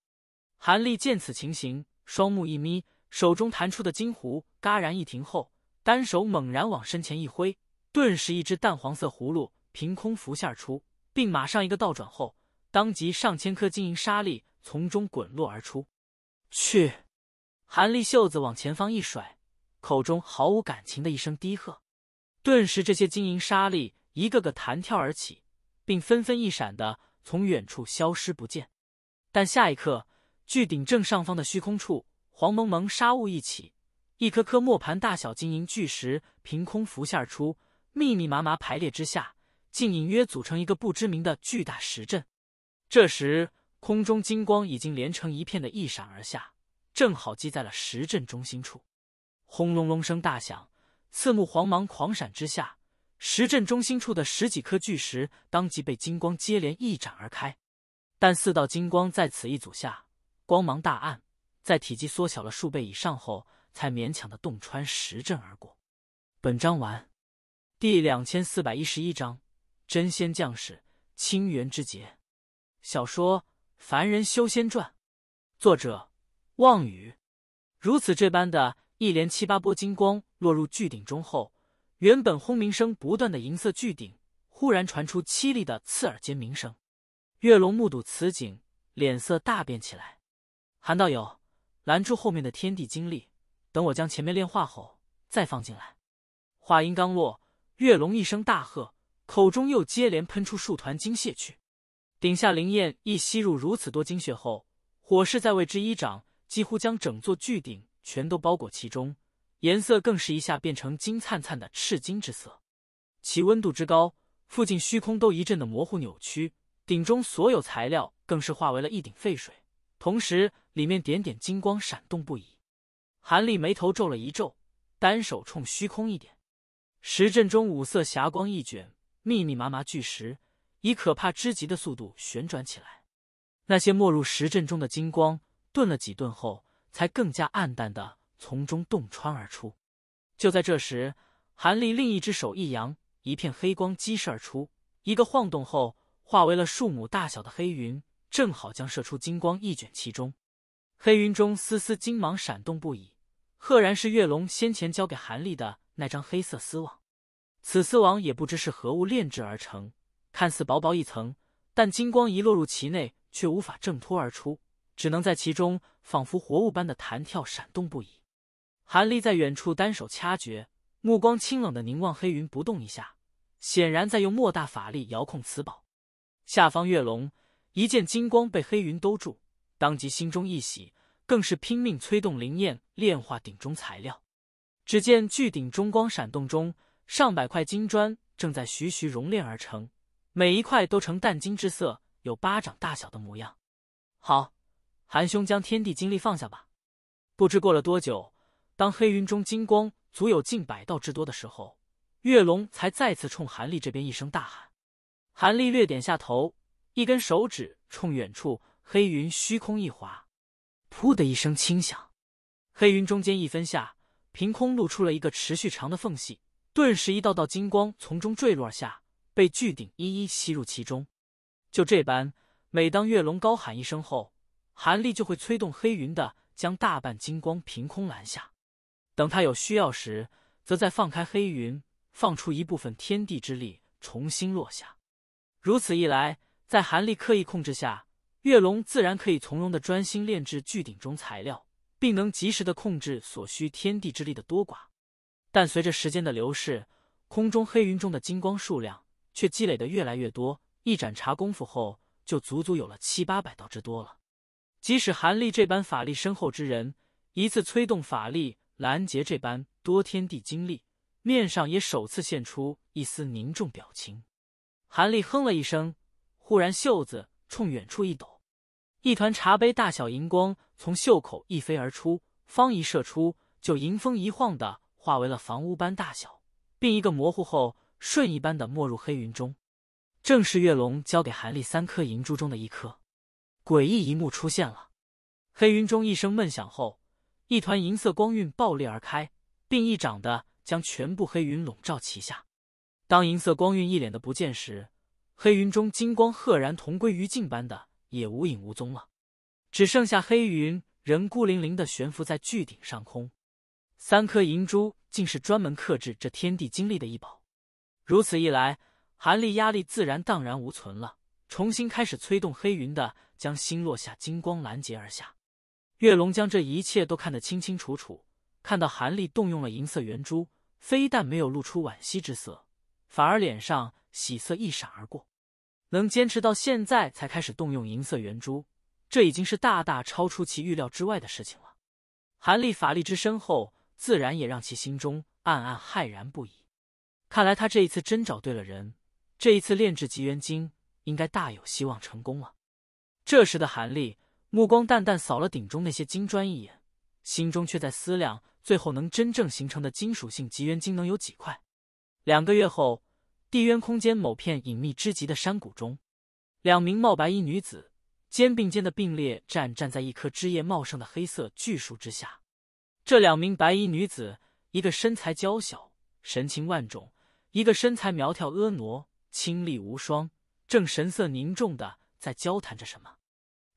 韩立见此情形，双目一眯，手中弹出的金壶嘎然一停后。单手猛然往身前一挥，顿时一只淡黄色葫芦凭空浮现而出，并马上一个倒转后，当即上千颗金银沙粒从中滚落而出。去！韩立袖子往前方一甩，口中毫无感情的一声低喝，顿时这些金银沙粒一个个弹跳而起，并纷纷一闪的从远处消失不见。但下一刻，巨鼎正上方的虚空处，黄蒙蒙沙雾一起。一颗颗磨盘大小晶莹巨石凭空浮现而出，密密麻麻排列之下，竟隐约组成一个不知名的巨大石阵。这时，空中金光已经连成一片的，一闪而下，正好击在了石阵中心处。轰隆隆声大响，刺目黄芒狂闪之下，石阵中心处的十几颗巨石当即被金光接连一斩而开。但四道金光在此一组下，光芒大暗，在体积缩小了数倍以上后。才勉强的洞穿石阵而过。本章完。第两千四百一十一章：真仙将士清源之劫。小说《凡人修仙传》，作者：望雨。如此这般的一连七八波金光落入巨鼎中后，原本轰鸣声不断的银色巨鼎，忽然传出凄厉的刺耳尖鸣声。月龙目睹此景，脸色大变起来。韩道友，拦住后面的天地精力！等我将前面炼化后，再放进来。话音刚落，月龙一声大喝，口中又接连喷出数团精血去。顶下灵焰一吸入如此多精血后，火势在为之一掌，几乎将整座巨鼎全都包裹其中，颜色更是一下变成金灿灿的赤金之色。其温度之高，附近虚空都一阵的模糊扭曲。鼎中所有材料更是化为了一鼎沸水，同时里面点点金光闪动不已。韩立眉头皱了一皱，单手冲虚空一点，石阵中五色霞光一卷，密密麻麻巨石以可怕之极的速度旋转起来。那些没入石阵中的金光顿了几顿后，才更加暗淡的从中洞穿而出。就在这时，韩立另一只手一扬，一片黑光激射而出，一个晃动后化为了数亩大小的黑云，正好将射出金光一卷其中。黑云中丝丝金芒闪动不已。赫然是月龙先前交给韩立的那张黑色丝网，此丝网也不知是何物炼制而成，看似薄薄一层，但金光一落入其内，却无法挣脱而出，只能在其中仿佛活物般的弹跳闪动不已。韩立在远处单手掐诀，目光清冷的凝望黑云不动一下，显然在用莫大法力遥控此宝。下方月龙一见金光被黑云兜住，当即心中一喜。更是拼命催动灵焰炼化鼎中材料。只见巨鼎中光闪动，中上百块金砖正在徐徐熔炼而成，每一块都呈淡金之色，有巴掌大小的模样。好，韩兄将天地精力放下吧。不知过了多久，当黑云中金光足有近百道之多的时候，月龙才再次冲韩立这边一声大喊。韩立略点下头，一根手指冲远处黑云虚空一划。噗的一声轻响，黑云中间一分下，凭空露出了一个持续长的缝隙，顿时一道道金光从中坠落下，被巨鼎一一吸入其中。就这般，每当月龙高喊一声后，韩立就会催动黑云的将大半金光凭空拦下，等他有需要时，则再放开黑云，放出一部分天地之力重新落下。如此一来，在韩立刻意控制下。月龙自然可以从容地专心炼制巨鼎中材料，并能及时的控制所需天地之力的多寡。但随着时间的流逝，空中黑云中的金光数量却积累的越来越多。一盏茶功夫后，就足足有了七八百道之多了。即使韩立这般法力深厚之人，一次催动法力拦截这般多天地精力，面上也首次现出一丝凝重表情。韩立哼了一声，忽然袖子冲远处一抖。一团茶杯大小银光从袖口一飞而出，方一射出就迎风一晃的化为了房屋般大小，并一个模糊后瞬一般的没入黑云中。正是月龙交给韩立三颗银珠中的一颗。诡异一幕出现了，黑云中一声闷响后，一团银色光晕爆裂而开，并一掌的将全部黑云笼罩其下。当银色光晕一脸的不见时，黑云中金光赫然同归于尽般的。也无影无踪了，只剩下黑云仍孤零零的悬浮在巨顶上空。三颗银珠竟是专门克制这天地精力的一宝，如此一来，韩立压力自然荡然无存了，重新开始催动黑云的将星落下，金光拦截而下。月龙将这一切都看得清清楚楚，看到韩立动用了银色圆珠，非但没有露出惋惜之色，反而脸上喜色一闪而过。能坚持到现在才开始动用银色圆珠，这已经是大大超出其预料之外的事情了。韩立法力之深厚，自然也让其心中暗暗骇然不已。看来他这一次真找对了人，这一次炼制极元晶应该大有希望成功了。这时的韩立目光淡淡扫了顶中那些金砖一眼，心中却在思量，最后能真正形成的金属性极元晶能有几块？两个月后。地渊空间某片隐秘之极的山谷中，两名貌白衣女子肩并肩的并列站站在一棵枝叶茂盛的黑色巨树之下。这两名白衣女子，一个身材娇小，神情万种；一个身材苗条婀娜，清丽无双，正神色凝重的在交谈着什么。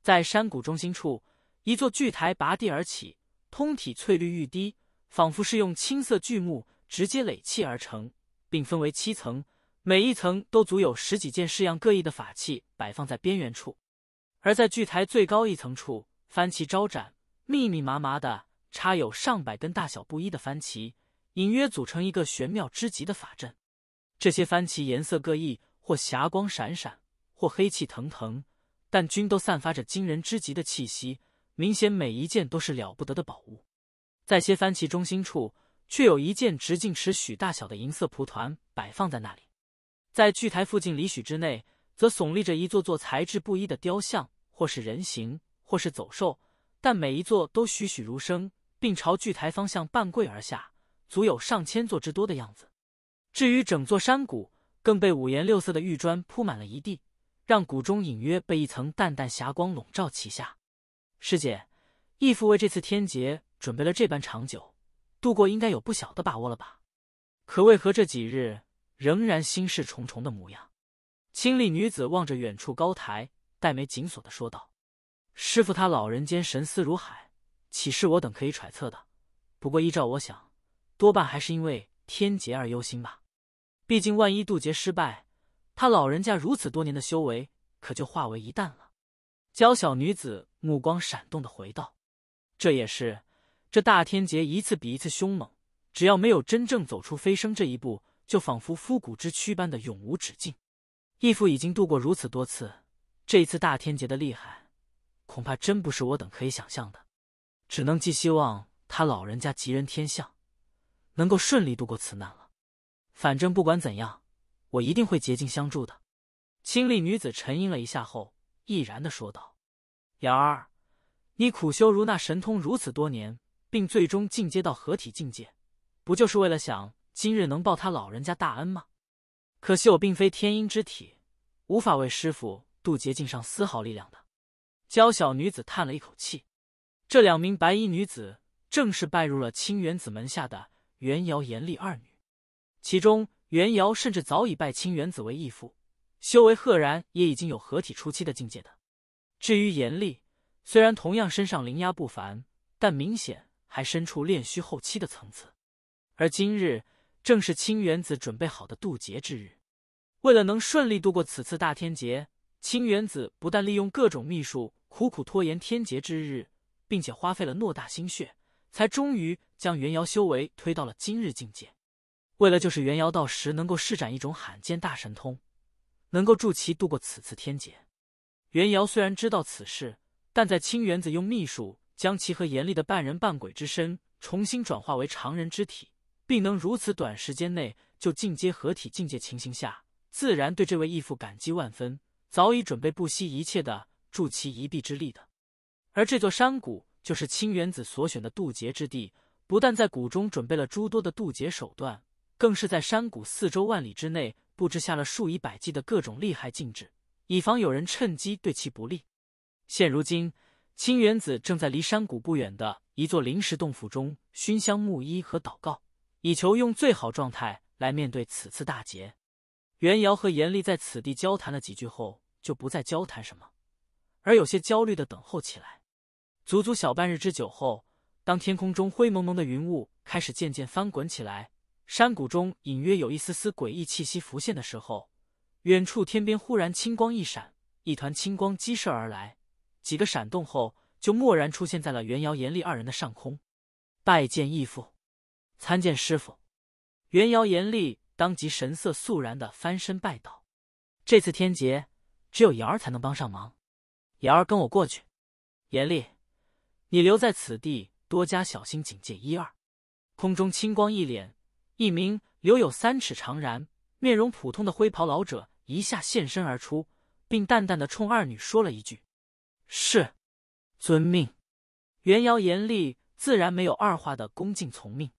在山谷中心处，一座巨台拔地而起，通体翠绿欲滴，仿佛是用青色巨木直接垒砌而成，并分为七层。每一层都足有十几件式样各异的法器摆放在边缘处，而在巨台最高一层处，番旗招展，密密麻麻的插有上百根大小不一的番旗，隐约组成一个玄妙之极的法阵。这些番旗颜色各异，或霞光闪闪，或黑气腾腾，但均都散发着惊人之极的气息，明显每一件都是了不得的宝物。在些番旗中心处，却有一件直径尺许大小的银色蒲团摆放在那里。在巨台附近里许之内，则耸立着一座座材质不一的雕像，或是人形，或是走兽，但每一座都栩栩如生，并朝巨台方向半跪而下，足有上千座之多的样子。至于整座山谷，更被五颜六色的玉砖铺满了一地，让谷中隐约被一层淡淡霞光笼罩其下。师姐，义父为这次天劫准备了这般长久，度过应该有不小的把握了吧？可为何这几日？仍然心事重重的模样，清丽女子望着远处高台，黛眉紧锁的说道：“师傅，他老人间神思如海，岂是我等可以揣测的？不过依照我想，多半还是因为天劫而忧心吧。毕竟万一渡劫失败，他老人家如此多年的修为可就化为一旦了。”娇小女子目光闪动的回道：“这也是，这大天劫一次比一次凶猛，只要没有真正走出飞升这一步。”就仿佛枯骨之躯般的永无止境。义父已经度过如此多次，这一次大天劫的厉害，恐怕真不是我等可以想象的，只能寄希望他老人家吉人天相，能够顺利度过此难了。反正不管怎样，我一定会竭尽相助的。清丽女子沉吟了一下后，毅然的说道：“瑶儿，你苦修如那神通如此多年，并最终进阶到合体境界，不就是为了想？”今日能报他老人家大恩吗？可惜我并非天阴之体，无法为师傅渡劫境上丝毫力量的。娇小女子叹了一口气。这两名白衣女子正是拜入了清元子门下的元瑶、严丽二女。其中，元瑶甚至早已拜清元子为义父，修为赫然也已经有合体初期的境界的。至于严丽，虽然同样身上灵压不凡，但明显还身处炼虚后期的层次。而今日。正是清元子准备好的渡劫之日，为了能顺利度过此次大天劫，清元子不但利用各种秘术苦苦拖延天劫之日，并且花费了诺大心血，才终于将元瑶修为推到了今日境界。为了就是元瑶到时能够施展一种罕见大神通，能够助其度过此次天劫。元瑶虽然知道此事，但在清元子用秘术将其和严厉的半人半鬼之身重新转化为常人之体。并能如此短时间内就进阶合体境界，情形下自然对这位义父感激万分，早已准备不惜一切的助其一臂之力的。而这座山谷就是清元子所选的渡劫之地，不但在谷中准备了诸多的渡劫手段，更是在山谷四周万里之内布置下了数以百计的各种厉害禁制，以防有人趁机对其不利。现如今，清元子正在离山谷不远的一座临时洞府中熏香沐衣和祷告。以求用最好状态来面对此次大劫。袁瑶和严厉在此地交谈了几句后，就不再交谈什么，而有些焦虑的等候起来。足足小半日之久后，当天空中灰蒙蒙的云雾开始渐渐翻滚起来，山谷中隐约有一丝丝诡异气息浮现的时候，远处天边忽然青光一闪，一团青光激射而来，几个闪动后就蓦然出现在了袁瑶、严厉二人的上空。拜见义父。参见师傅，袁瑶、严厉，当即神色肃然的翻身拜倒。这次天劫，只有瑶儿才能帮上忙。瑶儿跟我过去。严厉，你留在此地，多加小心警戒一二。空中青光一脸，一名留有三尺长髯、面容普通的灰袍老者一下现身而出，并淡淡的冲二女说了一句：“是，遵命。”袁瑶、严厉，自然没有二话的恭敬从命。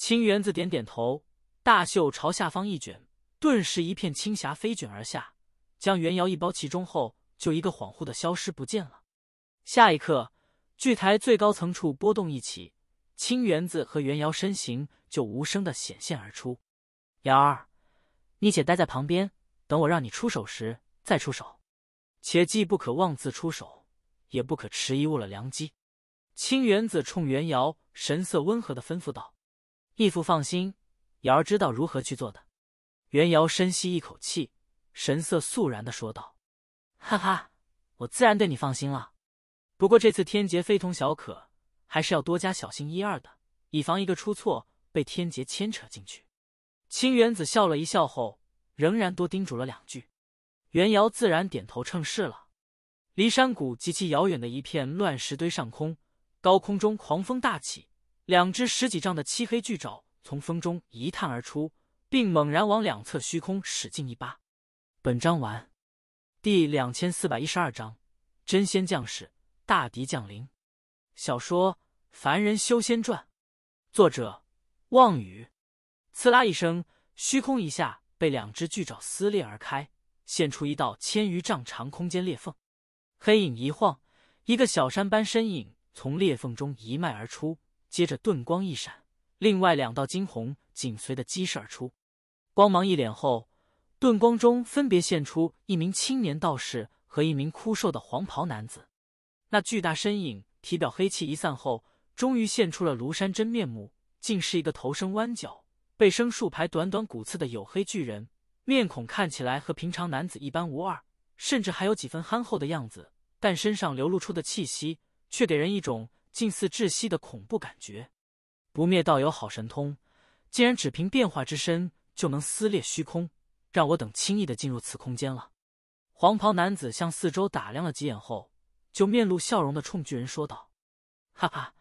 青元子点点头，大袖朝下方一卷，顿时一片青霞飞卷而下，将袁瑶一包其中后，就一个恍惚的消失不见了。下一刻，巨台最高层处波动一起，青元子和袁瑶身形就无声的显现而出。瑶儿，你且待在旁边，等我让你出手时再出手，且既不可妄自出手，也不可迟疑误了良机。青元子冲袁瑶神色温和的吩咐道。义父放心，瑶儿知道如何去做的。袁瑶深吸一口气，神色肃然的说道：“哈哈，我自然对你放心了。不过这次天劫非同小可，还是要多加小心一二的，以防一个出错被天劫牵扯进去。”清元子笑了一笑后，仍然多叮嘱了两句。袁瑶自然点头称是了。离山谷极其遥远的一片乱石堆上空，高空中狂风大起。两只十几丈的漆黑巨爪从风中一探而出，并猛然往两侧虚空使劲一扒。本章完。第两千四百一十二章：真仙将士，大敌降临。小说《凡人修仙传》，作者：望宇。刺啦一声，虚空一下被两只巨爪撕裂而开，现出一道千余丈长空间裂缝。黑影一晃，一个小山般身影从裂缝中一迈而出。接着，盾光一闪，另外两道金鸿紧随的激射而出，光芒一脸后，盾光中分别现出一名青年道士和一名枯瘦的黄袍男子。那巨大身影体表黑气一散后，终于现出了庐山真面目，竟是一个头生弯角、背生数排短短骨刺的黝黑巨人。面孔看起来和平常男子一般无二，甚至还有几分憨厚的样子，但身上流露出的气息却给人一种……近似窒息的恐怖感觉，不灭道友好神通，竟然只凭变化之身就能撕裂虚空，让我等轻易的进入此空间了。黄袍男子向四周打量了几眼后，就面露笑容的冲巨人说道：“哈哈，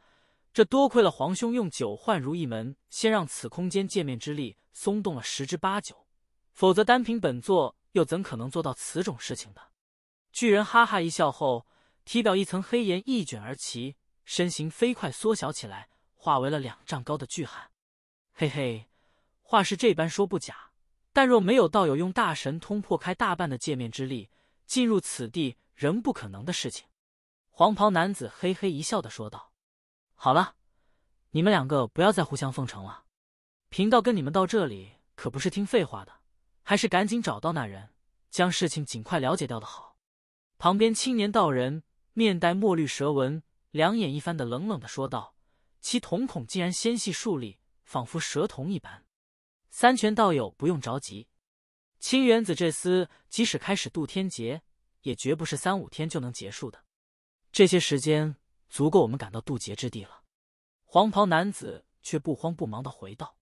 这多亏了皇兄用九幻如意门先让此空间界面之力松动了十之八九，否则单凭本座又怎可能做到此种事情的？”巨人哈哈一笑后，体表一层黑岩一卷而起。身形飞快缩小起来，化为了两丈高的巨汉。嘿嘿，话是这般说不假，但若没有道友用大神通破开大半的界面之力，进入此地仍不可能的事情。黄袍男子嘿嘿一笑的说道：“好了，你们两个不要再互相奉承了。贫道跟你们到这里可不是听废话的，还是赶紧找到那人，将事情尽快了解掉的好。”旁边青年道人面带墨绿蛇纹。两眼一翻的冷冷的说道：“其瞳孔竟然纤细竖立，仿佛蛇瞳一般。”三拳道友不用着急，清元子这厮即使开始渡天劫，也绝不是三五天就能结束的。这些时间足够我们赶到渡劫之地了。”黄袍男子却不慌不忙的回道：“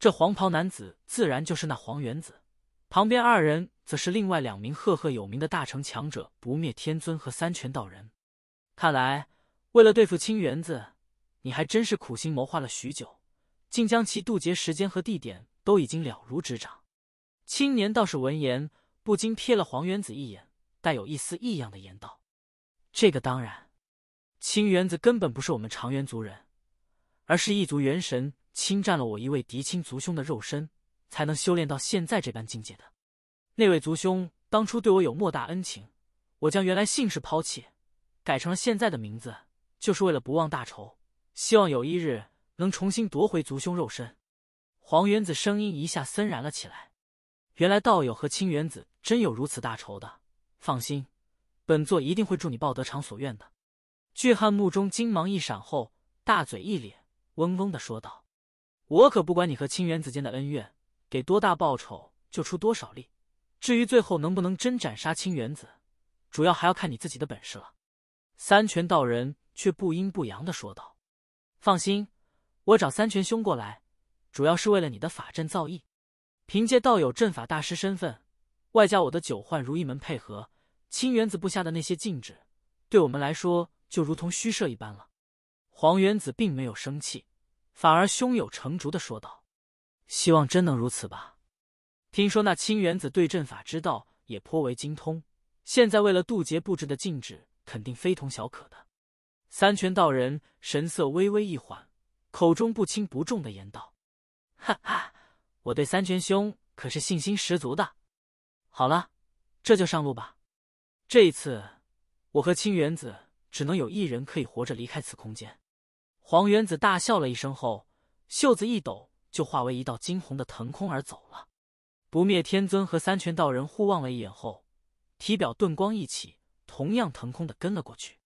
这黄袍男子自然就是那黄元子，旁边二人则是另外两名赫赫有名的大成强者——不灭天尊和三拳道人。看来。”为了对付青元子，你还真是苦心谋划了许久，竟将其渡劫时间和地点都已经了如指掌。青年道士闻言不禁瞥了黄元子一眼，带有一丝异样的言道：“这个当然，青元子根本不是我们长元族人，而是异族元神侵占了我一位嫡亲族兄的肉身，才能修炼到现在这般境界的。那位族兄当初对我有莫大恩情，我将原来姓氏抛弃，改成了现在的名字。”就是为了不忘大仇，希望有一日能重新夺回族兄肉身。黄元子声音一下森然了起来。原来道友和清元子真有如此大仇的，放心，本座一定会助你报得偿所愿的。巨汉目中金芒一闪后，大嘴一咧，嗡嗡的说道：“我可不管你和清元子间的恩怨，给多大报酬就出多少力。至于最后能不能真斩杀清元子，主要还要看你自己的本事了。”三拳道人。却不阴不阳的说道：“放心，我找三全兄过来，主要是为了你的法阵造诣。凭借道友阵法大师身份，外加我的九幻如意门配合，清元子布下的那些禁制，对我们来说就如同虚设一般了。”黄元子并没有生气，反而胸有成竹的说道：“希望真能如此吧。听说那清元子对阵法之道也颇为精通，现在为了渡劫布置的禁制，肯定非同小可的。”三拳道人神色微微一缓，口中不轻不重的言道：“哈哈，我对三拳兄可是信心十足的。”好了，这就上路吧。这一次，我和清元子只能有一人可以活着离开此空间。黄元子大笑了一声后，袖子一抖，就化为一道金红的腾空而走了。不灭天尊和三拳道人互望了一眼后，体表遁光一起，同样腾空的跟了过去。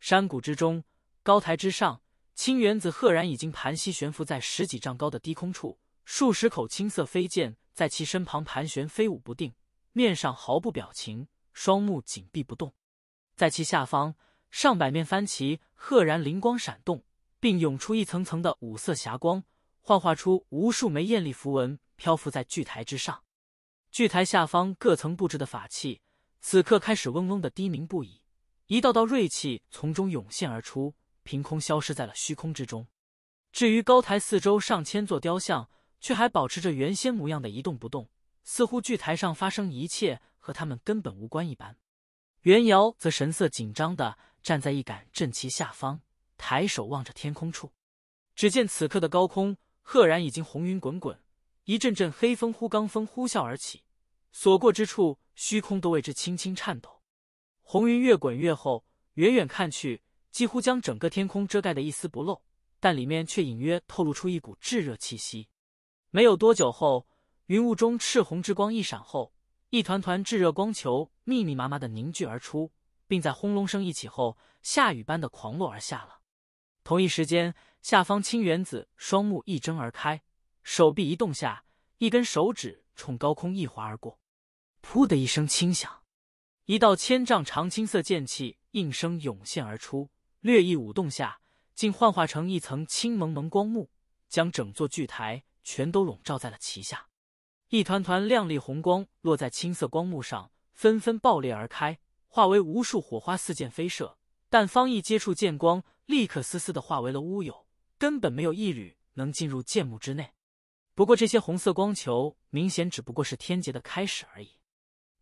山谷之中，高台之上，青元子赫然已经盘膝悬浮在十几丈高的低空处，数十口青色飞剑在其身旁盘旋飞舞不定，面上毫不表情，双目紧闭不动。在其下方，上百面幡旗赫然灵光闪动，并涌出一层层的五色霞光，幻化出无数枚艳丽符文漂浮在巨台之上。巨台下方各层布置的法器，此刻开始嗡嗡的低鸣不已。一道道锐气从中涌现而出，凭空消失在了虚空之中。至于高台四周上千座雕像，却还保持着原先模样的一动不动，似乎巨台上发生一切和他们根本无关一般。袁瑶则神色紧张的站在一杆阵旗下方，抬手望着天空处。只见此刻的高空，赫然已经红云滚滚，一阵阵黑风呼罡风呼啸而起，所过之处虚空都为之轻轻颤抖。红云越滚越厚，远远看去，几乎将整个天空遮盖的一丝不漏，但里面却隐约透露出一股炙热气息。没有多久后，云雾中赤红之光一闪后，一团团炙热光球密密麻麻的凝聚而出，并在轰隆声一起后，下雨般的狂落而下。了。同一时间，下方青元子双目一睁而开，手臂一动下，一根手指冲高空一划而过，噗的一声轻响。一道千丈长青色剑气应声涌现而出，略一舞动下，竟幻化成一层青蒙蒙光幕，将整座巨台全都笼罩在了其下。一团团亮丽红光落在青色光幕上，纷纷爆裂而开，化为无数火花四溅飞射。但方毅接触剑光，立刻丝丝的化为了乌有，根本没有一缕能进入剑幕之内。不过这些红色光球明显只不过是天劫的开始而已。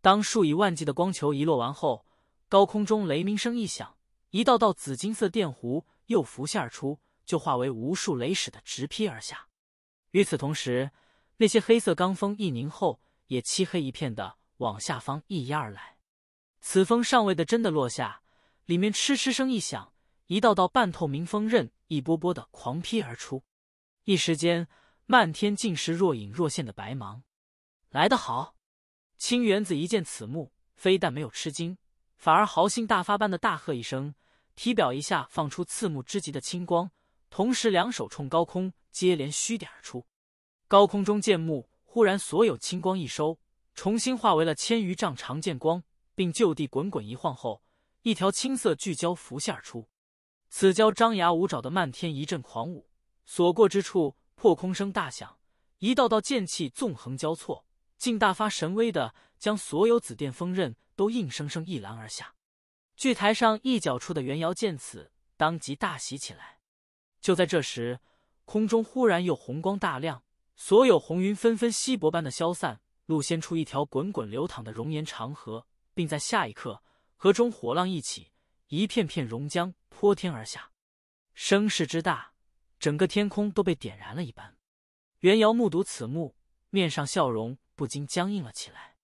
当数以万计的光球遗落完后，高空中雷鸣声一响，一道道紫金色电弧又浮现而出，就化为无数雷矢的直劈而下。与此同时，那些黑色罡风一凝后，也漆黑一片的往下方一压而来。此风尚未的真的落下，里面嗤嗤声一响，一道道半透明风刃一波波的狂劈而出，一时间漫天尽是若隐若现的白芒。来得好。青元子一见此幕，非但没有吃惊，反而豪兴大发般的大喝一声，体表一下放出刺目之极的青光，同时两手冲高空接连虚点而出。高空中剑幕忽然所有青光一收，重新化为了千余丈长剑光，并就地滚滚一晃后，一条青色巨蛟浮现而出。此蛟张牙舞爪的漫天一阵狂舞，所过之处破空声大响，一道道剑气纵横交错。竟大发神威的将所有紫电锋刃都硬生生一拦而下。巨台上一角处的袁瑶见此，当即大喜起来。就在这时，空中忽然又红光大亮，所有红云纷纷稀薄般的消散，露现出一条滚滚流淌的熔岩长河，并在下一刻，河中火浪一起，一片片熔浆泼天而下，声势之大，整个天空都被点燃了一般。袁瑶目睹此幕，面上笑容。不禁僵硬了起来，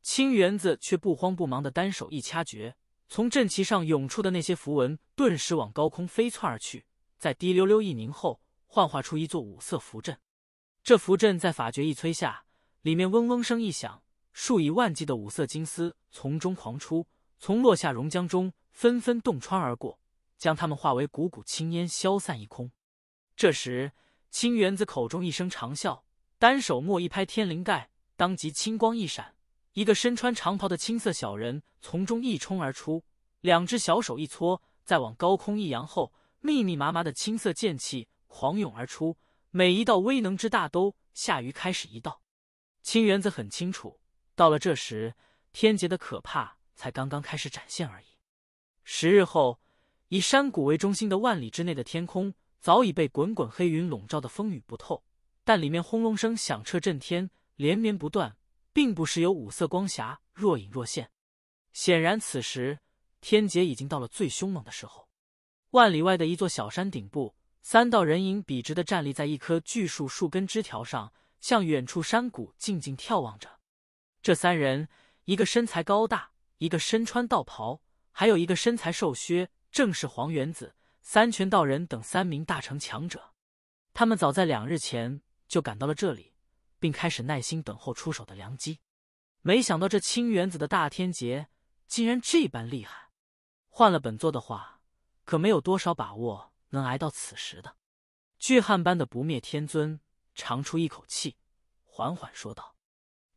青园子却不慌不忙的单手一掐诀，从阵旗上涌出的那些符文顿时往高空飞窜而去，在滴溜溜一凝后，幻化出一座五色符阵。这符阵在法诀一催下，里面嗡嗡声一响，数以万计的五色金丝从中狂出，从落下熔浆中纷纷洞穿而过，将它们化为股股青烟消散一空。这时，青园子口中一声长啸，单手蓦一拍天灵盖。当即青光一闪，一个身穿长袍的青色小人从中一冲而出，两只小手一搓，再往高空一扬后，密密麻麻的青色剑气狂涌而出，每一道威能之大都下于开始一道。清源子很清楚，到了这时，天劫的可怕才刚刚开始展现而已。十日后，以山谷为中心的万里之内的天空早已被滚滚黑云笼罩的风雨不透，但里面轰隆声响彻震天。连绵不断，并不时有五色光霞若隐若现。显然，此时天劫已经到了最凶猛的时候。万里外的一座小山顶部，三道人影笔直的站立在一棵巨树树根枝条上，向远处山谷静静眺望着。这三人，一个身材高大，一个身穿道袍，还有一个身材瘦削，正是黄元子、三拳道人等三名大成强者。他们早在两日前就赶到了这里。并开始耐心等候出手的良机，没想到这清元子的大天劫竟然这般厉害，换了本座的话，可没有多少把握能挨到此时的。巨汉般的不灭天尊长出一口气，缓缓说道：“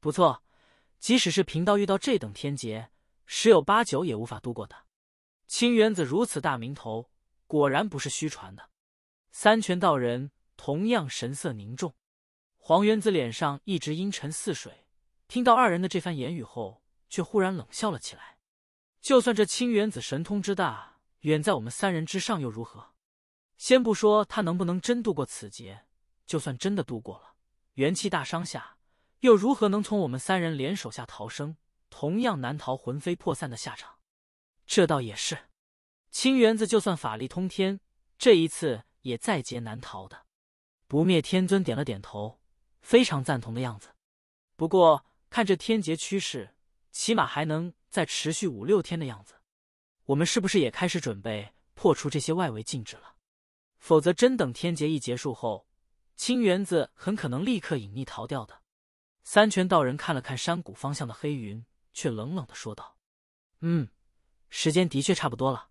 不错，即使是贫道遇到这等天劫，十有八九也无法度过的。清元子如此大名头，果然不是虚传的。”三拳道人同样神色凝重。黄元子脸上一直阴沉似水，听到二人的这番言语后，却忽然冷笑了起来。就算这清元子神通之大，远在我们三人之上，又如何？先不说他能不能真度过此劫，就算真的度过了，元气大伤下，又如何能从我们三人联手下逃生？同样难逃魂飞魄散的下场。这倒也是，清元子就算法力通天，这一次也在劫难逃的。不灭天尊点了点头。非常赞同的样子，不过看这天劫趋势，起码还能再持续五六天的样子。我们是不是也开始准备破除这些外围禁制了？否则真等天劫一结束后，清园子很可能立刻隐匿逃掉的。三泉道人看了看山谷方向的黑云，却冷冷的说道：“嗯，时间的确差不多了。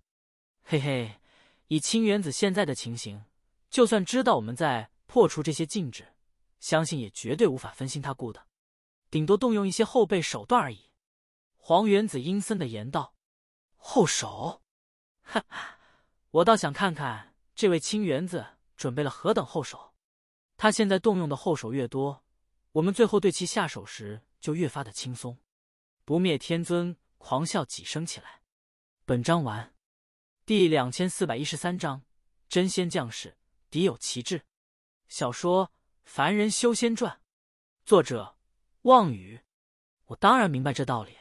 嘿嘿，以清原子现在的情形，就算知道我们在破除这些禁制。”相信也绝对无法分心他顾的，顶多动用一些后备手段而已。黄元子阴森的言道：“后手，哈 哈，我倒想看看这位青元子准备了何等后手。他现在动用的后手越多，我们最后对其下手时就越发的轻松。”不灭天尊狂笑几声起来。本章完。第两千四百一十三章：真仙将士敌有奇志。小说。《凡人修仙传》，作者望雨。我当然明白这道理。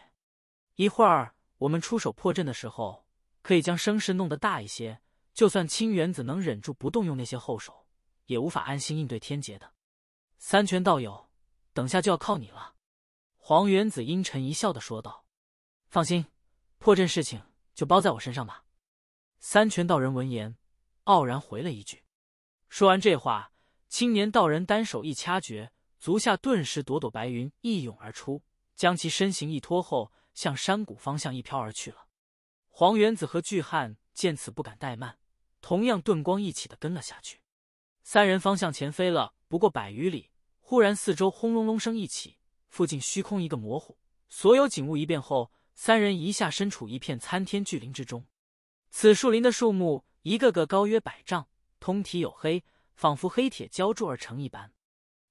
一会儿我们出手破阵的时候，可以将声势弄得大一些。就算青原子能忍住不动用那些后手，也无法安心应对天劫的。三拳道友，等下就要靠你了。”黄原子阴沉一笑的说道，“放心，破阵事情就包在我身上吧。”三拳道人闻言，傲然回了一句。说完这话。青年道人单手一掐诀，足下顿时朵朵白云一涌而出，将其身形一拖后，向山谷方向一飘而去了。黄元子和巨汉见此不敢怠慢，同样遁光一起的跟了下去。三人方向前飞了不过百余里，忽然四周轰隆隆声一起，附近虚空一个模糊，所有景物一变后，三人一下身处一片参天巨林之中。此树林的树木一个个高约百丈，通体黝黑。仿佛黑铁浇铸而成一般，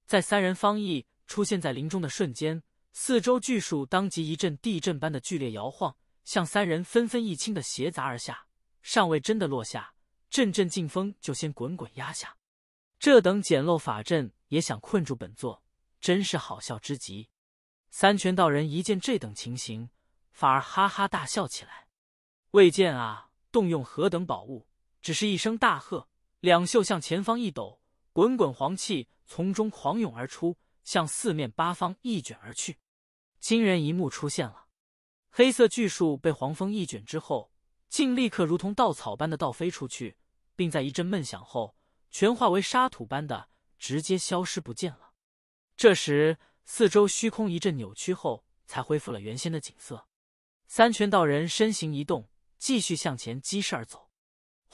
在三人方毅出现在林中的瞬间，四周巨树当即一阵地震般的剧烈摇晃，向三人纷纷一倾的斜砸而下。尚未真的落下，阵阵劲风就先滚滚压下。这等简陋法阵也想困住本座，真是好笑之极。三拳道人一见这等情形，反而哈哈大笑起来。未见啊，动用何等宝物？只是一声大喝。两袖向前方一抖，滚滚黄气从中狂涌而出，向四面八方一卷而去。惊人一幕出现了：黑色巨树被黄风一卷之后，竟立刻如同稻草般的倒飞出去，并在一阵闷响后，全化为沙土般的直接消失不见了。这时，四周虚空一阵扭曲后，才恢复了原先的景色。三拳道人身形一动，继续向前疾势而走。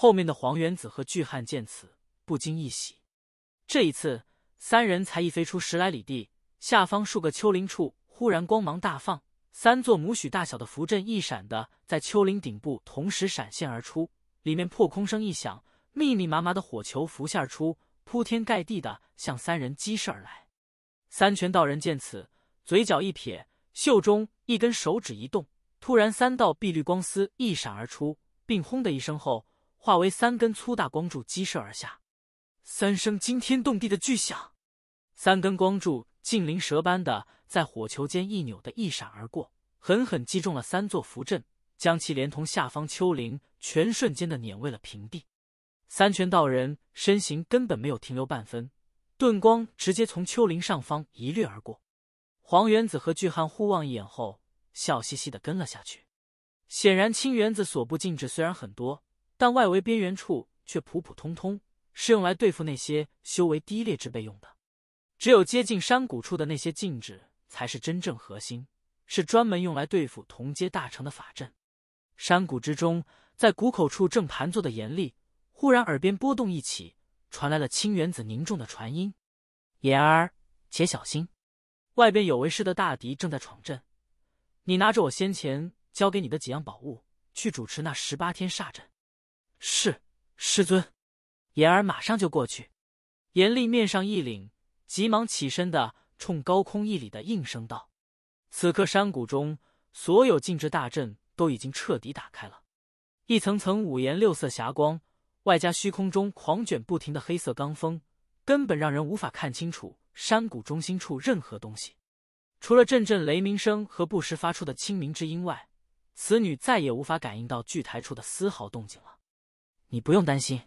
后面的黄元子和巨汉见此不禁一喜，这一次三人才一飞出十来里地，下方数个丘陵处忽然光芒大放，三座拇许大小的符阵一闪的在丘陵顶部同时闪现而出，里面破空声一响，密密麻麻的火球浮现而出，铺天盖地的向三人激射而来。三拳道人见此，嘴角一撇，袖中一根手指一动，突然三道碧绿光丝一闪而出，并轰的一声后。化为三根粗大光柱击射而下，三声惊天动地的巨响，三根光柱近灵蛇般的在火球间一扭的一闪而过，狠狠击中了三座符阵，将其连同下方丘陵全瞬间的碾为了平地。三拳道人身形根本没有停留半分，顿光直接从丘陵上方一掠而过。黄原子和巨汉互望一眼后，笑嘻嘻的跟了下去。显然，青原子所布禁制虽然很多。但外围边缘处却普普通通，是用来对付那些修为低劣之辈用的。只有接近山谷处的那些禁制，才是真正核心，是专门用来对付同阶大成的法阵。山谷之中，在谷口处正盘坐的严厉，忽然耳边波动一起，传来了清原子凝重的传音：“严儿，且小心，外边有为师的大敌正在闯阵。你拿着我先前交给你的几样宝物，去主持那十八天煞阵。”是师尊，严儿马上就过去。严立面上一凛，急忙起身的冲高空一里的应声道：“此刻山谷中所有禁制大阵都已经彻底打开了，一层层五颜六色霞光，外加虚空中狂卷不停的黑色罡风，根本让人无法看清楚山谷中心处任何东西。除了阵阵雷鸣声和不时发出的清明之音外，此女再也无法感应到巨台处的丝毫动静了。”你不用担心，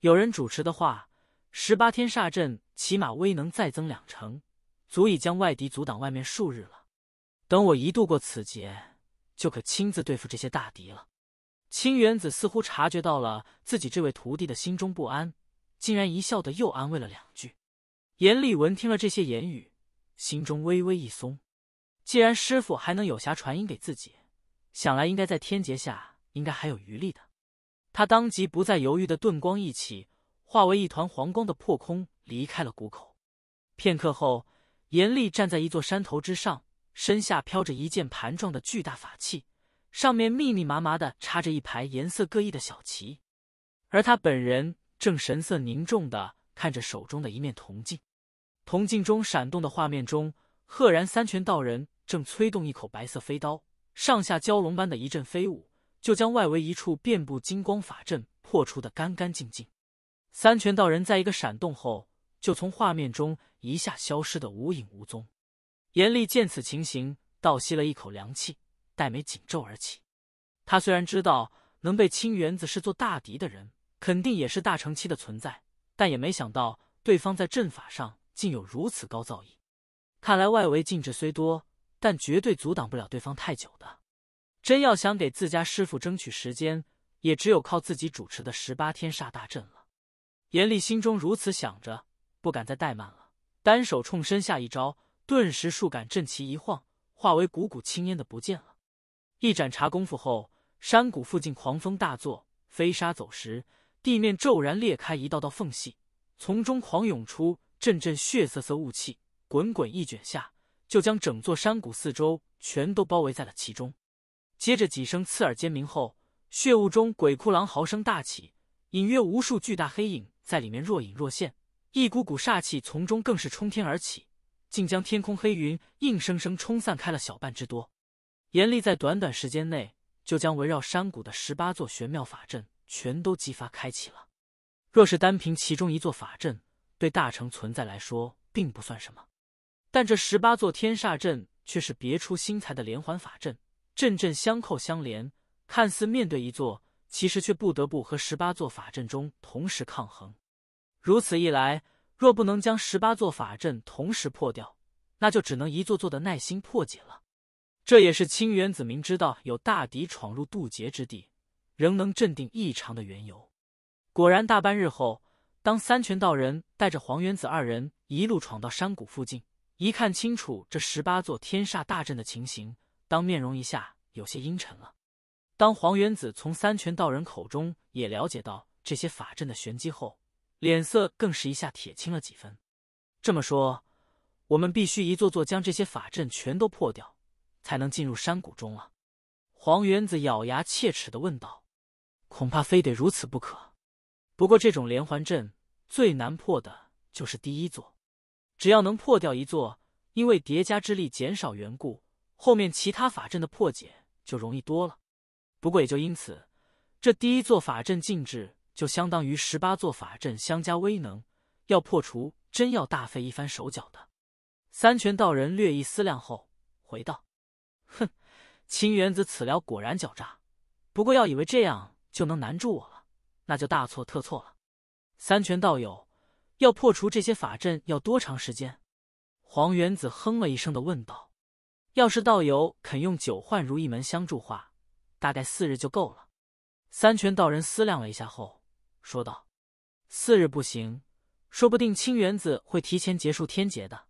有人主持的话，十八天煞阵起码威能再增两成，足以将外敌阻挡外面数日了。等我一度过此劫，就可亲自对付这些大敌了。清元子似乎察觉到了自己这位徒弟的心中不安，竟然一笑的又安慰了两句。严立文听了这些言语，心中微微一松。既然师傅还能有暇传音给自己，想来应该在天劫下应该还有余力的。他当即不再犹豫，的顿光一起，化为一团黄光的破空离开了谷口。片刻后，严厉站在一座山头之上，身下飘着一件盘状的巨大法器，上面密密麻麻的插着一排颜色各异的小旗，而他本人正神色凝重的看着手中的一面铜镜。铜镜中闪动的画面中，赫然三拳道人正催动一口白色飞刀，上下蛟龙般的一阵飞舞。就将外围一处遍布金光法阵破除的干干净净。三拳道人在一个闪动后，就从画面中一下消失的无影无踪。严厉见此情形，倒吸了一口凉气，黛眉紧皱而起。他虽然知道能被清源子视作大敌的人，肯定也是大乘期的存在，但也没想到对方在阵法上竟有如此高造诣。看来外围禁制虽多，但绝对阻挡不了对方太久的。真要想给自家师傅争取时间，也只有靠自己主持的十八天煞大阵了。严厉心中如此想着，不敢再怠慢了，单手冲身下一招，顿时数杆阵旗一晃，化为股股青烟的不见了。一盏茶功夫后，山谷附近狂风大作，飞沙走石，地面骤然裂开一道道缝隙，从中狂涌出阵阵血色色雾气，滚滚一卷下，就将整座山谷四周全都包围在了其中。接着几声刺耳尖鸣后，血雾中鬼哭狼嚎声大起，隐约无数巨大黑影在里面若隐若现，一股股煞气从中更是冲天而起，竟将天空黑云硬生生冲散开了小半之多。严厉在短短时间内就将围绕山谷的十八座玄妙法阵全都激发开启了。若是单凭其中一座法阵，对大成存在来说并不算什么，但这十八座天煞阵却是别出心裁的连环法阵。阵阵相扣相连，看似面对一座，其实却不得不和十八座法阵中同时抗衡。如此一来，若不能将十八座法阵同时破掉，那就只能一座座的耐心破解了。这也是清元子明知道有大敌闯入渡劫之地，仍能镇定异常的缘由。果然，大半日后，当三泉道人带着黄元子二人一路闯到山谷附近，一看清楚这十八座天煞大阵的情形。当面容一下有些阴沉了，当黄元子从三拳道人口中也了解到这些法阵的玄机后，脸色更是一下铁青了几分。这么说，我们必须一座座将这些法阵全都破掉，才能进入山谷中了。黄元子咬牙切齿的问道：“恐怕非得如此不可。不过这种连环阵最难破的就是第一座，只要能破掉一座，因为叠加之力减少缘故。”后面其他法阵的破解就容易多了，不过也就因此，这第一座法阵禁制就相当于十八座法阵相加威能，要破除真要大费一番手脚的。三拳道人略一思量后回道：“哼，清元子此撩果然狡诈，不过要以为这样就能难住我了，那就大错特错了。”三拳道友，要破除这些法阵要多长时间？黄元子哼了一声的问道。要是道友肯用九幻如意门相助话，大概四日就够了。三拳道人思量了一下后说道：“四日不行，说不定清元子会提前结束天劫的。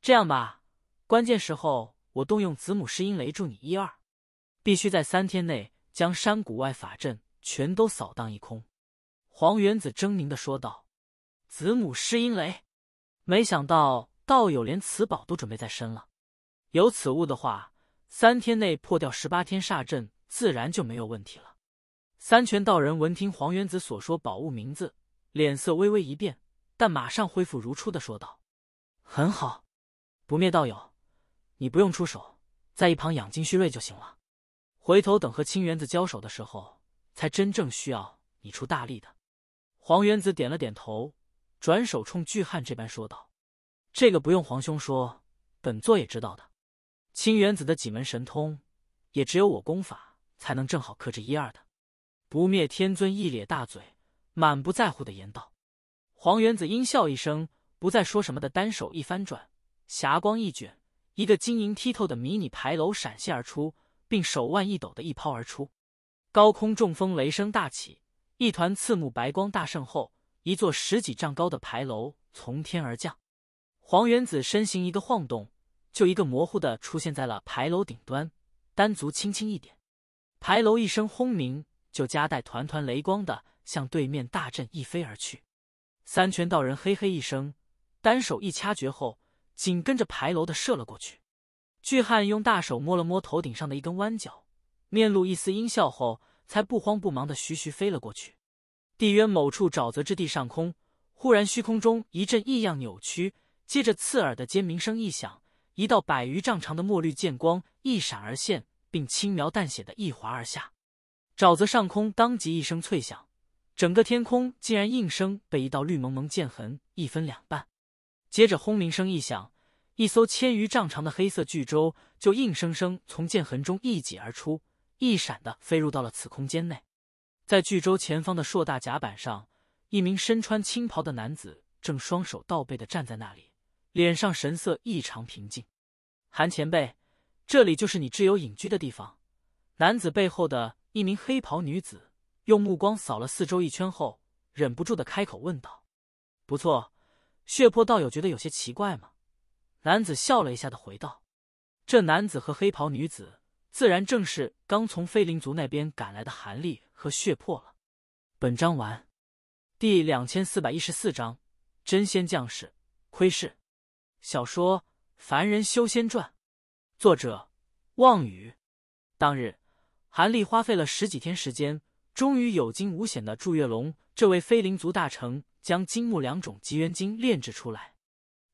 这样吧，关键时候我动用子母失阴雷助你一二，必须在三天内将山谷外法阵全都扫荡一空。”黄元子狰狞的说道：“子母失阴雷，没想到道友连此宝都准备在身了。”有此物的话，三天内破掉十八天煞阵，自然就没有问题了。三泉道人闻听黄元子所说宝物名字，脸色微微一变，但马上恢复如初的说道：“很好，不灭道友，你不用出手，在一旁养精蓄锐就行了。回头等和青元子交手的时候，才真正需要你出大力的。”黄元子点了点头，转手冲巨汉这般说道：“这个不用黄兄说，本座也知道的。”清元子的几门神通，也只有我功法才能正好克制一二的。不灭天尊一咧大嘴，满不在乎的言道：“黄元子阴笑一声，不再说什么的，单手一翻转，霞光一卷，一个晶莹剔透的迷你牌楼闪现而出，并手腕一抖的一抛而出。高空中风雷声大起，一团刺目白光大盛后，一座十几丈高的牌楼从天而降。黄元子身形一个晃动。”就一个模糊的出现在了牌楼顶端，单足轻轻一点，牌楼一声轰鸣，就夹带团团雷光的向对面大阵一飞而去。三拳道人嘿嘿一声，单手一掐诀后，紧跟着牌楼的射了过去。巨汉用大手摸了摸头顶上的一根弯角，面露一丝阴笑后，才不慌不忙的徐徐飞了过去。地渊某处沼泽之地上空，忽然虚空中一阵异样扭曲，接着刺耳的尖鸣声一响。一道百余丈长的墨绿剑光一闪而现，并轻描淡写的一划而下，沼泽上空当即一声脆响，整个天空竟然应声被一道绿蒙蒙剑痕一分两半。接着轰鸣声一响，一艘千余丈长的黑色巨舟就硬生生从剑痕中一挤而出，一闪的飞入到了此空间内。在巨舟前方的硕大甲板上，一名身穿青袍的男子正双手倒背的站在那里。脸上神色异常平静，韩前辈，这里就是你挚友隐居的地方。男子背后的一名黑袍女子用目光扫了四周一圈后，忍不住的开口问道：“不错，血魄道友觉得有些奇怪吗？”男子笑了一下，的回道：“这男子和黑袍女子，自然正是刚从飞灵族那边赶来的韩立和血魄了。”本章完，第两千四百一十四章，真仙将士窥视。小说《凡人修仙传》，作者望雨。当日，韩立花费了十几天时间，终于有惊无险的祝月龙这位飞灵族大成将金木两种极元金炼制出来。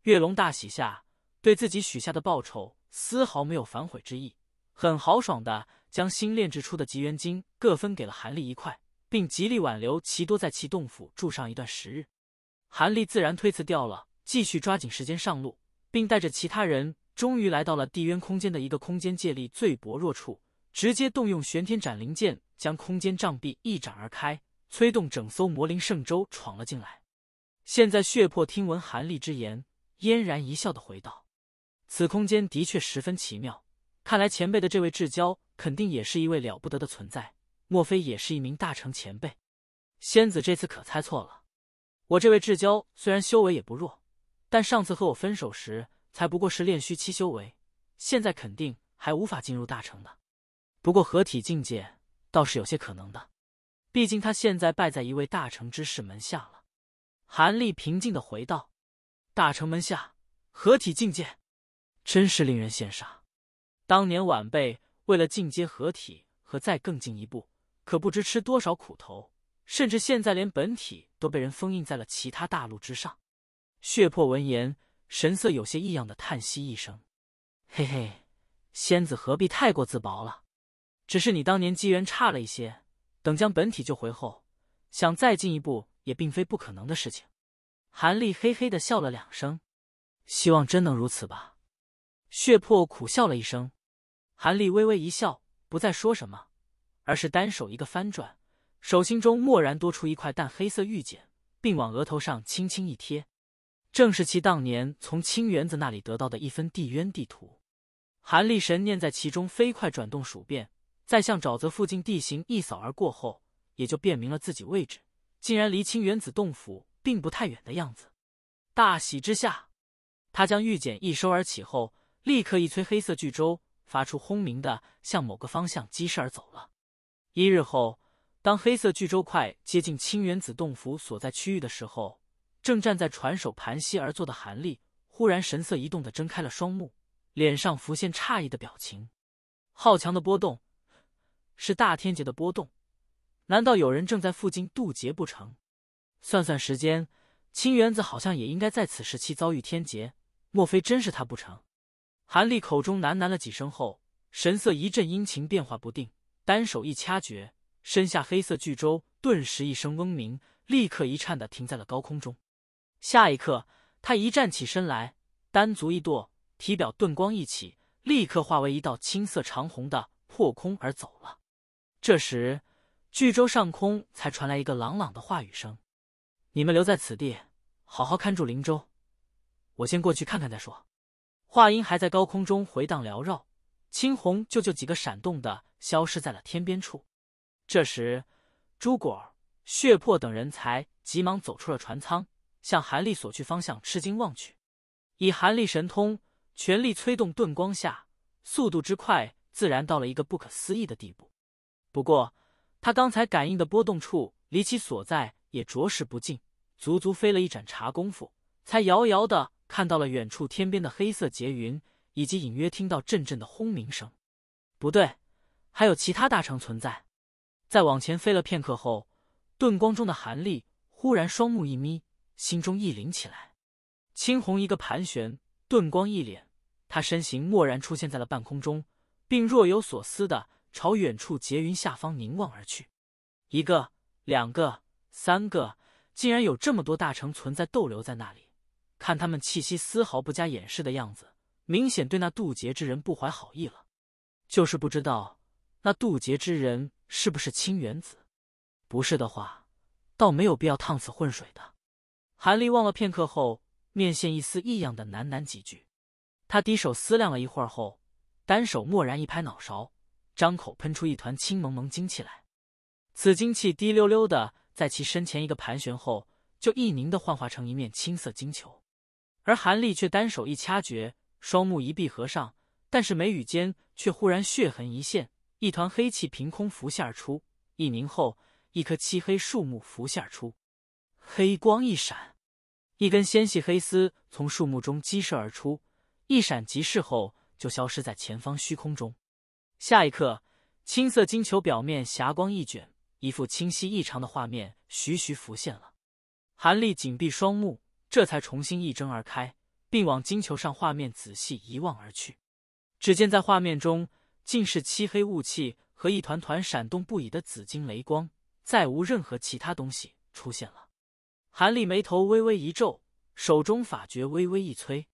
月龙大喜下，对自己许下的报酬丝毫没有反悔之意，很豪爽的将新炼制出的极元金各分给了韩立一块，并极力挽留其多在其洞府住上一段时日。韩立自然推辞掉了，继续抓紧时间上路。并带着其他人，终于来到了地渊空间的一个空间界力最薄弱处，直接动用玄天斩灵剑，将空间障壁一斩而开，催动整艘魔灵圣舟闯了进来。现在血魄听闻韩立之言，嫣然一笑的回道：“此空间的确十分奇妙，看来前辈的这位至交肯定也是一位了不得的存在，莫非也是一名大成前辈？仙子这次可猜错了，我这位至交虽然修为也不弱。”但上次和我分手时，才不过是练虚期修为，现在肯定还无法进入大成的。不过合体境界倒是有些可能的，毕竟他现在拜在一位大成之士门下了。韩立平静的回道：“大成门下，合体境界，真是令人羡煞。当年晚辈为了进阶合体和再更进一步，可不知吃多少苦头，甚至现在连本体都被人封印在了其他大陆之上。”血魄闻言，神色有些异样的叹息一声：“嘿嘿，仙子何必太过自薄了？只是你当年机缘差了一些，等将本体救回后，想再进一步也并非不可能的事情。”韩立嘿嘿的笑了两声：“希望真能如此吧。”血魄苦笑了一声，韩立微微一笑，不再说什么，而是单手一个翻转，手心中蓦然多出一块淡黑色玉简，并往额头上轻轻一贴。正是其当年从清元子那里得到的一份地渊地图，韩立神念在其中飞快转动数遍，在向沼泽附近地形一扫而过后，也就辨明了自己位置，竟然离清元子洞府并不太远的样子。大喜之下，他将玉简一收而起后，立刻一催黑色巨舟，发出轰鸣的向某个方向疾驰而走了。一日后，当黑色巨舟快接近清元子洞府所在区域的时候。正站在船首盘膝而坐的韩立，忽然神色一动的睁开了双目，脸上浮现诧异的表情。好强的波动，是大天劫的波动？难道有人正在附近渡劫不成？算算时间，清源子好像也应该在此时期遭遇天劫，莫非真是他不成？韩立口中喃喃了几声后，神色一阵阴晴变化不定，单手一掐诀，身下黑色巨舟顿时一声嗡鸣，立刻一颤的停在了高空中。下一刻，他一站起身来，单足一跺，体表顿光一起，立刻化为一道青色长虹的破空而走了。这时，巨舟上空才传来一个朗朗的话语声：“你们留在此地，好好看住林州，我先过去看看再说。”话音还在高空中回荡缭绕，青红就就几个闪动的消失在了天边处。这时，朱果、血魄等人才急忙走出了船舱。向韩立所去方向吃惊望去，以韩立神通全力催动遁光下，速度之快自然到了一个不可思议的地步。不过，他刚才感应的波动处离其所在也着实不近，足足飞了一盏茶功夫，才遥遥的看到了远处天边的黑色劫云，以及隐约听到阵阵的轰鸣声。不对，还有其他大成存在。在往前飞了片刻后，遁光中的韩立忽然双目一眯。心中一凛起来，青红一个盘旋，遁光一脸，他身形蓦然出现在了半空中，并若有所思的朝远处劫云下方凝望而去。一个、两个、三个，竟然有这么多大成存在逗留在那里，看他们气息丝毫不加掩饰的样子，明显对那渡劫之人不怀好意了。就是不知道那渡劫之人是不是清元子，不是的话，倒没有必要烫死混水的。韩立望了片刻，后面现一丝异样的喃喃几句。他低手思量了一会儿后，单手蓦然一拍脑勺，张口喷出一团青蒙蒙精气来。此精气滴溜溜的在其身前一个盘旋后，就一凝的幻化成一面青色晶球。而韩立却单手一掐诀，双目一闭合上，但是眉宇间却忽然血痕一现，一团黑气凭空浮现而出。一凝后，一颗漆黑树木浮现而出，黑光一闪。一根纤细黑丝从树木中激射而出，一闪即逝后就消失在前方虚空中。下一刻，青色金球表面霞光一卷，一幅清晰异常的画面徐徐浮现了。韩立紧闭双目，这才重新一睁而开，并往金球上画面仔细一望而去。只见在画面中，尽是漆黑雾气和一团团闪动不已的紫金雷光，再无任何其他东西出现了。韩立眉头微微一皱，手中法诀微微一催，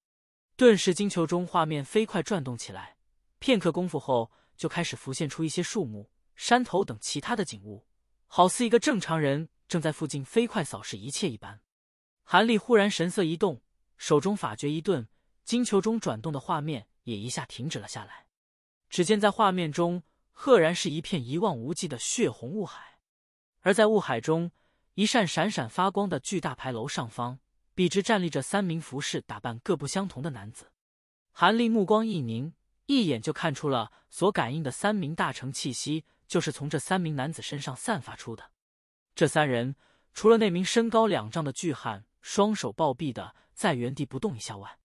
顿时金球中画面飞快转动起来。片刻功夫后，就开始浮现出一些树木、山头等其他的景物，好似一个正常人正在附近飞快扫视一切一般。韩立忽然神色一动，手中法诀一顿，金球中转动的画面也一下停止了下来。只见在画面中，赫然是一片一望无际的血红雾海，而在雾海中。一扇闪闪发光的巨大牌楼上方，笔直站立着三名服饰打扮各不相同的男子。韩立目光一凝，一眼就看出了所感应的三名大成气息，就是从这三名男子身上散发出的。这三人除了那名身高两丈的巨汉，双手抱臂的在原地不动一下外，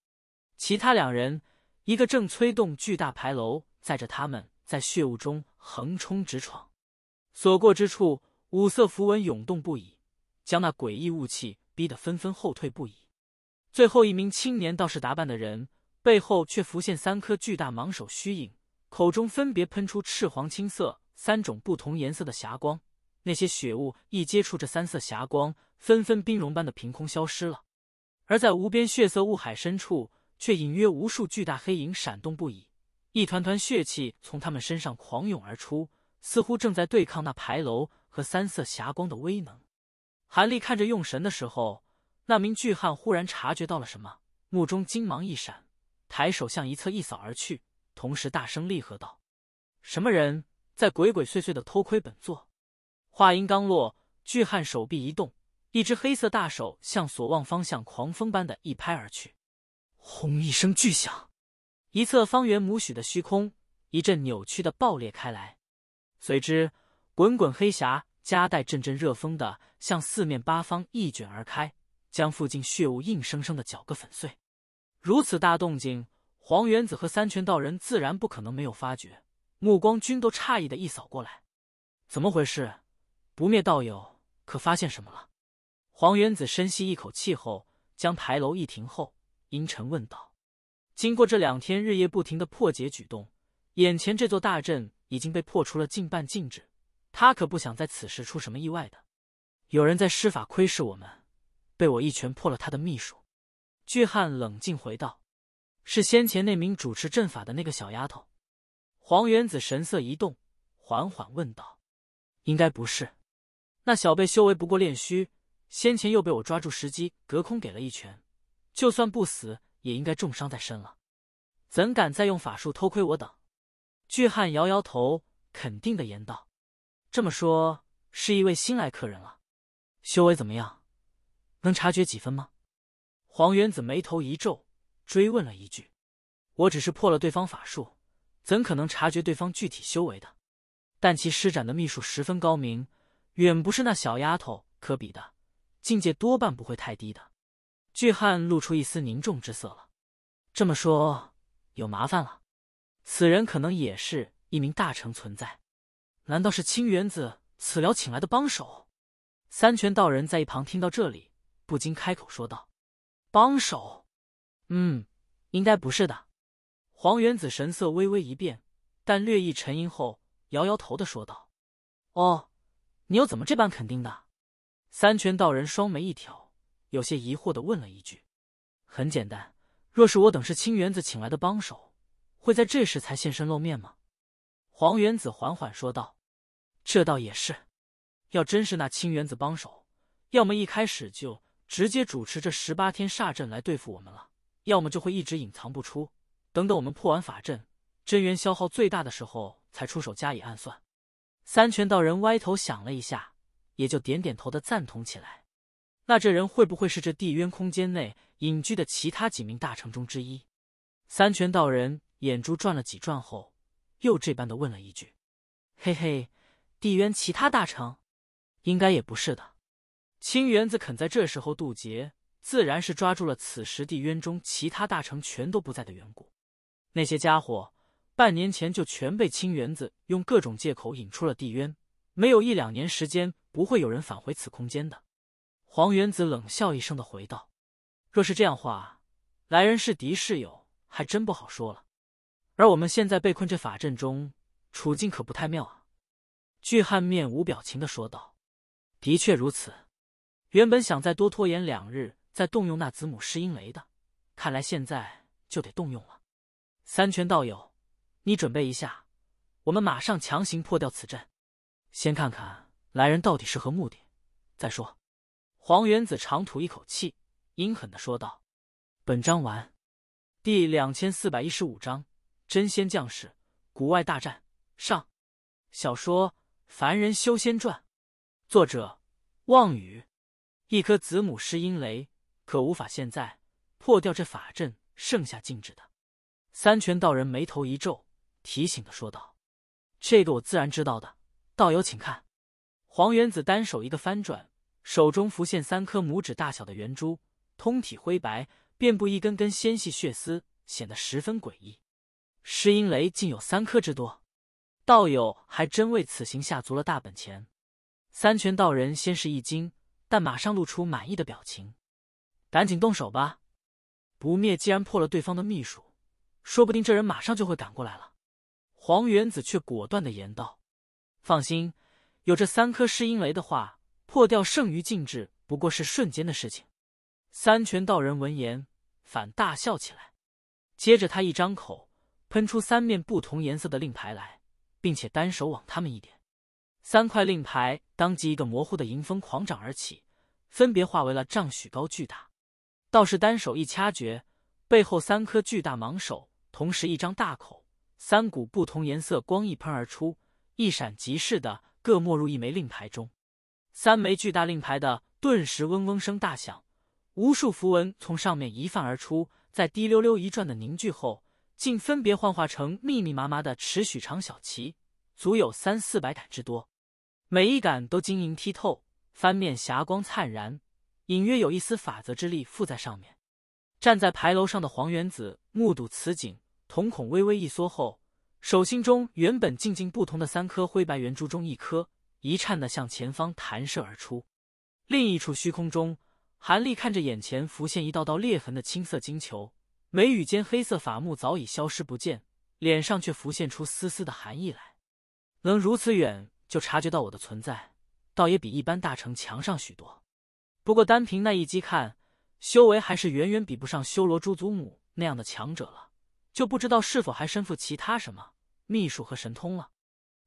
其他两人一个正催动巨大牌楼，载着他们在血雾中横冲直闯，所过之处五色符文涌动不已。将那诡异雾气逼得纷纷后退不已。最后一名青年道士打扮的人背后却浮现三颗巨大蟒首虚影，口中分别喷出赤黄青色三种不同颜色的霞光。那些血雾一接触这三色霞光，纷纷冰融般的凭空消失了。而在无边血色雾海深处，却隐约无数巨大黑影闪动不已，一团团血气从他们身上狂涌而出，似乎正在对抗那牌楼和三色霞光的威能。韩立看着用神的时候，那名巨汉忽然察觉到了什么，目中金芒一闪，抬手向一侧一扫而去，同时大声厉喝道：“什么人在鬼鬼祟祟的偷窥本座？”话音刚落，巨汉手臂一动，一只黑色大手向所望方向狂风般的一拍而去，轰一声巨响，一侧方圆母许的虚空一阵扭曲的爆裂开来，随之滚滚黑霞。夹带阵阵热风的，向四面八方一卷而开，将附近血雾硬生生的搅个粉碎。如此大动静，黄元子和三泉道人自然不可能没有发觉，目光均都诧异的一扫过来。怎么回事？不灭道友可发现什么了？黄元子深吸一口气后，将牌楼一停后，阴沉问道：“经过这两天日夜不停的破解举动，眼前这座大阵已经被破除了近半禁制。”他可不想在此时出什么意外的。有人在施法窥视我们，被我一拳破了他的秘术。巨汉冷静回道：“是先前那名主持阵法的那个小丫头。”黄元子神色一动，缓缓问道：“应该不是？那小辈修为不过练虚，先前又被我抓住时机，隔空给了一拳，就算不死，也应该重伤在身了。怎敢再用法术偷窥我等？”巨汉摇摇头，肯定的言道。这么说，是一位新来客人了。修为怎么样？能察觉几分吗？黄元子眉头一皱，追问了一句：“我只是破了对方法术，怎可能察觉对方具体修为的？但其施展的秘术十分高明，远不是那小丫头可比的，境界多半不会太低的。”巨汉露出一丝凝重之色了。这么说，有麻烦了。此人可能也是一名大成存在。难道是清元子此疗请来的帮手？三泉道人在一旁听到这里，不禁开口说道：“帮手？嗯，应该不是的。”黄元子神色微微一变，但略一沉吟后，摇摇头的说道：“哦，你又怎么这般肯定的？”三泉道人双眉一挑，有些疑惑的问了一句：“很简单，若是我等是清元子请来的帮手，会在这时才现身露面吗？”黄元子缓缓说道。这倒也是，要真是那青原子帮手，要么一开始就直接主持这十八天煞阵来对付我们了，要么就会一直隐藏不出。等等，我们破完法阵，真元消耗最大的时候，才出手加以暗算。三拳道人歪头想了一下，也就点点头的赞同起来。那这人会不会是这地渊空间内隐居的其他几名大成中之一？三拳道人眼珠转了几转后，又这般的问了一句：“嘿嘿。”地渊其他大成，应该也不是的。青元子肯在这时候渡劫，自然是抓住了此时地渊中其他大成全都不在的缘故。那些家伙半年前就全被青元子用各种借口引出了地渊，没有一两年时间，不会有人返回此空间的。黄元子冷笑一声的回道：“若是这样话，来人是敌是友，还真不好说了。而我们现在被困这法阵中，处境可不太妙啊。”巨汉面无表情的说道：“的确如此，原本想再多拖延两日再动用那子母噬音雷的，看来现在就得动用了。三拳道友，你准备一下，我们马上强行破掉此阵，先看看来人到底是何目的，再说。”黄元子长吐一口气，阴狠的说道：“本章完，第两千四百一十五章真仙将士，古外大战上，小说。”《凡人修仙传》，作者望雨。一颗子母师阴雷可无法现在破掉这法阵剩下静止的。三拳道人眉头一皱，提醒的说道：“这个我自然知道的，道友请看。”黄元子单手一个翻转，手中浮现三颗拇指大小的圆珠，通体灰白，遍布一根根纤细血丝，显得十分诡异。师阴雷竟有三颗之多。道友还真为此行下足了大本钱。三拳道人先是一惊，但马上露出满意的表情，赶紧动手吧。不灭既然破了对方的秘术，说不定这人马上就会赶过来了。黄元子却果断的言道：“放心，有这三颗试阴雷的话，破掉剩余禁制不过是瞬间的事情。”三拳道人闻言反大笑起来，接着他一张口，喷出三面不同颜色的令牌来。并且单手往他们一点，三块令牌当即一个模糊的迎风狂涨而起，分别化为了丈许高巨大。道士单手一掐诀，背后三颗巨大蟒手同时一张大口，三股不同颜色光一喷而出，一闪即逝的各没入一枚令牌中。三枚巨大令牌的顿时嗡嗡声大响，无数符文从上面一泛而出，在滴溜溜一转的凝聚后。竟分别幻化成密密麻麻的尺许长小旗，足有三四百杆之多，每一杆都晶莹剔透，翻面霞光灿然，隐约有一丝法则之力附在上面。站在牌楼上的黄元子目睹此景，瞳孔微微一缩，后手心中原本静静不同的三颗灰白圆珠中，一颗一颤的向前方弹射而出。另一处虚空中，韩立看着眼前浮现一道道裂痕的青色金球。眉宇间黑色法目早已消失不见，脸上却浮现出丝丝的寒意来。能如此远就察觉到我的存在，倒也比一般大成强上许多。不过单凭那一击看，修为还是远远比不上修罗朱祖母那样的强者了。就不知道是否还身负其他什么秘术和神通了。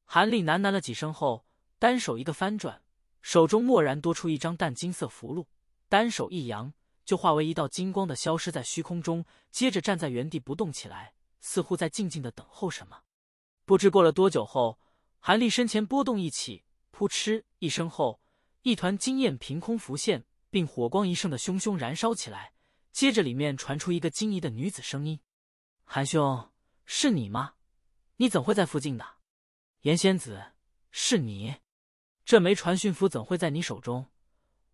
韩立喃喃了几声后，单手一个翻转，手中蓦然多出一张淡金色符箓，单手一扬。就化为一道金光的消失在虚空中，接着站在原地不动起来，似乎在静静的等候什么。不知过了多久后，韩立身前波动一起，扑哧一声后，一团金焰凭空浮现，并火光一盛的熊熊燃烧起来。接着里面传出一个惊疑的女子声音：“韩兄，是你吗？你怎会在附近的？严仙子，是你？这枚传讯符怎会在你手中？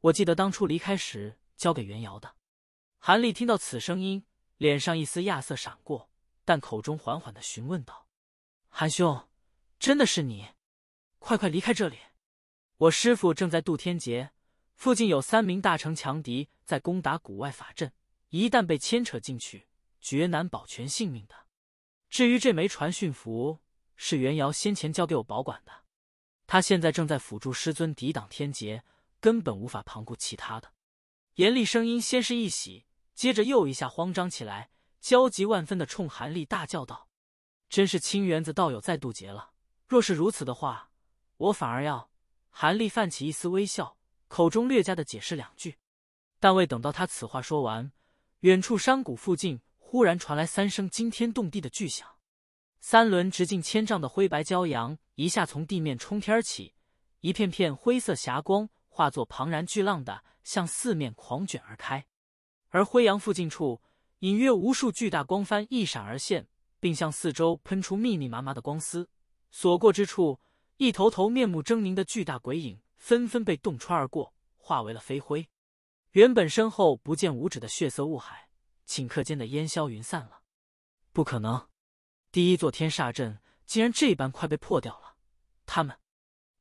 我记得当初离开时……”交给袁瑶的，韩立听到此声音，脸上一丝亚瑟闪过，但口中缓缓的询问道：“韩兄，真的是你？快快离开这里！我师傅正在渡天劫，附近有三名大成强敌在攻打谷外法阵，一旦被牵扯进去，绝难保全性命的。至于这枚传讯符，是袁瑶先前交给我保管的，他现在正在辅助师尊抵挡天劫，根本无法旁顾其他的。”严厉声音先是一喜，接着又一下慌张起来，焦急万分的冲韩立大叫道：“真是清元子道友在渡劫了！若是如此的话，我反而要……”韩立泛起一丝微笑，口中略加的解释两句，但未等到他此话说完，远处山谷附近忽然传来三声惊天动地的巨响，三轮直径千丈的灰白骄阳一下从地面冲天起，一片片灰色霞光化作庞然巨浪的。向四面狂卷而开，而灰阳附近处隐约无数巨大光帆一闪而现，并向四周喷出密密麻麻的光丝，所过之处，一头头面目狰狞的巨大鬼影纷纷被洞穿而过，化为了飞灰。原本身后不见五指的血色雾海，顷刻间的烟消云散了。不可能，第一座天煞阵竟然这般快被破掉了！他们，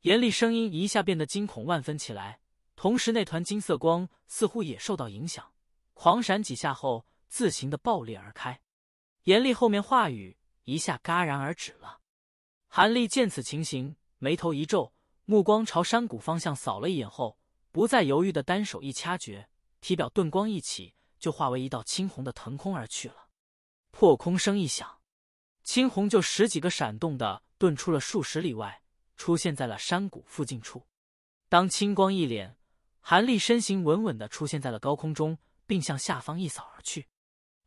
严厉声音一下变得惊恐万分起来。同时，那团金色光似乎也受到影响，狂闪几下后，自行的爆裂而开。严厉后面话语一下戛然而止了。韩立见此情形，眉头一皱，目光朝山谷方向扫了一眼后，不再犹豫的单手一掐诀，体表遁光一起，就化为一道青红的腾空而去了。破空声一响，青红就十几个闪动的遁出了数十里外，出现在了山谷附近处。当青光一脸。韩立身形稳稳的出现在了高空中，并向下方一扫而去。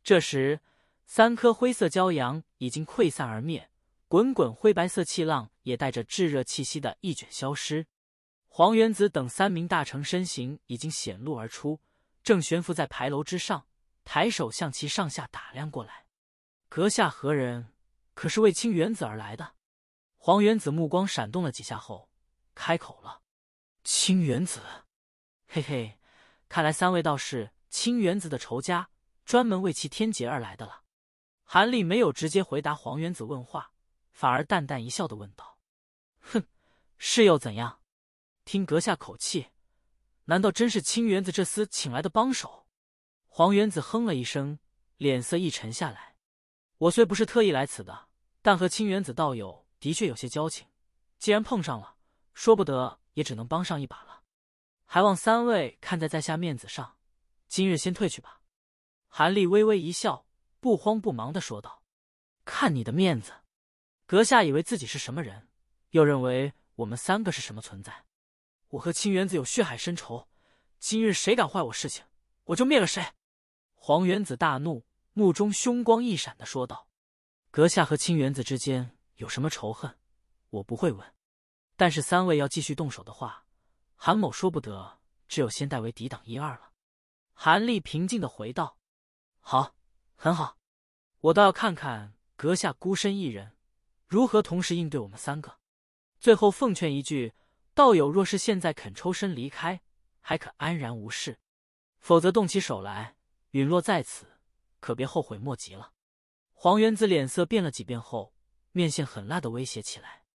这时，三颗灰色骄阳已经溃散而灭，滚滚灰白色气浪也带着炙热气息的一卷消失。黄原子等三名大成身形已经显露而出，正悬浮在牌楼之上，抬手向其上下打量过来。阁下何人？可是为清原子而来的？黄原子目光闪动了几下后，开口了：“清原子。”嘿嘿，看来三位倒是清原子的仇家，专门为其天劫而来的了。韩立没有直接回答黄元子问话，反而淡淡一笑的问道：“哼，是又怎样？听阁下口气，难道真是清原子这厮请来的帮手？”黄元子哼了一声，脸色一沉下来：“我虽不是特意来此的，但和清原子道友的确有些交情，既然碰上了，说不得也只能帮上一把了。”还望三位看在在下面子上，今日先退去吧。韩立微微一笑，不慌不忙的说道：“看你的面子，阁下以为自己是什么人？又认为我们三个是什么存在？我和清元子有血海深仇，今日谁敢坏我事情，我就灭了谁。”黄元子大怒，目中凶光一闪的说道：“阁下和清元子之间有什么仇恨？我不会问。但是三位要继续动手的话。”韩某说不得，只有先代为抵挡一二了。韩立平静的回道：“好，很好，我倒要看看阁下孤身一人如何同时应对我们三个。最后奉劝一句，道友若是现在肯抽身离开，还可安然无事；否则动起手来，陨落在此，可别后悔莫及了。”黄元子脸色变了几变后，面线狠辣的威胁起来：“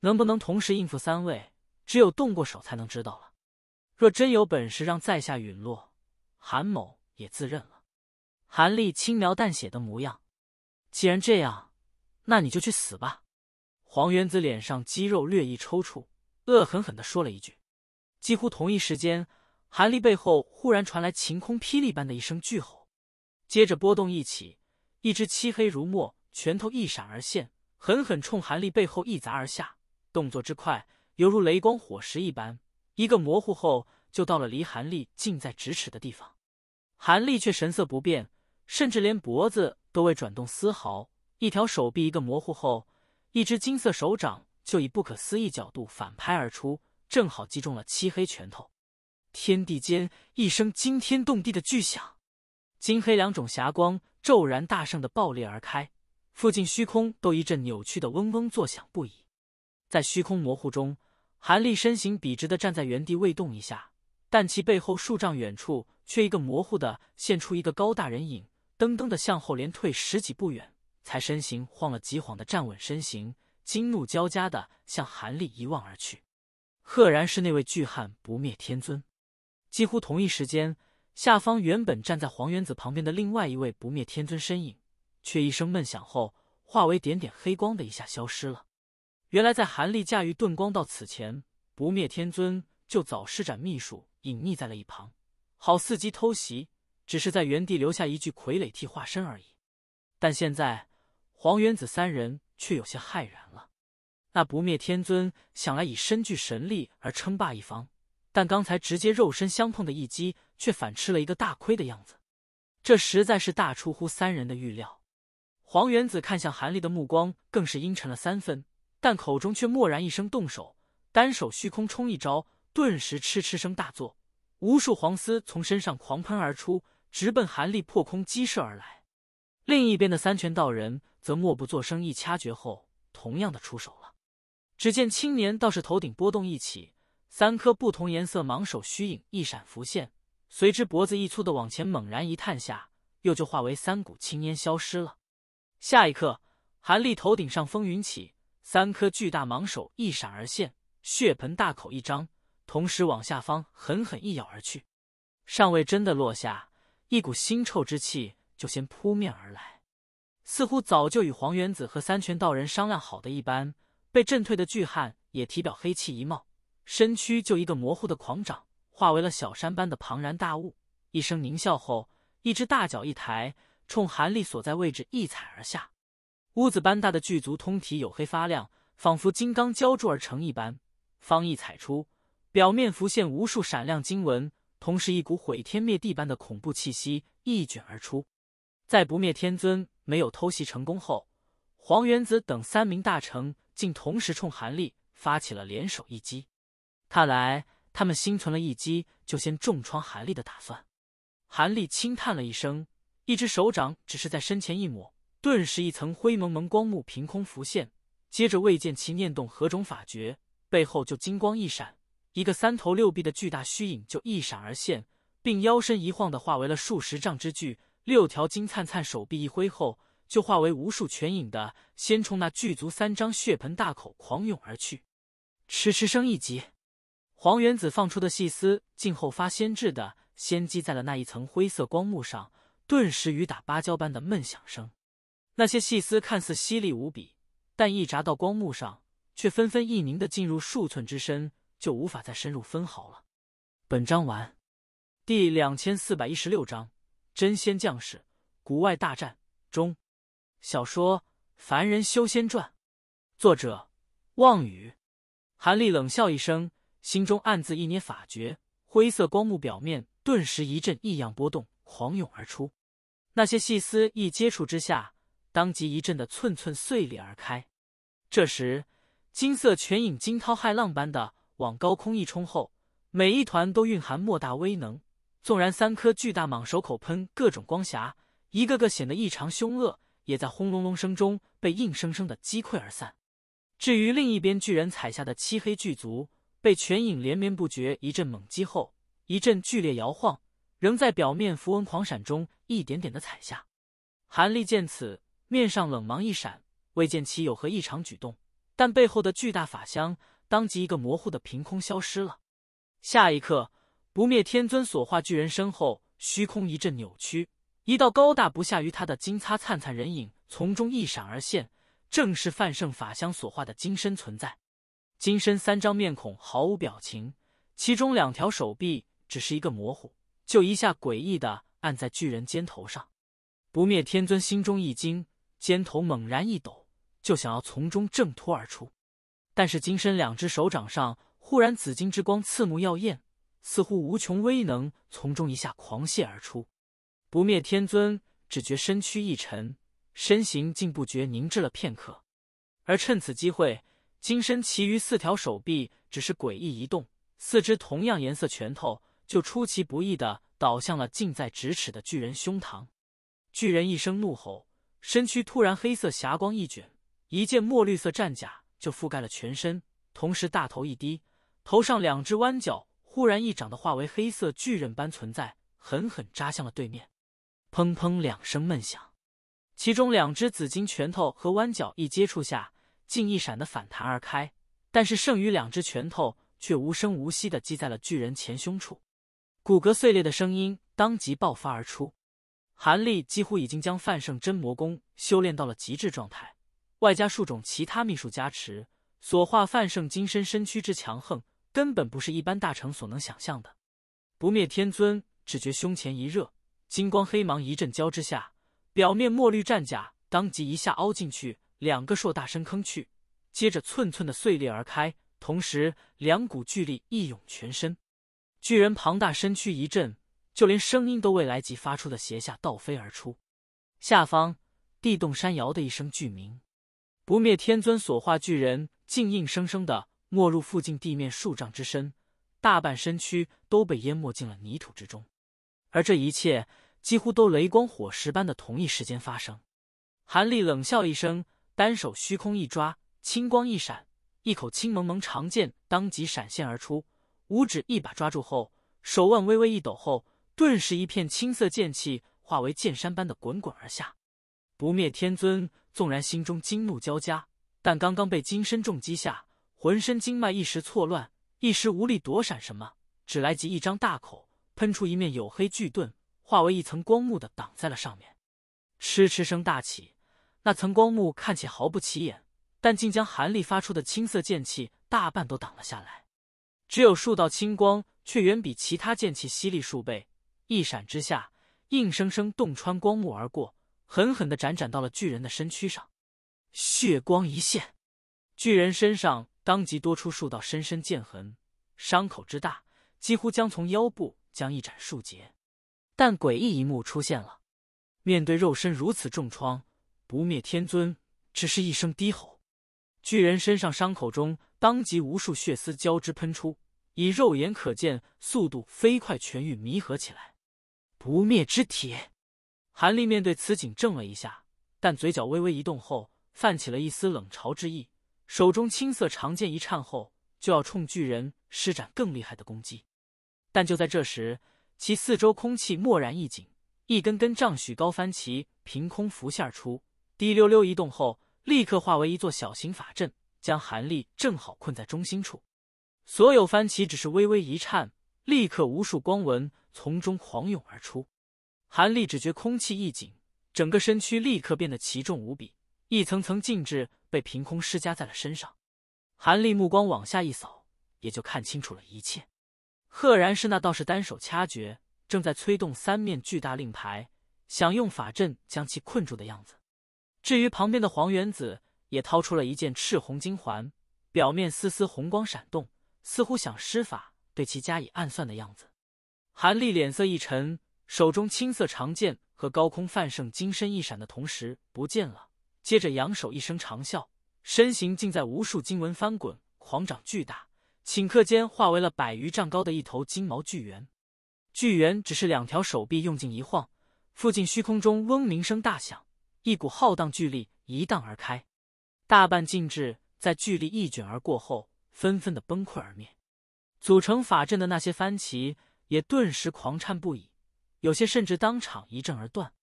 能不能同时应付三位？”只有动过手才能知道了。若真有本事让在下陨落，韩某也自认了。韩立轻描淡写的模样，既然这样，那你就去死吧！黄元子脸上肌肉略一抽搐，恶狠狠的说了一句。几乎同一时间，韩立背后忽然传来晴空霹雳般的一声巨吼，接着波动一起，一只漆黑如墨拳头一闪而现，狠狠冲韩立背后一砸而下，动作之快。犹如雷光火石一般，一个模糊后就到了离韩立近在咫尺的地方，韩立却神色不变，甚至连脖子都未转动丝毫。一条手臂，一个模糊后，一只金色手掌就以不可思议角度反拍而出，正好击中了漆黑拳头。天地间一声惊天动地的巨响，金黑两种霞光骤然大盛的爆裂而开，附近虚空都一阵扭曲的嗡嗡作响不已，在虚空模糊中。韩立身形笔直的站在原地未动一下，但其背后数丈远处却一个模糊的现出一个高大人影，噔噔的向后连退十几步远，才身形晃了几晃的站稳身形，惊怒交加的向韩立一望而去，赫然是那位巨汉不灭天尊。几乎同一时间，下方原本站在黄元子旁边的另外一位不灭天尊身影，却一声闷响后化为点点黑光的一下消失了。原来在韩立驾驭遁光到此前，不灭天尊就早施展秘术隐匿在了一旁，好伺机偷袭。只是在原地留下一具傀儡替化身而已。但现在黄元子三人却有些骇然了。那不灭天尊想来以身具神力而称霸一方，但刚才直接肉身相碰的一击，却反吃了一个大亏的样子。这实在是大出乎三人的预料。黄元子看向韩立的目光更是阴沉了三分。但口中却默然一声动手，单手虚空冲一招，顿时嗤嗤声大作，无数黄丝从身上狂喷而出，直奔韩立破空击射而来。另一边的三拳道人则默不作声，一掐诀后，同样的出手了。只见青年倒是头顶波动一起，三颗不同颜色盲手虚影一闪浮现，随之脖子一粗的往前猛然一探下，又就化为三股青烟消失了。下一刻，韩立头顶上风云起。三颗巨大蟒首一闪而现，血盆大口一张，同时往下方狠狠一咬而去。尚未真的落下，一股腥臭之气就先扑面而来，似乎早就与黄元子和三拳道人商量好的一般。被震退的巨汉也体表黑气一冒，身躯就一个模糊的狂涨，化为了小山般的庞然大物。一声狞笑后，一只大脚一抬，冲韩立所在位置一踩而下。屋子般大的巨足，通体黝黑发亮，仿佛金刚浇铸而成一般。方一踩出，表面浮现无数闪亮金纹，同时一股毁天灭地般的恐怖气息一卷而出。在不灭天尊没有偷袭成功后，黄元子等三名大臣竟同时冲韩立发起了联手一击。看来他们心存了一击就先重创韩立的打算。韩立轻叹了一声，一只手掌只是在身前一抹。顿时，一层灰蒙蒙光幕凭空浮现，接着未见其念动何种法诀，背后就金光一闪，一个三头六臂的巨大虚影就一闪而现，并腰身一晃的化为了数十丈之巨，六条金灿灿手臂一挥后，就化为无数拳影的先冲那巨足三张血盆大口狂涌而去。嗤嗤声一急，黄原子放出的细丝竟后发先至的先击在了那一层灰色光幕上，顿时雨打芭蕉般的闷响声。那些细丝看似犀利无比，但一扎到光幕上，却纷纷一凝的进入数寸之深，就无法再深入分毫了。本章完。第两千四百一十六章：真仙将士，古外大战中。小说《凡人修仙传》，作者：望雨。韩立冷笑一声，心中暗自一捏法诀，灰色光幕表面顿时一阵异样波动狂涌而出，那些细丝一接触之下。当即一阵的寸寸碎裂而开，这时金色泉影惊涛骇浪般的往高空一冲，后每一团都蕴含莫大威能。纵然三颗巨大蟒手口喷各种光霞，一个个显得异常凶恶，也在轰隆隆声中被硬生生的击溃而散。至于另一边巨人踩下的漆黑巨足，被泉影连绵不绝一阵猛击后，一阵剧烈摇晃，仍在表面符文狂闪中一点点的踩下。韩立见此。面上冷芒一闪，未见其有何异常举动，但背后的巨大法相当即一个模糊的凭空消失了。下一刻，不灭天尊所化巨人身后虚空一阵扭曲，一道高大不下于他的金擦灿灿人影从中一闪而现，正是范圣法相所化的金身存在。金身三张面孔毫无表情，其中两条手臂只是一个模糊，就一下诡异的按在巨人肩头上。不灭天尊心中一惊。肩头猛然一抖，就想要从中挣脱而出，但是金身两只手掌上忽然紫金之光刺目耀眼，似乎无穷威能从中一下狂泄而出。不灭天尊只觉身躯一沉，身形竟不觉凝滞了片刻，而趁此机会，金身其余四条手臂只是诡异一动，四只同样颜色拳头就出其不意的倒向了近在咫尺的巨人胸膛。巨人一声怒吼。身躯突然，黑色霞光一卷，一件墨绿色战甲就覆盖了全身。同时，大头一低，头上两只弯角忽然一掌的化为黑色巨刃般存在，狠狠扎向了对面。砰砰两声闷响，其中两只紫金拳头和弯角一接触下，竟一闪的反弹而开。但是剩余两只拳头却无声无息的击在了巨人前胸处，骨骼碎裂的声音当即爆发而出。韩立几乎已经将范圣真魔功修炼到了极致状态，外加数种其他秘术加持，所化范圣金身身躯之强横，根本不是一般大成所能想象的。不灭天尊只觉胸前一热，金光黑芒一阵交织下，表面墨绿战甲当即一下凹进去两个硕大深坑去，接着寸寸的碎裂而开，同时两股巨力一涌全身，巨人庞大身躯一震。就连声音都未来及发出的斜下倒飞而出，下方地动山摇的一声巨鸣，不灭天尊所化巨人竟硬生生的没入附近地面数丈之深，大半身躯都被淹没进了泥土之中。而这一切几乎都雷光火石般的同一时间发生，韩立冷笑一声，单手虚空一抓，青光一闪，一口青蒙蒙长剑当即闪现而出，五指一把抓住后，手腕微微一抖后。顿时一片青色剑气化为剑山般的滚滚而下，不灭天尊纵然心中惊怒交加，但刚刚被金身重击下，浑身经脉一时错乱，一时无力躲闪，什么只来及一张大口喷出一面黝黑巨盾，化为一层光幕的挡在了上面。嗤嗤声大起，那层光幕看起毫不起眼，但竟将韩立发出的青色剑气大半都挡了下来，只有数道青光却远比其他剑气犀利数倍。一闪之下，硬生生洞穿光幕而过，狠狠的斩斩到了巨人的身躯上，血光一现，巨人身上当即多出数道深深剑痕，伤口之大，几乎将从腰部将一斩数截。但诡异一幕出现了，面对肉身如此重创，不灭天尊只是一声低吼，巨人身上伤口中当即无数血丝交织喷出，以肉眼可见速度飞快痊愈弥合起来。不灭之铁。韩立面对此景怔了一下，但嘴角微微一动后，泛起了一丝冷嘲之意。手中青色长剑一颤后，就要冲巨人施展更厉害的攻击。但就在这时，其四周空气蓦然一紧，一根根丈许高帆旗凭空浮现而出，滴溜溜移动后，立刻化为一座小型法阵，将韩立正好困在中心处。所有帆旗只是微微一颤。立刻，无数光纹从中狂涌而出。韩立只觉空气一紧，整个身躯立刻变得奇重无比，一层层禁制被凭空施加在了身上。韩立目光往下一扫，也就看清楚了一切，赫然是那道士单手掐诀，正在催动三面巨大令牌，想用法阵将其困住的样子。至于旁边的黄元子，也掏出了一件赤红金环，表面丝丝红光闪动，似乎想施法。对其加以暗算的样子，韩立脸色一沉，手中青色长剑和高空泛圣金身一闪的同时不见了。接着扬手一声长啸，身形竟在无数金纹翻滚，狂涨巨大，顷刻间化为了百余丈高的一头金毛巨猿。巨猿只是两条手臂用劲一晃，附近虚空中嗡鸣声大响，一股浩荡巨力一荡而开，大半禁制在巨力一卷而过后纷纷的崩溃而灭。组成法阵的那些幡旗也顿时狂颤不已，有些甚至当场一震而断。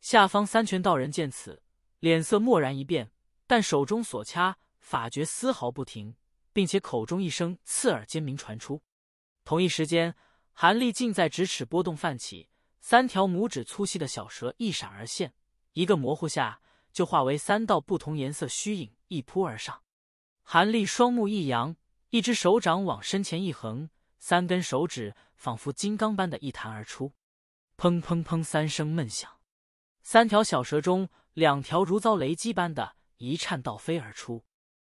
下方三拳道人见此，脸色蓦然一变，但手中所掐法诀丝毫不停，并且口中一声刺耳尖鸣传出。同一时间，韩立近在咫尺波动泛起，三条拇指粗细的小蛇一闪而现，一个模糊下就化为三道不同颜色虚影一扑而上。韩立双目一扬。一只手掌往身前一横，三根手指仿佛金刚般的一弹而出，砰砰砰三声闷响，三条小蛇中两条如遭雷击般的一颤倒飞而出，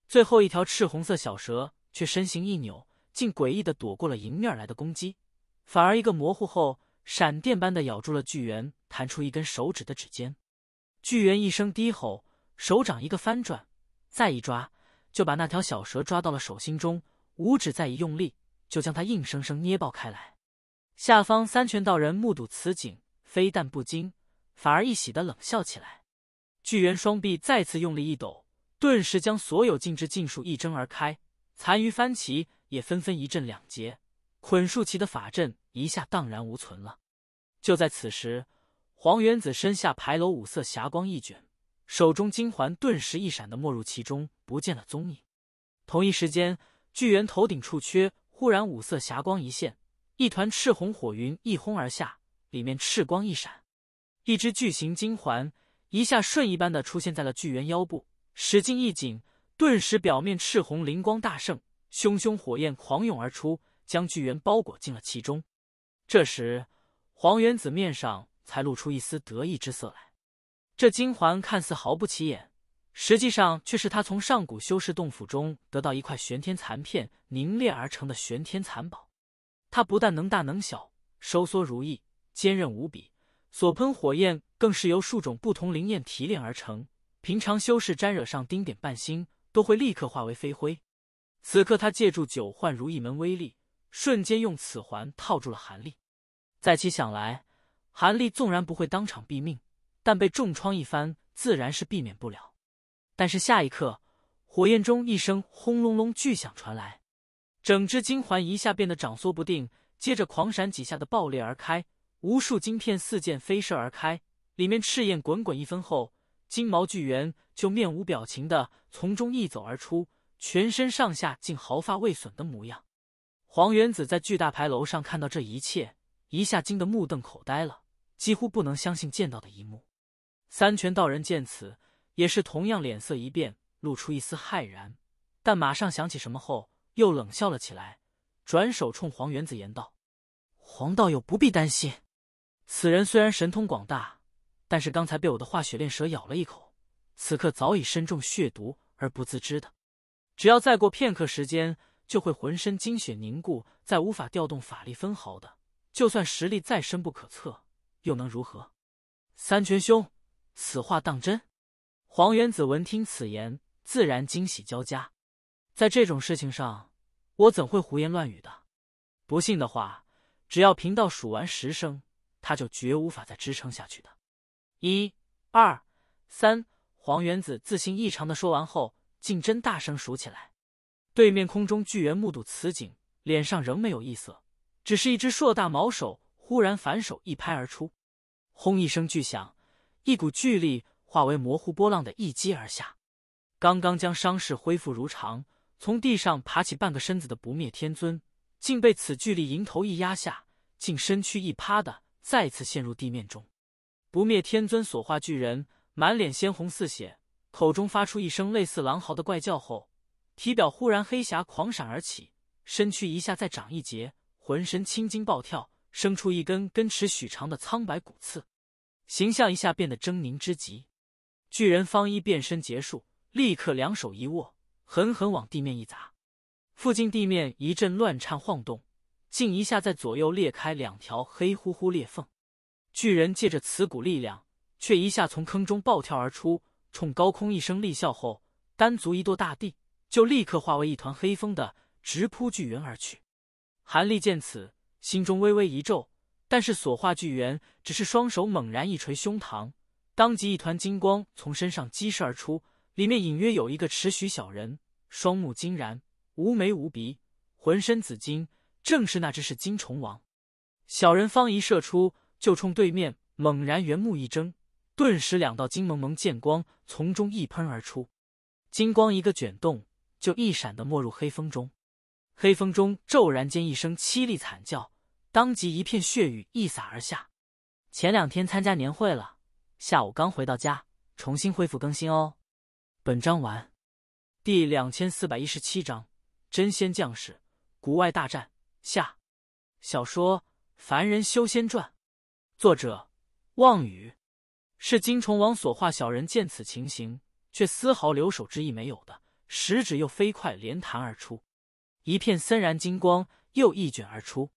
最后一条赤红色小蛇却身形一扭，竟诡异的躲过了迎面来的攻击，反而一个模糊后闪电般的咬住了巨猿弹出一根手指的指尖，巨猿一声低吼，手掌一个翻转，再一抓。就把那条小蛇抓到了手心中，五指再一用力，就将它硬生生捏爆开来。下方三拳道人目睹此景，非但不惊，反而一喜的冷笑起来。巨猿双臂再次用力一抖，顿时将所有禁制禁术一蒸而开，残余番旗也纷纷一阵两截，捆束旗的法阵一下荡然无存了。就在此时，黄元子身下牌楼五色霞光一卷。手中金环顿时一闪的没入其中，不见了踪影。同一时间，巨猿头顶处缺忽然五色霞光一现，一团赤红火云一轰而下，里面赤光一闪，一只巨型金环一下瞬一般的出现在了巨猿腰部，使劲一紧，顿时表面赤红灵光大盛，熊熊火焰狂涌而出，将巨猿包裹进了其中。这时，黄原子面上才露出一丝得意之色来。这金环看似毫不起眼，实际上却是他从上古修士洞府中得到一块玄天残片凝炼而成的玄天残宝。它不但能大能小，收缩如意，坚韧无比，所喷火焰更是由数种不同灵焰提炼而成。平常修士沾惹上丁点半星，都会立刻化为飞灰。此刻他借助九幻如意门威力，瞬间用此环套住了韩立。在其想来，韩立纵然不会当场毙命。但被重创一番，自然是避免不了。但是下一刻，火焰中一声轰隆隆巨响传来，整只金环一下变得掌缩不定，接着狂闪几下的爆裂而开，无数金片四溅飞射而开，里面赤焰滚滚一分后，金毛巨猿就面无表情的从中一走而出，全身上下竟毫发未损的模样。黄原子在巨大牌楼上看到这一切，一下惊得目瞪口呆了，几乎不能相信见到的一幕。三拳道人见此，也是同样脸色一变，露出一丝骇然，但马上想起什么后，又冷笑了起来，转手冲黄元子言道：“黄道友不必担心，此人虽然神通广大，但是刚才被我的化血炼蛇咬了一口，此刻早已身中血毒而不自知的，只要再过片刻时间，就会浑身精血凝固，再无法调动法力分毫的。就算实力再深不可测，又能如何？三拳兄。”此话当真？黄元子闻听此言，自然惊喜交加。在这种事情上，我怎会胡言乱语的？不信的话，只要贫道数完十声，他就绝无法再支撑下去的。一、二、三……黄元子自信异常的说完后，竟真大声数起来。对面空中巨猿目睹此景，脸上仍没有异色，只是一只硕大毛手忽然反手一拍而出，轰一声巨响。一股巨力化为模糊波浪的一击而下，刚刚将伤势恢复如常，从地上爬起半个身子的不灭天尊，竟被此巨力迎头一压下，竟身躯一趴的再次陷入地面中。不灭天尊所化巨人满脸鲜红似血，口中发出一声类似狼嚎的怪叫后，体表忽然黑霞狂闪而起，身躯一下再长一截，浑身青筋暴跳，生出一根根尺许长的苍白骨刺。形象一下变得狰狞之极，巨人方一变身结束，立刻两手一握，狠狠往地面一砸，附近地面一阵乱颤晃动，竟一下在左右裂开两条黑乎乎裂缝。巨人借着此股力量，却一下从坑中暴跳而出，冲高空一声厉啸后，单足一跺大地，就立刻化为一团黑风的直扑巨猿而去。韩立见此，心中微微一皱。但是，所化巨猿只是双手猛然一捶胸膛，当即一团金光从身上激射而出，里面隐约有一个持许小人，双目晶然，无眉无鼻，浑身紫金，正是那只是金虫王。小人方一射出，就冲对面猛然圆目一睁，顿时两道金蒙蒙剑光从中一喷而出，金光一个卷动，就一闪的没入黑风中。黑风中骤然间一声凄厉惨叫。当即一片血雨一洒而下。前两天参加年会了，下午刚回到家，重新恢复更新哦。本章完。第两千四百一十七章：真仙将士，国外大战下。小说《凡人修仙传》，作者：望雨。是金虫王所化。小人见此情形，却丝毫留手之意没有的，食指又飞快连弹而出，一片森然金光又一卷而出。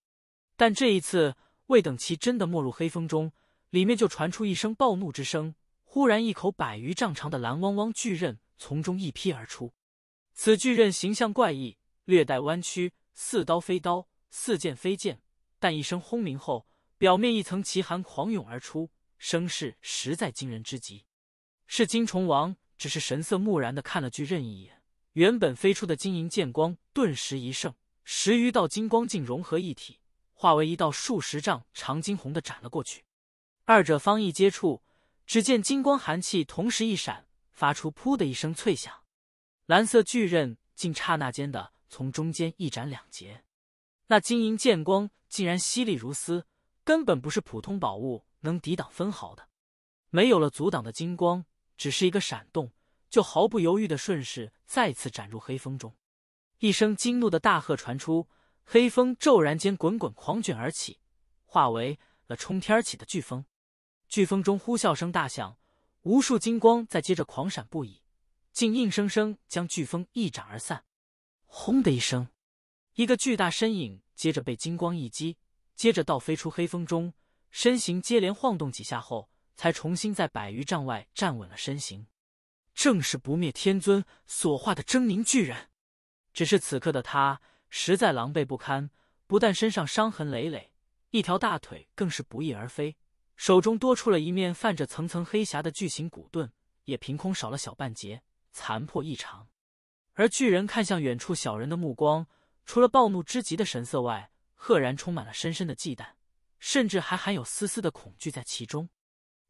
但这一次，未等其真的没入黑风中，里面就传出一声暴怒之声。忽然，一口百余丈长的蓝汪汪巨刃从中一劈而出。此巨刃形象怪异，略带弯曲，似刀非刀，似剑非剑。但一声轰鸣后，表面一层奇寒狂涌而出，声势实在惊人之极。是金虫王，只是神色木然的看了巨刃一眼，原本飞出的金银剑光顿时一盛，十余道金光竟融合一体。化为一道数十丈长金红的斩了过去，二者方一接触，只见金光寒气同时一闪，发出噗的一声脆响，蓝色巨刃竟刹那间的从中间一斩两截，那金银剑光竟然犀利如丝，根本不是普通宝物能抵挡分毫的。没有了阻挡的金光，只是一个闪动，就毫不犹豫的顺势再次斩入黑风中，一声惊怒的大喝传出。黑风骤然间滚滚狂卷而起，化为了冲天而起的飓风。飓风中呼啸声大响，无数金光在接着狂闪不已，竟硬生生将飓风一斩而散。轰的一声，一个巨大身影接着被金光一击，接着倒飞出黑风中，身形接连晃动几下后，才重新在百余丈外站稳了身形。正是不灭天尊所化的狰狞巨人，只是此刻的他。实在狼狈不堪，不但身上伤痕累累，一条大腿更是不翼而飞，手中多出了一面泛着层层黑霞的巨型骨盾，也凭空少了小半截，残破异常。而巨人看向远处小人的目光，除了暴怒之极的神色外，赫然充满了深深的忌惮，甚至还含有丝丝的恐惧在其中。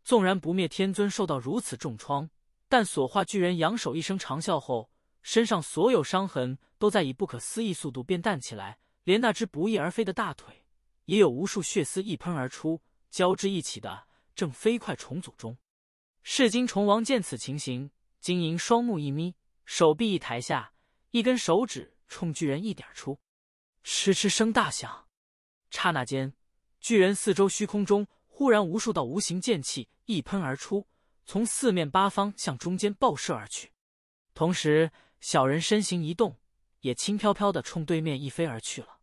纵然不灭天尊受到如此重创，但所化巨人扬手一声长啸后。身上所有伤痕都在以不可思议速度变淡起来，连那只不翼而飞的大腿，也有无数血丝一喷而出，交织一起的正飞快重组中。噬金虫王见此情形，晶莹双目一眯，手臂一抬，下一根手指冲巨人一点出，嗤嗤声大响。刹那间，巨人四周虚空中忽然无数道无形剑气一喷而出，从四面八方向中间爆射而去，同时。小人身形一动，也轻飘飘的冲对面一飞而去了。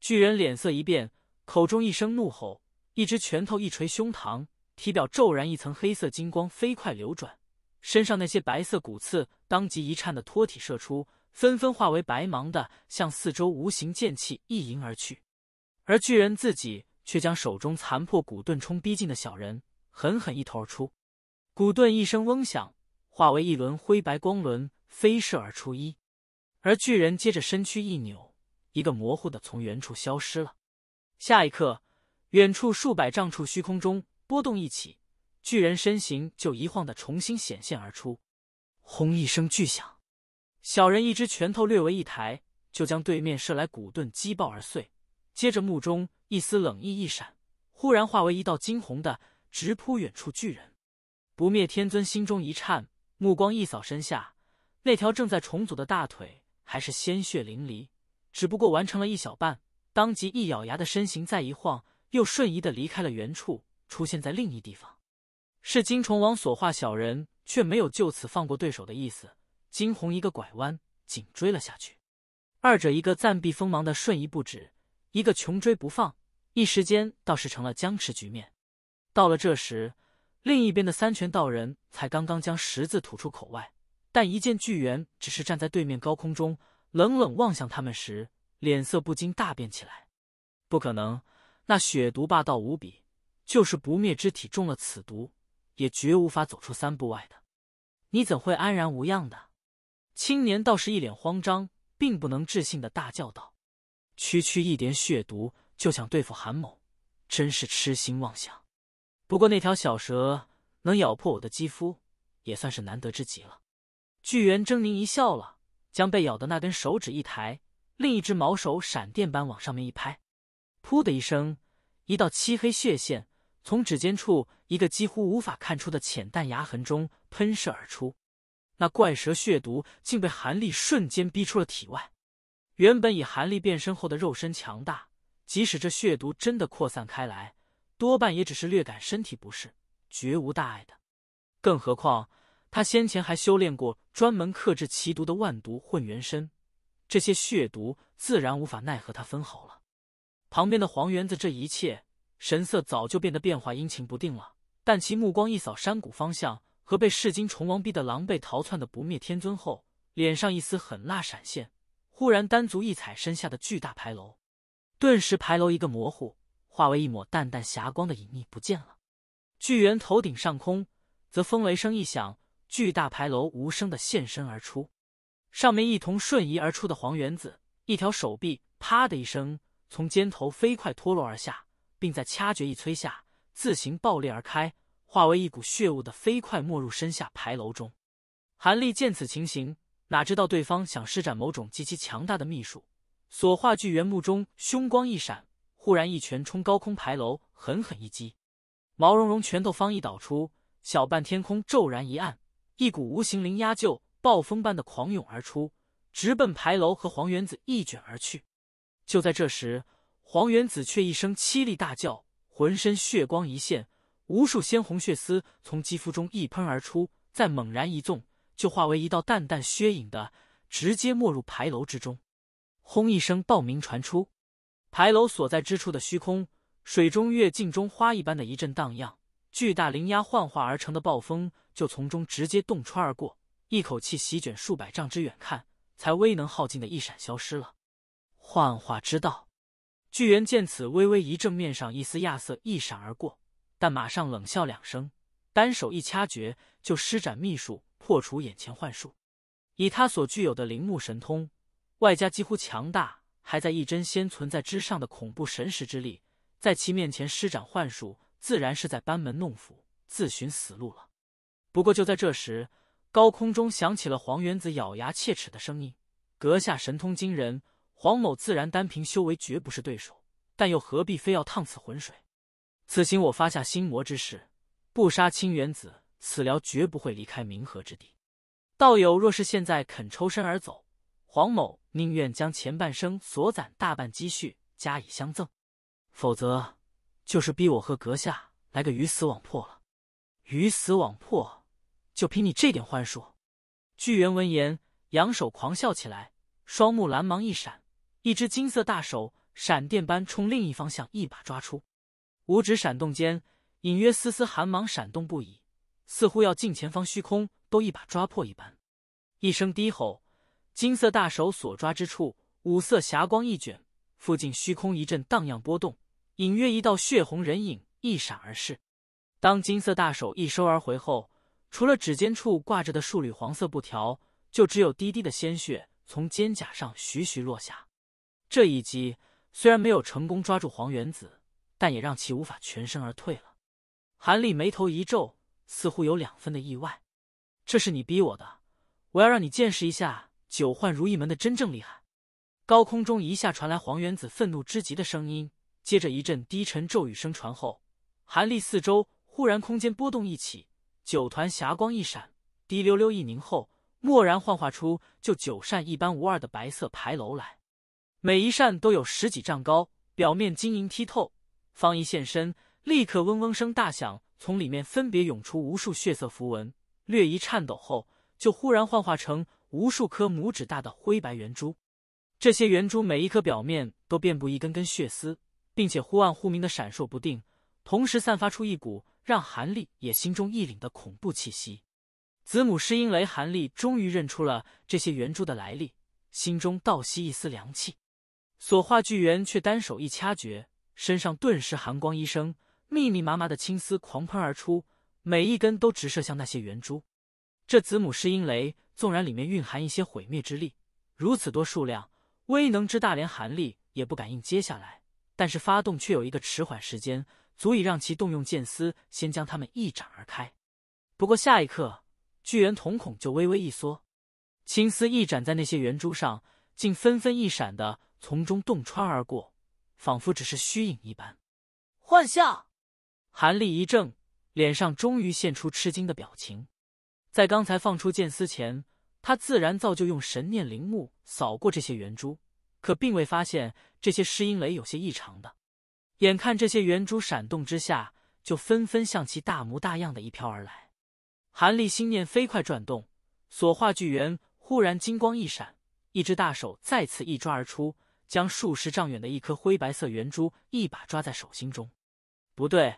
巨人脸色一变，口中一声怒吼，一只拳头一捶胸膛，体表骤然一层黑色金光飞快流转，身上那些白色骨刺当即一颤的脱体射出，纷纷化为白芒的向四周无形剑气一迎而去。而巨人自己却将手中残破骨盾冲逼近的小人狠狠一头而出，骨盾一声嗡响，化为一轮灰白光轮。飞射而出一，而巨人接着身躯一扭，一个模糊的从原处消失了。下一刻，远处数百丈处虚空中波动一起，巨人身形就一晃的重新显现而出。轰！一声巨响，小人一只拳头略为一抬，就将对面射来古盾击爆而碎。接着目中一丝冷意一闪，忽然化为一道惊鸿的，直扑远处巨人。不灭天尊心中一颤，目光一扫身下。那条正在重组的大腿还是鲜血淋漓，只不过完成了一小半，当即一咬牙的身形再一晃，又瞬移的离开了原处，出现在另一地方。是金虫王所化小人，却没有就此放过对手的意思。金红一个拐弯紧追了下去，二者一个暂避锋芒的瞬移不止，一个穷追不放，一时间倒是成了僵持局面。到了这时，另一边的三拳道人才刚刚将十字吐出口外。但一见巨猿只是站在对面高空中冷冷望向他们时，脸色不禁大变起来。不可能，那血毒霸道无比，就是不灭之体中了此毒，也绝无法走出三步外的。你怎会安然无恙的？青年倒是一脸慌张，并不能置信的大叫道：“区区一点血毒就想对付韩某，真是痴心妄想。不过那条小蛇能咬破我的肌肤，也算是难得之极了。”巨猿狰狞一笑，了将被咬的那根手指一抬，另一只毛手闪电般往上面一拍，噗的一声，一道漆黑血线从指尖处一个几乎无法看出的浅淡牙痕中喷射而出，那怪蛇血毒竟被韩立瞬间逼出了体外。原本以韩立变身后的肉身强大，即使这血毒真的扩散开来，多半也只是略感身体不适，绝无大碍的。更何况。他先前还修炼过专门克制奇毒的万毒混元身，这些血毒自然无法奈何他分毫了。旁边的黄元子，这一切神色早就变得变化阴晴不定了。但其目光一扫山谷方向和被噬金虫王逼得狼狈逃窜的不灭天尊后，脸上一丝狠辣闪现。忽然，单足一踩身下的巨大牌楼，顿时牌楼一个模糊，化为一抹淡淡霞光的隐匿不见了。巨猿头顶上空，则风雷声一响。巨大牌楼无声的现身而出，上面一同瞬移而出的黄原子，一条手臂啪的一声从肩头飞快脱落而下，并在掐诀一催下自行爆裂而开，化为一股血雾的飞快没入身下牌楼中。韩立见此情形，哪知道对方想施展某种极其强大的秘术，所化巨猿目中凶光一闪，忽然一拳冲高空牌楼狠狠一击，毛茸茸拳头方一倒出，小半天空骤然一暗。一股无形灵压就暴风般的狂涌而出，直奔牌楼和黄原子一卷而去。就在这时，黄原子却一声凄厉大叫，浑身血光一现，无数鲜红血丝从肌肤中一喷而出，再猛然一纵，就化为一道淡淡血影的，直接没入牌楼之中。轰一声爆鸣传出，牌楼所在之处的虚空水中月镜中花一般的一阵荡漾，巨大灵压幻化而成的暴风。就从中直接洞穿而过，一口气席卷数百丈之远，看才微能耗尽的一闪消失了。幻化之道，巨猿见此微微一怔，面上一丝亚瑟一闪而过，但马上冷笑两声，单手一掐诀，就施展秘术破除眼前幻术。以他所具有的灵目神通，外加几乎强大还在一针仙存在之上的恐怖神识之力，在其面前施展幻术，自然是在班门弄斧，自寻死路了。不过，就在这时，高空中响起了黄元子咬牙切齿的声音：“阁下神通惊人，黄某自然单凭修为绝不是对手。但又何必非要趟此浑水？此行我发下心魔之誓，不杀清元子，此辽绝不会离开冥河之地。道友若是现在肯抽身而走，黄某宁愿将前半生所攒大半积蓄加以相赠；否则，就是逼我和阁下来个鱼死网破了。鱼死网破。”就凭你这点幻术！巨猿闻言仰首狂笑起来，双目蓝芒一闪，一只金色大手闪电般冲另一方向一把抓出，五指闪动间，隐约丝丝寒芒闪动不已，似乎要近前方虚空都一把抓破一般。一声低吼，金色大手所抓之处，五色霞光一卷，附近虚空一阵荡漾波动，隐约一道血红人影一闪而逝。当金色大手一收而回后。除了指尖处挂着的数缕黄色布条，就只有滴滴的鲜血从肩甲上徐徐落下。这一击虽然没有成功抓住黄原子，但也让其无法全身而退了。韩立眉头一皱，似乎有两分的意外。这是你逼我的，我要让你见识一下九幻如意门的真正厉害。高空中一下传来黄原子愤怒之极的声音，接着一阵低沉咒语声传后，韩立四周忽然空间波动一起。九团霞光一闪，滴溜溜一凝后，蓦然幻化出就九扇一般无二的白色牌楼来。每一扇都有十几丈高，表面晶莹剔透。方一现身，立刻嗡嗡声大响，从里面分别涌出无数血色符文。略一颤抖后，就忽然幻化成无数颗拇指大的灰白圆珠。这些圆珠每一颗表面都遍布一根根血丝，并且忽暗忽明的闪烁不定，同时散发出一股。让韩立也心中一凛的恐怖气息，子母是音雷，韩立终于认出了这些圆珠的来历，心中倒吸一丝凉气。所化巨猿却单手一掐诀，身上顿时寒光一声，密密麻麻的青丝狂喷而出，每一根都直射向那些圆珠。这子母是音雷纵然里面蕴含一些毁灭之力，如此多数量，威能之大，连韩立也不敢应接下来，但是发动却有一个迟缓时间。足以让其动用剑丝先将他们一斩而开，不过下一刻，巨猿瞳孔就微微一缩，青丝一斩在那些圆珠上，竟纷纷一闪的从中洞穿而过，仿佛只是虚影一般。幻象，韩立一怔，脸上终于现出吃惊的表情。在刚才放出剑丝前，他自然造就用神念灵目扫过这些圆珠，可并未发现这些尸音雷有些异常的。眼看这些圆珠闪动之下，就纷纷向其大模大样的一飘而来。韩立心念飞快转动，所化巨猿忽然金光一闪，一只大手再次一抓而出，将数十丈远的一颗灰白色圆珠一把抓在手心中。不对，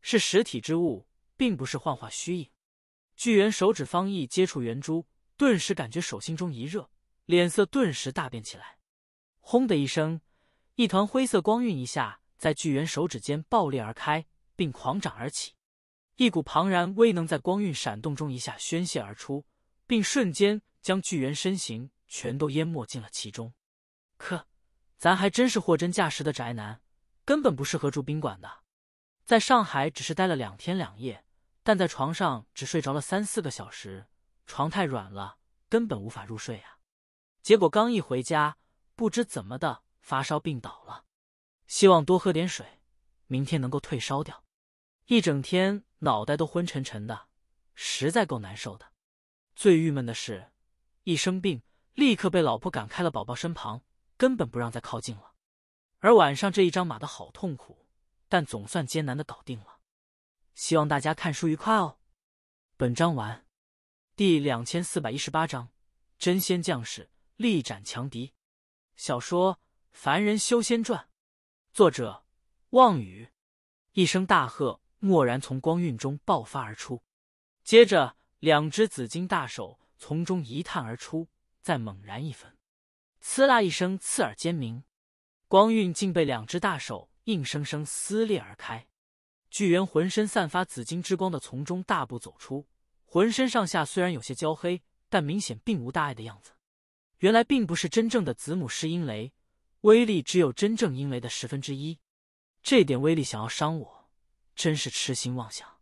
是实体之物，并不是幻化虚影。巨猿手指方一接触圆珠，顿时感觉手心中一热，脸色顿时大变起来。轰的一声，一团灰色光晕一下。在巨猿手指间爆裂而开，并狂涨而起，一股庞然威能在光晕闪动中一下宣泄而出，并瞬间将巨猿身形全都淹没进了其中。可咱还真是货真价实的宅男，根本不适合住宾馆的。在上海只是待了两天两夜，但在床上只睡着了三四个小时，床太软了，根本无法入睡啊。结果刚一回家，不知怎么的，发烧病倒了。希望多喝点水，明天能够退烧掉。一整天脑袋都昏沉沉的，实在够难受的。最郁闷的是，一生病立刻被老婆赶开了，宝宝身旁根本不让再靠近了。而晚上这一张码的好痛苦，但总算艰难的搞定了。希望大家看书愉快哦。本章完。第两千四百一十八章：真仙将士力斩强敌。小说《凡人修仙传》。作者望雨，一声大喝，蓦然从光晕中爆发而出，接着两只紫金大手从中一探而出，再猛然一分，刺啦一声刺耳尖鸣，光晕竟被两只大手硬生生撕裂而开。巨猿浑身散发紫金之光的从中大步走出，浑身上下虽然有些焦黑，但明显并无大碍的样子。原来并不是真正的子母噬阴雷。威力只有真正阴雷的十分之一，这点威力想要伤我，真是痴心妄想。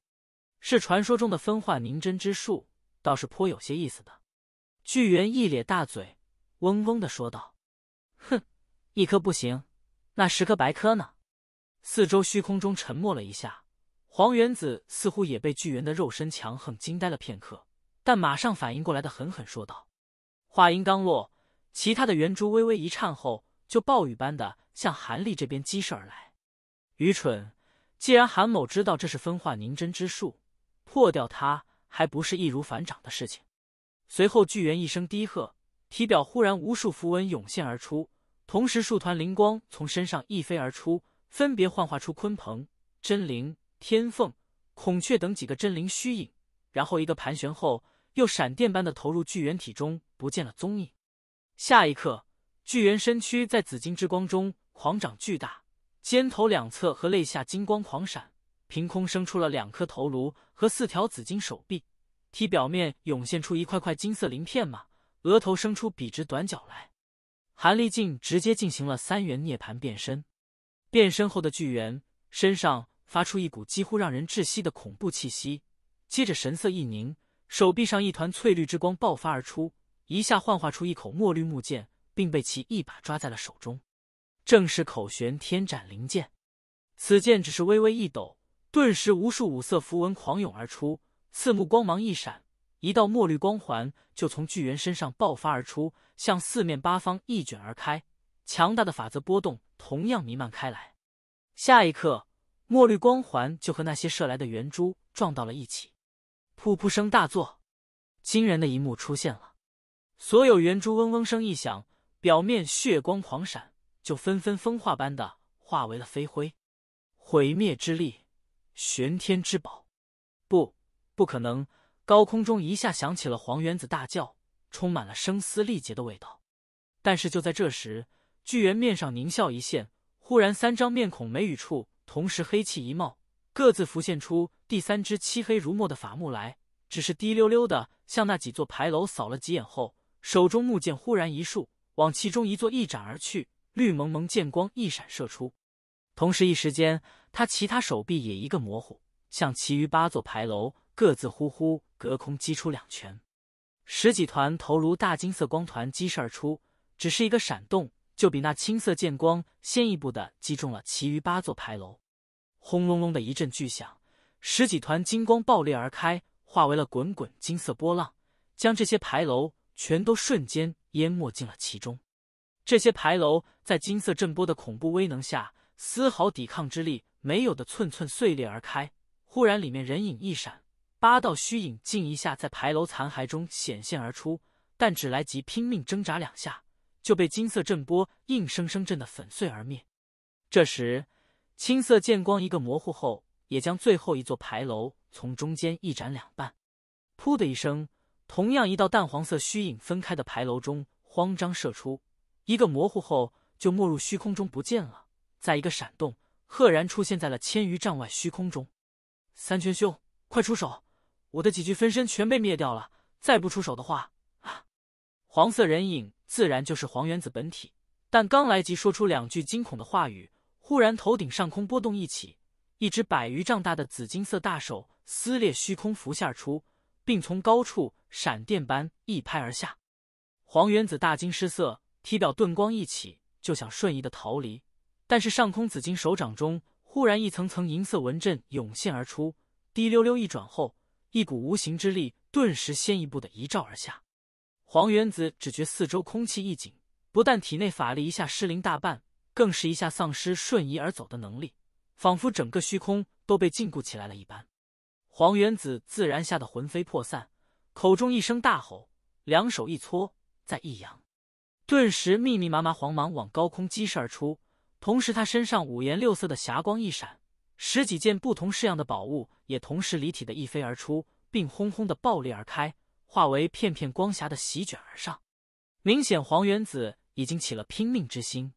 是传说中的分化凝真之术，倒是颇有些意思的。巨猿一咧大嘴，嗡嗡的说道：“哼，一颗不行，那十颗白颗呢？”四周虚空中沉默了一下，黄原子似乎也被巨猿的肉身强横惊呆了片刻，但马上反应过来的狠狠说道：“话音刚落，其他的圆珠微微一颤后。”就暴雨般的向韩立这边激射而来。愚蠢！既然韩某知道这是分化凝针之术，破掉它还不是易如反掌的事情。随后，巨猿一声低喝，体表忽然无数符文涌现而出，同时数团灵光从身上一飞而出，分别幻化出鲲鹏、真灵、天凤、孔雀等几个真灵虚影，然后一个盘旋后，又闪电般的投入巨猿体中，不见了踪影。下一刻。巨猿身躯在紫金之光中狂长巨大，肩头两侧和肋下金光狂闪，凭空生出了两颗头颅和四条紫金手臂，体表面涌现出一块块金色鳞片嘛，额头生出笔直短角来。韩立竟直接进行了三元涅槃变身，变身后的巨猿身上发出一股几乎让人窒息的恐怖气息，接着神色一凝，手臂上一团翠绿之光爆发而出，一下幻化出一口墨绿木剑。并被其一把抓在了手中，正是口玄天斩灵剑。此剑只是微微一抖，顿时无数五色符文狂涌而出，刺目光芒一闪，一道墨绿光环就从巨猿身上爆发而出，向四面八方一卷而开，强大的法则波动同样弥漫开来。下一刻，墨绿光环就和那些射来的圆珠撞到了一起，噗噗声大作，惊人的一幕出现了：所有圆珠嗡嗡声一响。表面血光狂闪，就纷纷风化般的化为了飞灰。毁灭之力，玄天之宝，不，不可能！高空中一下响起了黄原子大叫，充满了声嘶力竭的味道。但是就在这时，巨猿面上狞笑一现，忽然三张面孔眉宇处同时黑气一冒，各自浮现出第三只漆黑如墨的法木来。只是滴溜溜的向那几座牌楼扫了几眼后，手中木剑忽然一竖。往其中一座一斩而去，绿蒙蒙剑光一闪射出，同时一时间，他其他手臂也一个模糊，向其余八座牌楼各自呼呼隔空击出两拳，十几团头颅大金色光团激射而出，只是一个闪动，就比那青色剑光先一步的击中了其余八座牌楼，轰隆隆的一阵巨响，十几团金光爆裂而开，化为了滚滚金色波浪，将这些牌楼。全都瞬间淹没进了其中。这些牌楼在金色震波的恐怖威能下，丝毫抵抗之力没有的寸寸碎裂而开。忽然，里面人影一闪，八道虚影竟一下在牌楼残骸中显现而出。但只来及拼命挣扎两下，就被金色震波硬生生震得粉碎而灭。这时，青色剑光一个模糊后，也将最后一座牌楼从中间一斩两半。噗的一声。同样，一道淡黄色虚影分开的牌楼中，慌张射出一个模糊后就没入虚空中不见了。再一个闪动，赫然出现在了千余丈外虚空中。三泉兄，快出手！我的几具分身全被灭掉了，再不出手的话……啊！黄色人影自然就是黄原子本体，但刚来及说出两句惊恐的话语，忽然头顶上空波动一起，一只百余丈大的紫金色大手撕裂虚空浮现而出。并从高处闪电般一拍而下，黄原子大惊失色，体表盾光一起，就想瞬移的逃离。但是上空紫金手掌中忽然一层层银色纹阵涌现而出，滴溜溜一转后，一股无形之力顿时先一步的一照而下。黄原子只觉四周空气一紧，不但体内法力一下失灵大半，更是一下丧失瞬移而走的能力，仿佛整个虚空都被禁锢起来了一般。黄元子自然吓得魂飞魄散，口中一声大吼，两手一搓，再一扬，顿时密密麻麻黄芒往高空激射而出。同时，他身上五颜六色的霞光一闪，十几件不同式样的宝物也同时离体的一飞而出，并轰轰的爆裂而开，化为片片光霞的席卷而上。明显，黄元子已经起了拼命之心。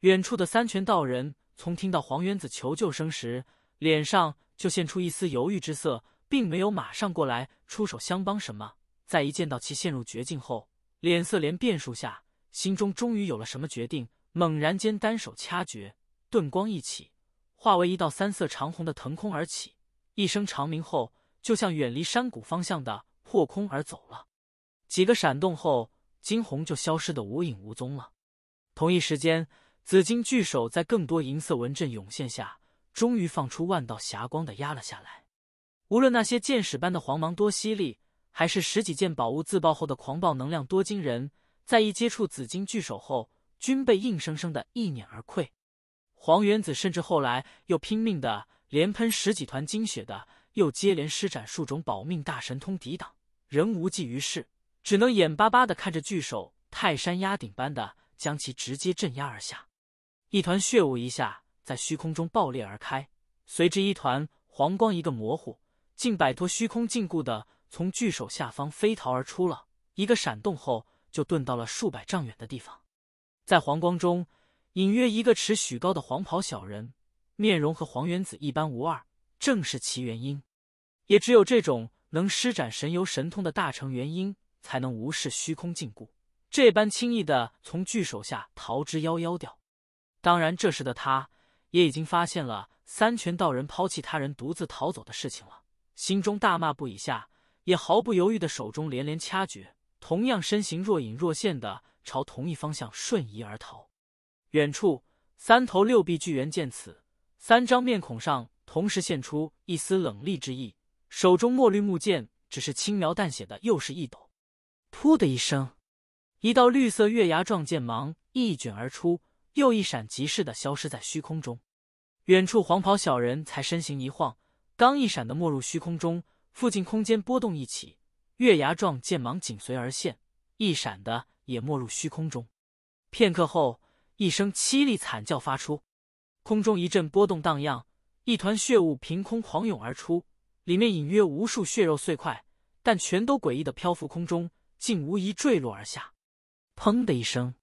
远处的三拳道人从听到黄元子求救声时。脸上就现出一丝犹豫之色，并没有马上过来出手相帮什么。在一见到其陷入绝境后，脸色连变数下，心中终于有了什么决定，猛然间单手掐诀，顿光一起，化为一道三色长虹的腾空而起，一声长鸣后，就向远离山谷方向的破空而走了。几个闪动后，惊鸿就消失的无影无踪了。同一时间，紫金巨手在更多银色纹阵涌现下。终于放出万道霞光的压了下来，无论那些箭矢般的黄芒多犀利，还是十几件宝物自爆后的狂暴能量多惊人，在一接触紫金巨手后，均被硬生生的一碾而溃。黄原子甚至后来又拼命的连喷十几团精血的，又接连施展数种保命大神通抵挡，仍无济于事，只能眼巴巴的看着巨手泰山压顶般的将其直接镇压而下，一团血雾一下。在虚空中爆裂而开，随之一团黄光，一个模糊，竟摆脱虚空禁锢的，从巨手下方飞逃而出了。一个闪动后，就遁到了数百丈远的地方。在黄光中，隐约一个尺许高的黄袍小人，面容和黄元子一般无二，正是齐元因，也只有这种能施展神游神通的大成元婴，才能无视虚空禁锢，这般轻易的从巨手下逃之夭夭掉。当然，这时的他。也已经发现了三拳道人抛弃他人独自逃走的事情了，心中大骂不已，下也毫不犹豫的手中连连掐诀，同样身形若隐若现的朝同一方向瞬移而逃。远处三头六臂巨猿见此，三张面孔上同时现出一丝冷厉之意，手中墨绿木剑只是轻描淡写的又是一抖，噗的一声，一道绿色月牙状剑芒一卷而出，又一闪即逝的消失在虚空中。远处黄袍小人才身形一晃，刚一闪的没入虚空中，附近空间波动一起，月牙状剑芒紧随而现，一闪的也没入虚空中。片刻后，一声凄厉惨叫发出，空中一阵波动荡漾，一团血雾凭空狂涌而出，里面隐约无数血肉碎块，但全都诡异的漂浮空中，竟无一坠落而下。砰的一声，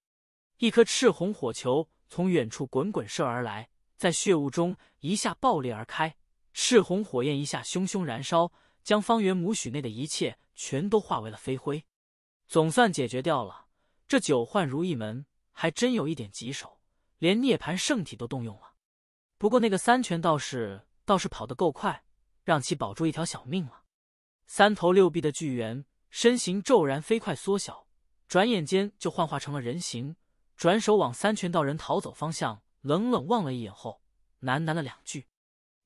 一颗赤红火球从远处滚滚射而来。在血雾中一下爆裂而开，赤红火焰一下熊熊燃烧，将方圆母许内的一切全都化为了飞灰。总算解决掉了这九幻如意门，还真有一点棘手，连涅槃圣体都动用了。不过那个三拳道士倒是跑得够快，让其保住一条小命了。三头六臂的巨猿身形骤然飞快缩小，转眼间就幻化成了人形，转手往三拳道人逃走方向。冷冷望了一眼后，喃喃了两句，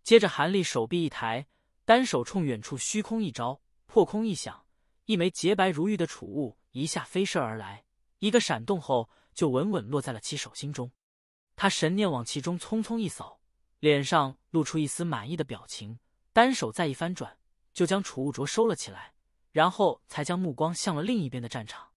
接着韩立手臂一抬，单手冲远处虚空一招，破空一响，一枚洁白如玉的储物一下飞射而来，一个闪动后就稳稳落在了其手心中。他神念往其中匆匆一扫，脸上露出一丝满意的表情，单手再一翻转，就将储物镯收了起来，然后才将目光向了另一边的战场。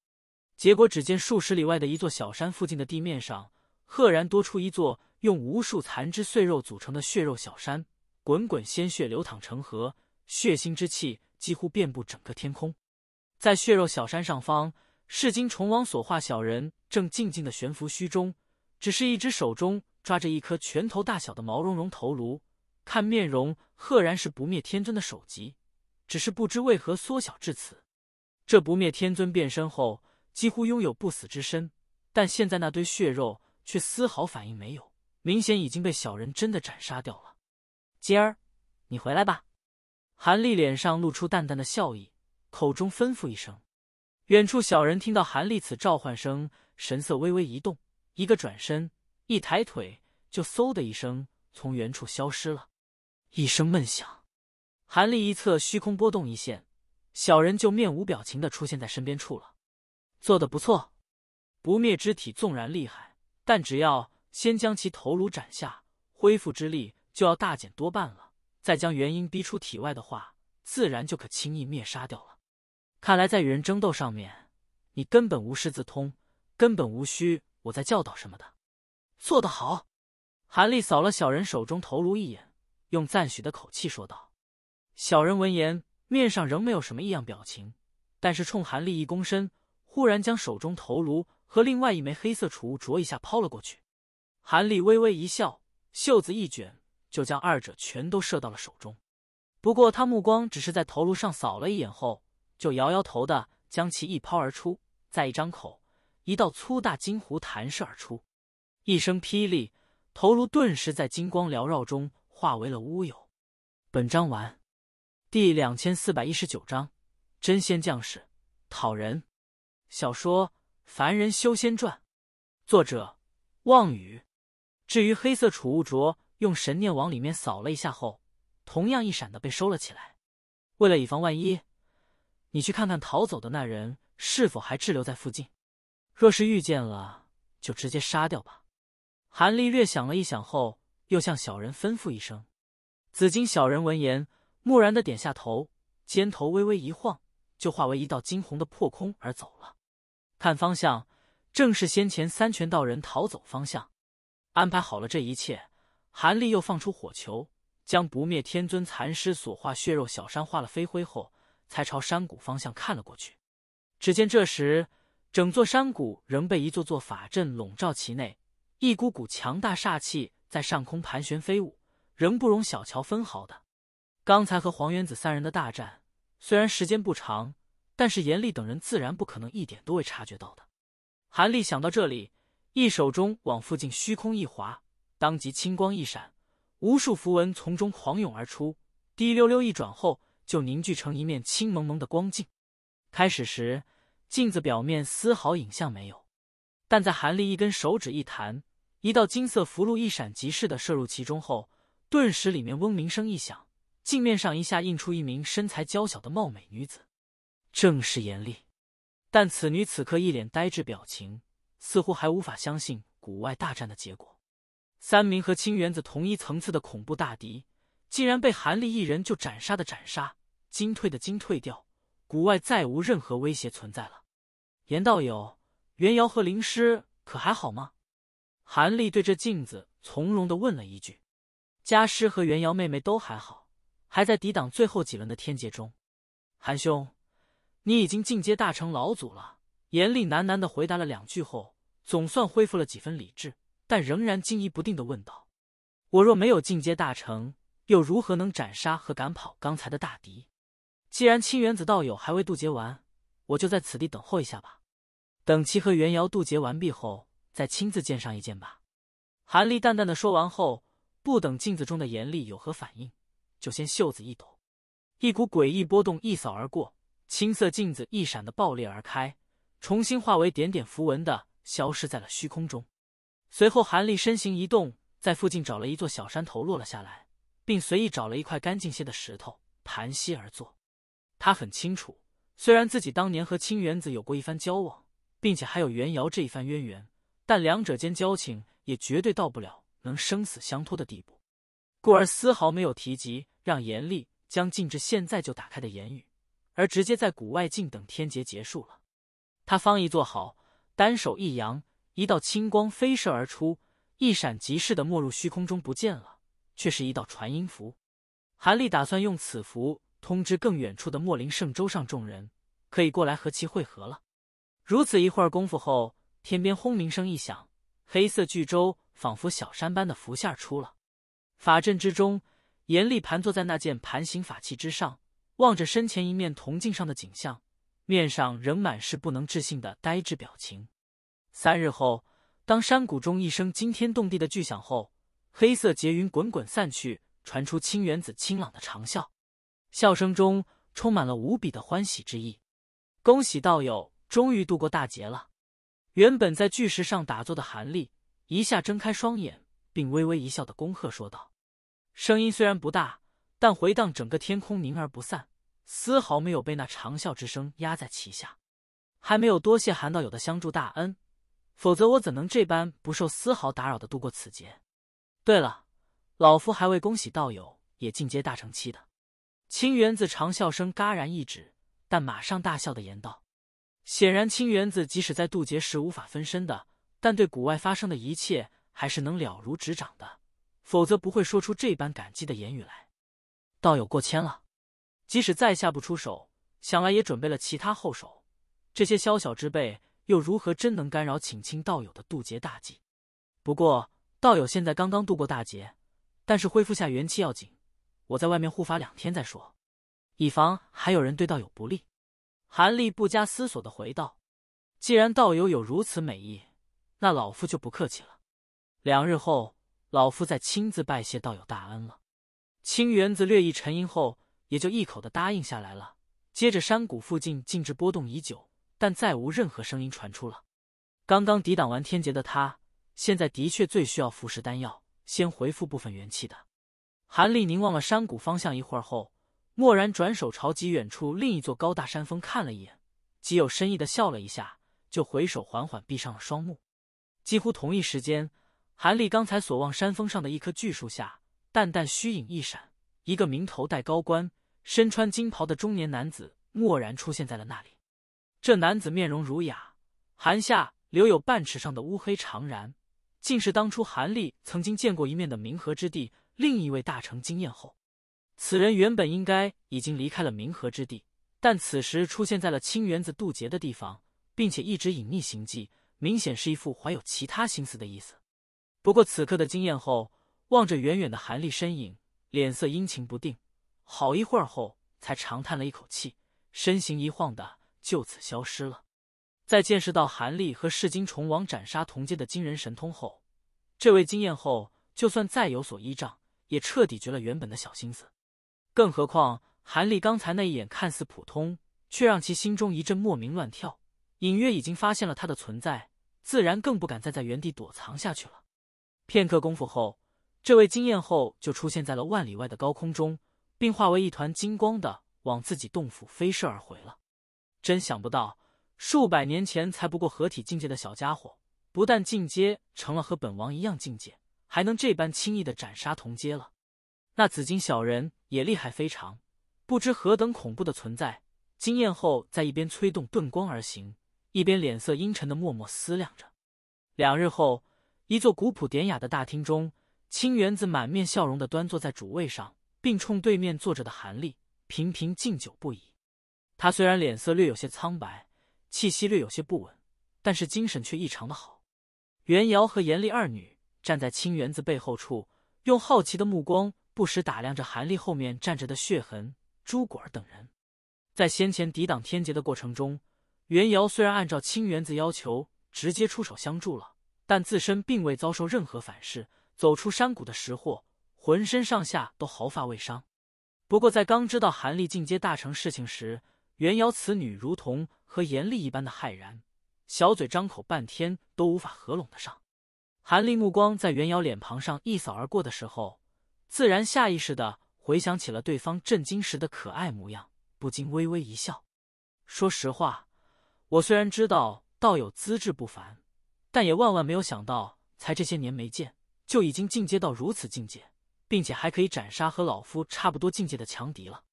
结果只见数十里外的一座小山附近的地面上。赫然多出一座用无数残肢碎肉组成的血肉小山，滚滚鲜血流淌成河，血腥之气几乎遍布整个天空。在血肉小山上方，噬金虫王所化小人正静静的悬浮虚中，只是一只手中抓着一颗拳头大小的毛茸茸头颅，看面容赫然是不灭天尊的首级，只是不知为何缩小至此。这不灭天尊变身后几乎拥有不死之身，但现在那堆血肉。却丝毫反应没有，明显已经被小人真的斩杀掉了。今儿，你回来吧。韩立脸上露出淡淡的笑意，口中吩咐一声。远处小人听到韩立此召唤声，神色微微一动，一个转身，一抬腿，就嗖的一声从原处消失了。一声闷响，韩立一侧虚空波动一线，小人就面无表情的出现在身边处了。做的不错，不灭之体纵然厉害。但只要先将其头颅斩下，恢复之力就要大减多半了。再将元婴逼出体外的话，自然就可轻易灭杀掉了。看来在与人争斗上面，你根本无师自通，根本无需我再教导什么的。做得好！韩立扫了小人手中头颅一眼，用赞许的口气说道。小人闻言，面上仍没有什么异样表情，但是冲韩立一躬身，忽然将手中头颅。和另外一枚黑色储物镯一下抛了过去，韩立微微一笑，袖子一卷，就将二者全都射到了手中。不过他目光只是在头颅上扫了一眼后，就摇摇头的将其一抛而出。再一张口，一道粗大金弧弹射而出，一声霹雳，头颅顿时在金光缭绕中化为了乌有。本章完。第两千四百一十九章：真仙将士讨人。小说。《凡人修仙传》，作者望雨。至于黑色储物镯，用神念往里面扫了一下后，同样一闪的被收了起来。为了以防万一，你去看看逃走的那人是否还滞留在附近。若是遇见了，就直接杀掉吧。韩立略想了一想后，又向小人吩咐一声。紫金小人闻言，木然的点下头，肩头微微一晃，就化为一道金红的破空而走了。看方向，正是先前三拳道人逃走方向。安排好了这一切，韩立又放出火球，将不灭天尊残尸所化血肉小山化了飞灰后，才朝山谷方向看了过去。只见这时，整座山谷仍被一座座法阵笼罩其内，一股股强大煞气在上空盘旋飞舞，仍不容小瞧分毫的。刚才和黄元子三人的大战，虽然时间不长。但是严厉等人自然不可能一点都未察觉到的。韩立想到这里，一手中往附近虚空一划，当即青光一闪，无数符文从中狂涌而出，滴溜溜一转后就凝聚成一面青蒙蒙的光镜。开始时，镜子表面丝毫影像没有，但在韩立一根手指一弹，一道金色符箓一闪即逝的射入其中后，顿时里面嗡鸣声一响，镜面上一下映出一名身材娇小的貌美女子。正是严厉。但此女此刻一脸呆滞，表情似乎还无法相信谷外大战的结果。三名和青原子同一层次的恐怖大敌，竟然被韩立一人就斩杀的斩杀，精退的精退掉，谷外再无任何威胁存在了。严道友，袁瑶和灵师可还好吗？韩立对着镜子从容的问了一句：“家师和袁瑶妹妹都还好，还在抵挡最后几轮的天劫中。”韩兄。你已经进阶大成老祖了。严厉喃喃的回答了两句后，总算恢复了几分理智，但仍然惊疑不定的问道：“我若没有进阶大成，又如何能斩杀和赶跑刚才的大敌？既然清元子道友还未渡劫完，我就在此地等候一下吧。等其和元瑶渡劫完毕后，再亲自见上一见吧。”韩立淡淡的说完后，不等镜子中的严厉有何反应，就先袖子一抖，一股诡异波动一扫而过。青色镜子一闪的爆裂而开，重新化为点点符文的消失在了虚空中。随后，韩立身形一动，在附近找了一座小山头落了下来，并随意找了一块干净些的石头盘膝而坐。他很清楚，虽然自己当年和清元子有过一番交往，并且还有袁瑶这一番渊源，但两者间交情也绝对到不了能生死相托的地步，故而丝毫没有提及让严厉将禁制现在就打开的言语。而直接在谷外境等天劫结束了，他方一坐好，单手一扬，一道青光飞射而出，一闪即逝的没入虚空中不见了，却是一道传音符。韩立打算用此符通知更远处的莫林圣洲上众人，可以过来和其汇合了。如此一会儿功夫后，天边轰鸣声一响，黑色巨舟仿佛小山般的浮现出了。法阵之中，严厉盘坐在那件盘形法器之上。望着身前一面铜镜上的景象，面上仍满是不能置信的呆滞表情。三日后，当山谷中一声惊天动地的巨响后，黑色劫云滚滚散去，传出清原子清朗的长啸，笑声中充满了无比的欢喜之意。恭喜道友，终于渡过大劫了。原本在巨石上打坐的韩立一下睁开双眼，并微微一笑的恭贺说道，声音虽然不大。但回荡整个天空，凝而不散，丝毫没有被那长啸之声压在其下。还没有多谢韩道友的相助大恩，否则我怎能这般不受丝毫打扰的度过此劫？对了，老夫还未恭喜道友也进阶大成期的。清元子长啸声戛然一止，但马上大笑的言道：“显然，清元子即使在渡劫时无法分身的，但对谷外发生的一切还是能了如指掌的，否则不会说出这般感激的言语来。”道友过谦了，即使再下不出手，想来也准备了其他后手。这些宵小之辈又如何真能干扰请亲道友的渡劫大计？不过道友现在刚刚渡过大劫，但是恢复下元气要紧。我在外面护法两天再说，以防还有人对道友不利。韩立不加思索的回道：“既然道友有如此美意，那老夫就不客气了。两日后，老夫再亲自拜谢道友大恩了。”青园子略一沉吟后，也就一口的答应下来了。接着，山谷附近静止波动已久，但再无任何声音传出了。刚刚抵挡完天劫的他，现在的确最需要服食丹药，先回复部分元气的。韩立凝望了山谷方向一会儿后，蓦然转手朝极远处另一座高大山峰看了一眼，极有深意的笑了一下，就回手缓缓闭上了双目。几乎同一时间，韩立刚才所望山峰上的一棵巨树下。淡淡虚影一闪，一个名头戴高冠、身穿金袍的中年男子蓦然出现在了那里。这男子面容儒雅，寒下留有半尺上的乌黑长髯，竟是当初韩立曾经见过一面的冥河之地另一位大成。经验后，此人原本应该已经离开了冥河之地，但此时出现在了清源子渡劫的地方，并且一直隐匿行迹，明显是一副怀有其他心思的意思。不过此刻的经验后。望着远远的韩立身影，脸色阴晴不定，好一会儿后才长叹了一口气，身形一晃的就此消失了。在见识到韩立和噬金虫王斩杀同阶的惊人神通后，这位经验后就算再有所依仗，也彻底绝了原本的小心思。更何况韩立刚才那一眼看似普通，却让其心中一阵莫名乱跳，隐约已经发现了他的存在，自然更不敢再在原地躲藏下去了。片刻功夫后。这位惊艳后就出现在了万里外的高空中，并化为一团金光的往自己洞府飞射而回了。真想不到，数百年前才不过合体境界的小家伙，不但进阶成了和本王一样境界，还能这般轻易的斩杀同阶了。那紫金小人也厉害非常，不知何等恐怖的存在。惊艳后在一边催动遁光而行，一边脸色阴沉的默默思量着。两日后，一座古朴典雅的大厅中。清元子满面笑容的端坐在主位上，并冲对面坐着的韩立频频敬酒不已。他虽然脸色略有些苍白，气息略有些不稳，但是精神却异常的好。袁瑶和严厉二女站在清园子背后处，用好奇的目光不时打量着韩立后面站着的血痕、朱果儿等人。在先前抵挡天劫的过程中，袁瑶虽然按照清园子要求直接出手相助了，但自身并未遭受任何反噬。走出山谷的石货，浑身上下都毫发未伤。不过，在刚知道韩立进阶大成事情时，袁瑶此女如同和严厉一般的骇然，小嘴张口半天都无法合拢的上。韩立目光在袁瑶脸庞上一扫而过的时候，自然下意识的回想起了对方震惊时的可爱模样，不禁微微一笑。说实话，我虽然知道道友资质不凡，但也万万没有想到，才这些年没见。就已经进阶到如此境界，并且还可以斩杀和老夫差不多境界的强敌了。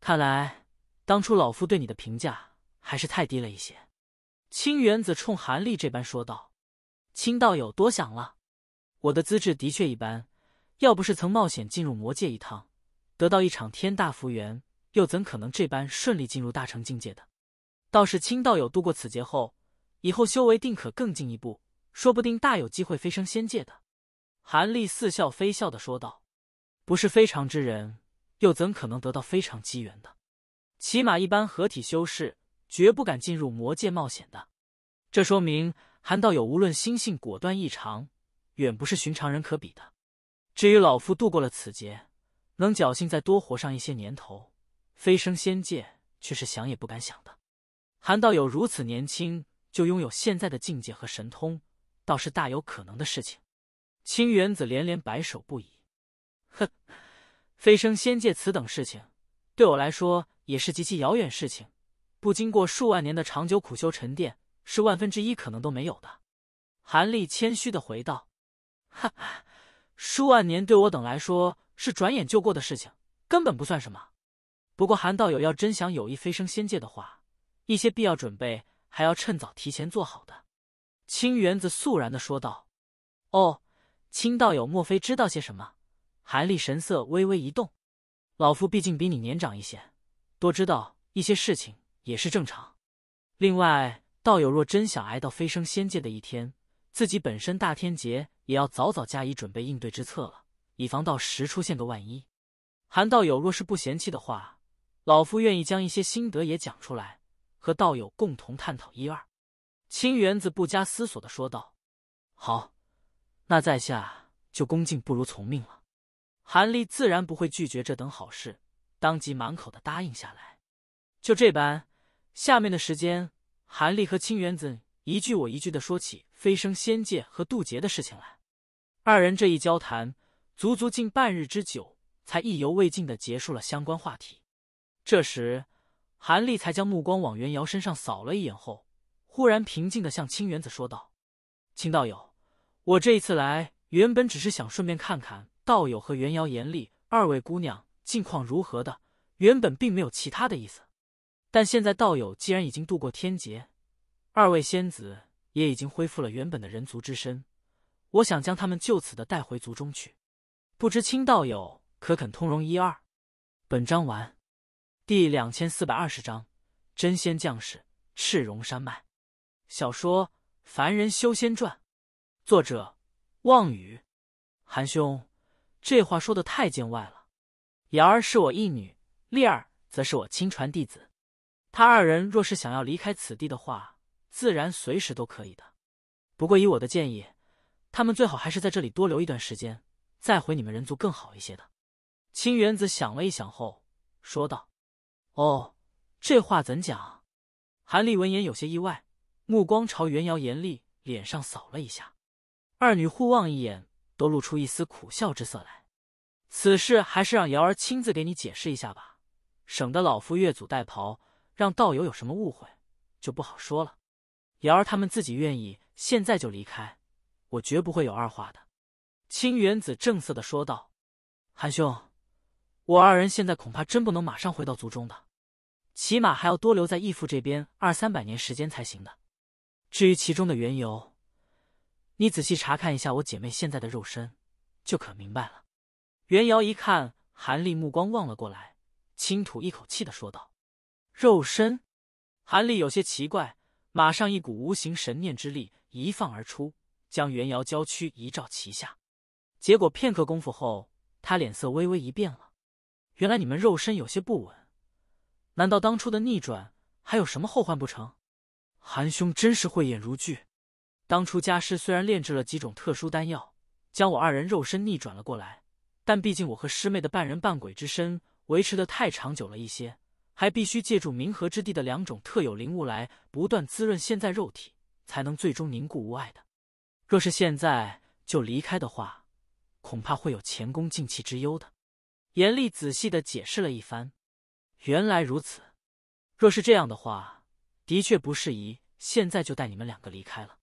看来当初老夫对你的评价还是太低了一些。”清元子冲韩立这般说道。“清道友多想了，我的资质的确一般。要不是曾冒险进入魔界一趟，得到一场天大福缘，又怎可能这般顺利进入大成境界的？倒是清道友渡过此劫后，以后修为定可更进一步，说不定大有机会飞升仙界的。”韩立似笑非笑的说道：“不是非常之人，又怎可能得到非常机缘的？起码一般合体修士绝不敢进入魔界冒险的。这说明韩道友无论心性果断异常，远不是寻常人可比的。至于老夫度过了此劫，能侥幸再多活上一些年头，飞升仙界却是想也不敢想的。韩道友如此年轻就拥有现在的境界和神通，倒是大有可能的事情。”青原子连连摆手不已，哼，飞升仙界此等事情，对我来说也是极其遥远事情，不经过数万年的长久苦修沉淀，是万分之一可能都没有的。韩立谦虚的回道：“哈哈，数万年对我等来说是转眼就过的事情，根本不算什么。不过，韩道友要真想有意飞升仙界的话，一些必要准备还要趁早提前做好的。”青原子肃然的说道：“哦。”青道友，莫非知道些什么？韩立神色微微一动。老夫毕竟比你年长一些，多知道一些事情也是正常。另外，道友若真想挨到飞升仙界的一天，自己本身大天劫也要早早加以准备应对之策了，以防到时出现个万一。韩道友若是不嫌弃的话，老夫愿意将一些心得也讲出来，和道友共同探讨一二。青元子不加思索的说道：“好。”那在下就恭敬不如从命了。韩立自然不会拒绝这等好事，当即满口的答应下来。就这般，下面的时间，韩立和清元子一句我一句的说起飞升仙界和渡劫的事情来。二人这一交谈，足足近半日之久，才意犹未尽的结束了相关话题。这时，韩立才将目光往袁瑶身上扫了一眼，后忽然平静的向清元子说道：“清道友。”我这一次来，原本只是想顺便看看道友和袁瑶、严厉二位姑娘近况如何的，原本并没有其他的意思。但现在道友既然已经度过天劫，二位仙子也已经恢复了原本的人族之身，我想将他们就此的带回族中去，不知青道友可肯通融一二？本章完，第两千四百二十章：真仙将士，赤荣山脉。小说《凡人修仙传》。作者望雨，韩兄，这话说的太见外了。瑶儿是我义女，丽儿则是我亲传弟子，他二人若是想要离开此地的话，自然随时都可以的。不过以我的建议，他们最好还是在这里多留一段时间，再回你们人族更好一些的。清元子想了一想后说道：“哦，这话怎讲？”韩立闻言有些意外，目光朝袁瑶、严厉脸上扫了一下。二女互望一眼，都露出一丝苦笑之色来。此事还是让瑶儿亲自给你解释一下吧，省得老夫越俎代庖，让道友有什么误会就不好说了。瑶儿他们自己愿意，现在就离开，我绝不会有二话的。”清元子正色的说道。“韩兄，我二人现在恐怕真不能马上回到族中的，起码还要多留在义父这边二三百年时间才行的。至于其中的缘由……你仔细查看一下我姐妹现在的肉身，就可明白了。袁瑶一看韩立目光望了过来，轻吐一口气的说道：“肉身。”韩立有些奇怪，马上一股无形神念之力一放而出，将袁瑶娇躯一照其下。结果片刻功夫后，他脸色微微一变，了，原来你们肉身有些不稳。难道当初的逆转还有什么后患不成？韩兄真是慧眼如炬。当初家师虽然炼制了几种特殊丹药，将我二人肉身逆转了过来，但毕竟我和师妹的半人半鬼之身维持的太长久了一些，还必须借助冥河之地的两种特有灵物来不断滋润现在肉体，才能最终凝固无碍的。若是现在就离开的话，恐怕会有前功尽弃之忧的。严厉仔细的解释了一番，原来如此。若是这样的话，的确不适宜现在就带你们两个离开了。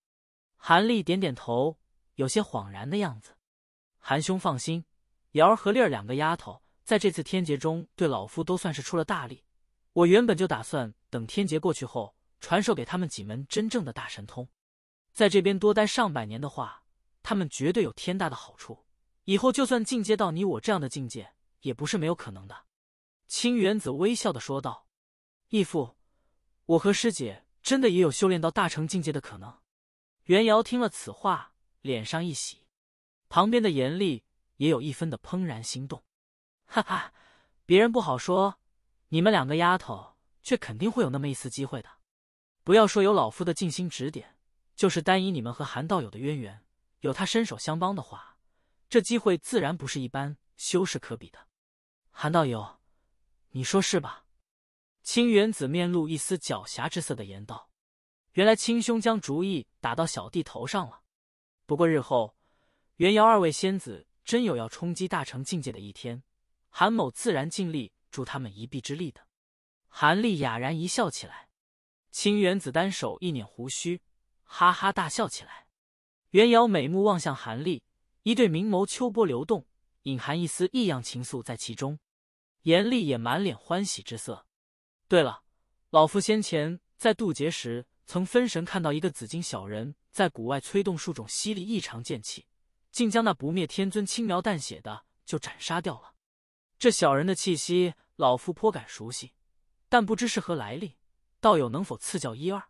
韩立点点头，有些恍然的样子。韩兄放心，瑶儿和丽儿两个丫头在这次天劫中对老夫都算是出了大力。我原本就打算等天劫过去后，传授给他们几门真正的大神通。在这边多待上百年的话，他们绝对有天大的好处。以后就算进阶到你我这样的境界，也不是没有可能的。清元子微笑的说道：“义父，我和师姐真的也有修炼到大成境界的可能。”袁瑶听了此话，脸上一喜，旁边的严厉也有一分的怦然心动。哈哈，别人不好说，你们两个丫头却肯定会有那么一丝机会的。不要说有老夫的尽心指点，就是单以你们和韩道友的渊源，有他伸手相帮的话，这机会自然不是一般修士可比的。韩道友，你说是吧？清元子面露一丝狡黠之色的言道。原来亲兄将主意打到小弟头上了，不过日后元瑶二位仙子真有要冲击大成境界的一天，韩某自然尽力助他们一臂之力的。韩立哑然一笑起来，清元子单手一捻胡须，哈哈大笑起来。元瑶美目望向韩立，一对明眸秋波流动，隐含一丝异样情愫在其中。严厉也满脸欢喜之色。对了，老夫先前在渡劫时。曾分神看到一个紫金小人在谷外催动数种犀利异常剑气，竟将那不灭天尊轻描淡写的就斩杀掉了。这小人的气息，老夫颇感熟悉，但不知是何来历，道友能否赐教一二？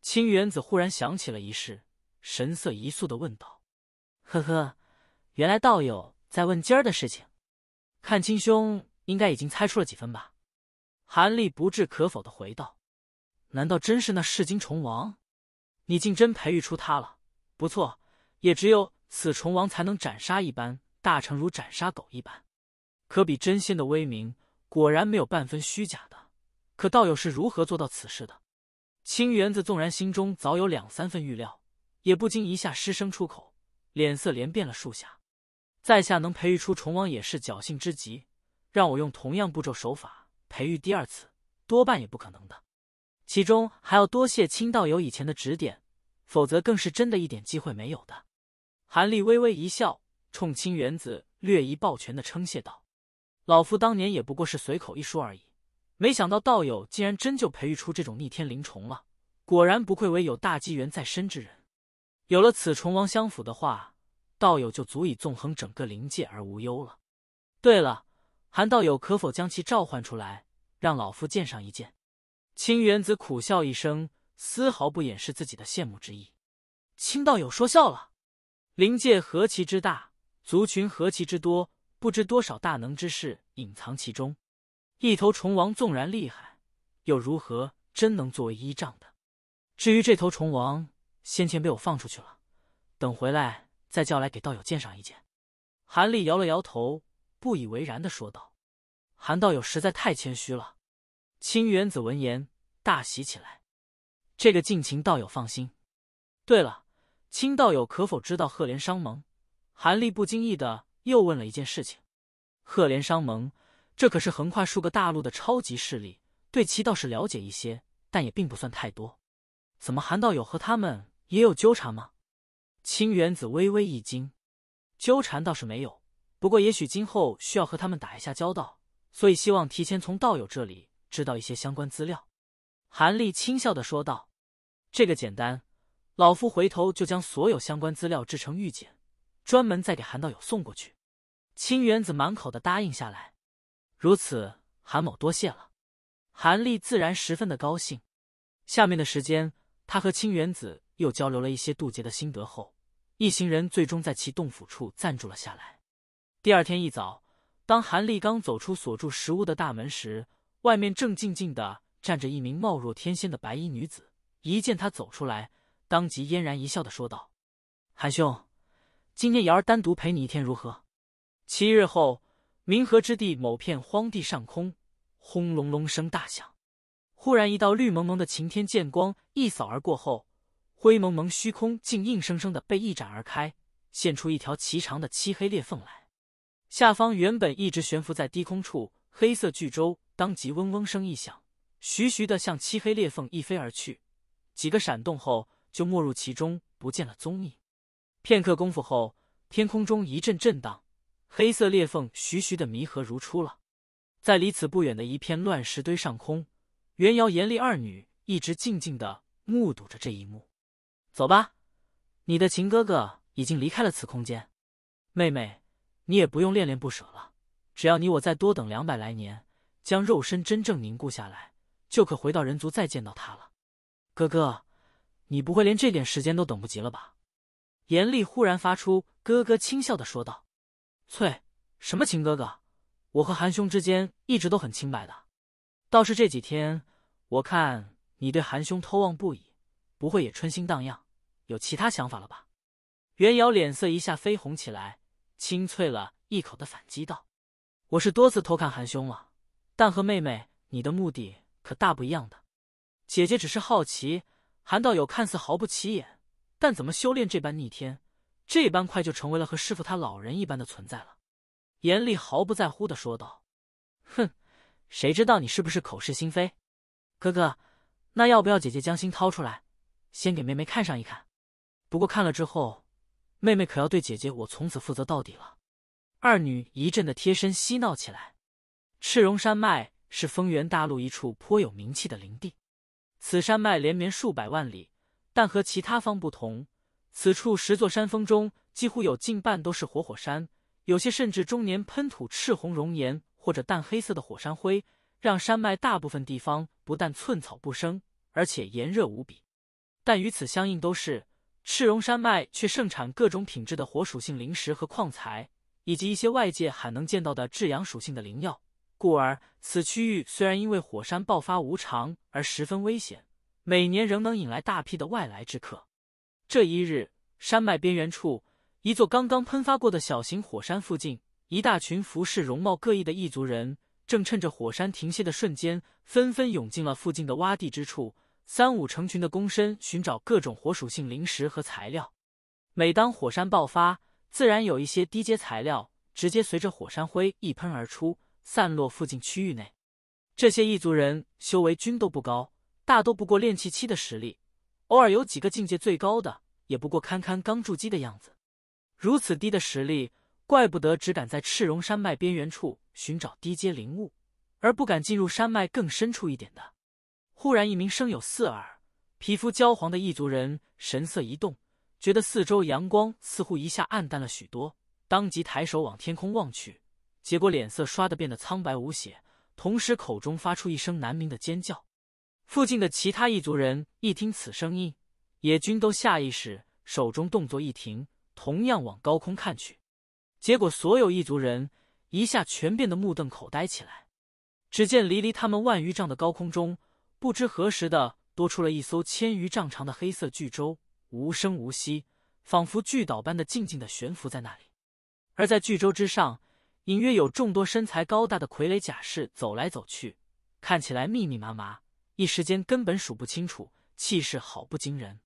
青元子忽然想起了一事，神色一肃的问道：“呵呵，原来道友在问今儿的事情，看清兄应该已经猜出了几分吧？”韩立不置可否的回道。难道真是那噬金虫王？你竟真培育出它了！不错，也只有此虫王才能斩杀一般大成，如斩杀狗一般。可比真仙的威名，果然没有半分虚假的。可道友是如何做到此事的？清园子纵然心中早有两三分预料，也不禁一下失声出口，脸色连变了数下。在下能培育出虫王也是侥幸之极，让我用同样步骤手法培育第二次，多半也不可能的。其中还要多谢清道友以前的指点，否则更是真的一点机会没有的。韩立微微一笑，冲清元子略一抱拳的称谢道：“老夫当年也不过是随口一说而已，没想到道友竟然真就培育出这种逆天灵虫了，果然不愧为有大机缘在身之人。有了此虫王相辅的话，道友就足以纵横整个灵界而无忧了。对了，韩道友可否将其召唤出来，让老夫见上一见？”清元子苦笑一声，丝毫不掩饰自己的羡慕之意。清道友说笑了，灵界何其之大，族群何其之多，不知多少大能之士隐藏其中。一头虫王纵然厉害，又如何真能作为依仗的？至于这头虫王，先前被我放出去了，等回来再叫来给道友鉴赏一鉴。韩立摇了摇头，不以为然的说道：“韩道友实在太谦虚了。”清元子闻言大喜起来，这个尽情道友放心。对了，清道友可否知道赫连商盟？韩立不经意的又问了一件事情。赫连商盟，这可是横跨数个大陆的超级势力，对其倒是了解一些，但也并不算太多。怎么，韩道友和他们也有纠缠吗？清元子微微一惊，纠缠倒是没有，不过也许今后需要和他们打一下交道，所以希望提前从道友这里。知道一些相关资料，韩立轻笑的说道：“这个简单，老夫回头就将所有相关资料制成玉简，专门再给韩道友送过去。”清元子满口的答应下来。如此，韩某多谢了。韩立自然十分的高兴。下面的时间，他和清元子又交流了一些渡劫的心得后，一行人最终在其洞府处暂住了下来。第二天一早，当韩立刚走出锁住石屋的大门时，外面正静静的站着一名貌若天仙的白衣女子，一见他走出来，当即嫣然一笑的说道：“韩兄，今天瑶儿单独陪你一天如何？”七日后，冥河之地某片荒地上空，轰隆隆声大响。忽然，一道绿蒙蒙的晴天剑光一扫而过，后灰蒙蒙虚空竟硬生生的被一斩而开，现出一条奇长的漆黑裂缝来。下方原本一直悬浮在低空处黑色巨舟。当即嗡嗡声一响，徐徐的向漆黑裂缝一飞而去，几个闪动后就没入其中，不见了踪影。片刻功夫后，天空中一阵震荡，黑色裂缝徐徐的弥合如初了。在离此不远的一片乱石堆上空，袁瑶、严厉二女一直静静的目睹着这一幕。走吧，你的秦哥哥已经离开了此空间，妹妹，你也不用恋恋不舍了。只要你我再多等两百来年。将肉身真正凝固下来，就可回到人族再见到他了。哥哥，你不会连这点时间都等不及了吧？严厉忽然发出咯咯轻笑的说道：“翠，什么秦哥哥？我和韩兄之间一直都很清白的。倒是这几天，我看你对韩兄偷望不已，不会也春心荡漾，有其他想法了吧？”袁瑶脸色一下绯红起来，清脆了一口的反击道：“我是多次偷看韩兄了。”但和妹妹，你的目的可大不一样的。姐姐只是好奇，韩道友看似毫不起眼，但怎么修炼这般逆天，这般快就成为了和师傅他老人一般的存在了？严厉毫不在乎的说道：“哼，谁知道你是不是口是心非？哥哥，那要不要姐姐将心掏出来，先给妹妹看上一看？不过看了之后，妹妹可要对姐姐我从此负责到底了。”二女一阵的贴身嬉闹起来。赤龙山脉是丰源大陆一处颇有名气的林地，此山脉连绵数百万里，但和其他方不同，此处十座山峰中几乎有近半都是活火山，有些甚至终年喷吐赤红熔岩或者淡黑色的火山灰，让山脉大部分地方不但寸草不生，而且炎热无比。但与此相应，都是赤龙山脉却盛产各种品质的火属性灵石和矿材，以及一些外界罕能见到的制阳属性的灵药。故而，此区域虽然因为火山爆发无常而十分危险，每年仍能引来大批的外来之客。这一日，山脉边缘处一座刚刚喷发过的小型火山附近，一大群服饰容貌各异的异族人，正趁着火山停歇的瞬间，纷纷涌进了附近的洼地之处，三五成群的躬身寻找各种火属性灵石和材料。每当火山爆发，自然有一些低阶材料直接随着火山灰一喷而出。散落附近区域内，这些异族人修为均都不高，大多不过练气期的实力，偶尔有几个境界最高的，也不过堪堪刚筑基的样子。如此低的实力，怪不得只敢在赤龙山脉边缘处寻找低阶灵物，而不敢进入山脉更深处一点的。忽然，一名声有刺耳、皮肤焦黄的异族人神色一动，觉得四周阳光似乎一下暗淡了许多，当即抬手往天空望去。结果脸色刷的变得苍白无血，同时口中发出一声难明的尖叫。附近的其他异族人一听此声音，野军都下意识手中动作一停，同样往高空看去。结果所有异族人一下全变得目瞪口呆起来。只见离离他们万余丈的高空中，不知何时的多出了一艘千余丈长的黑色巨舟，无声无息，仿佛巨岛般的静静的悬浮在那里。而在巨舟之上。隐约有众多身材高大的傀儡甲士走来走去，看起来密密麻麻，一时间根本数不清楚，气势好不惊人。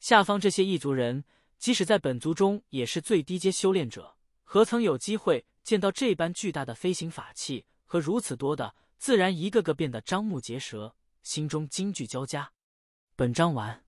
下方这些异族人，即使在本族中也是最低阶修炼者，何曾有机会见到这般巨大的飞行法器和如此多的？自然一个个变得张目结舌，心中惊惧交加。本章完。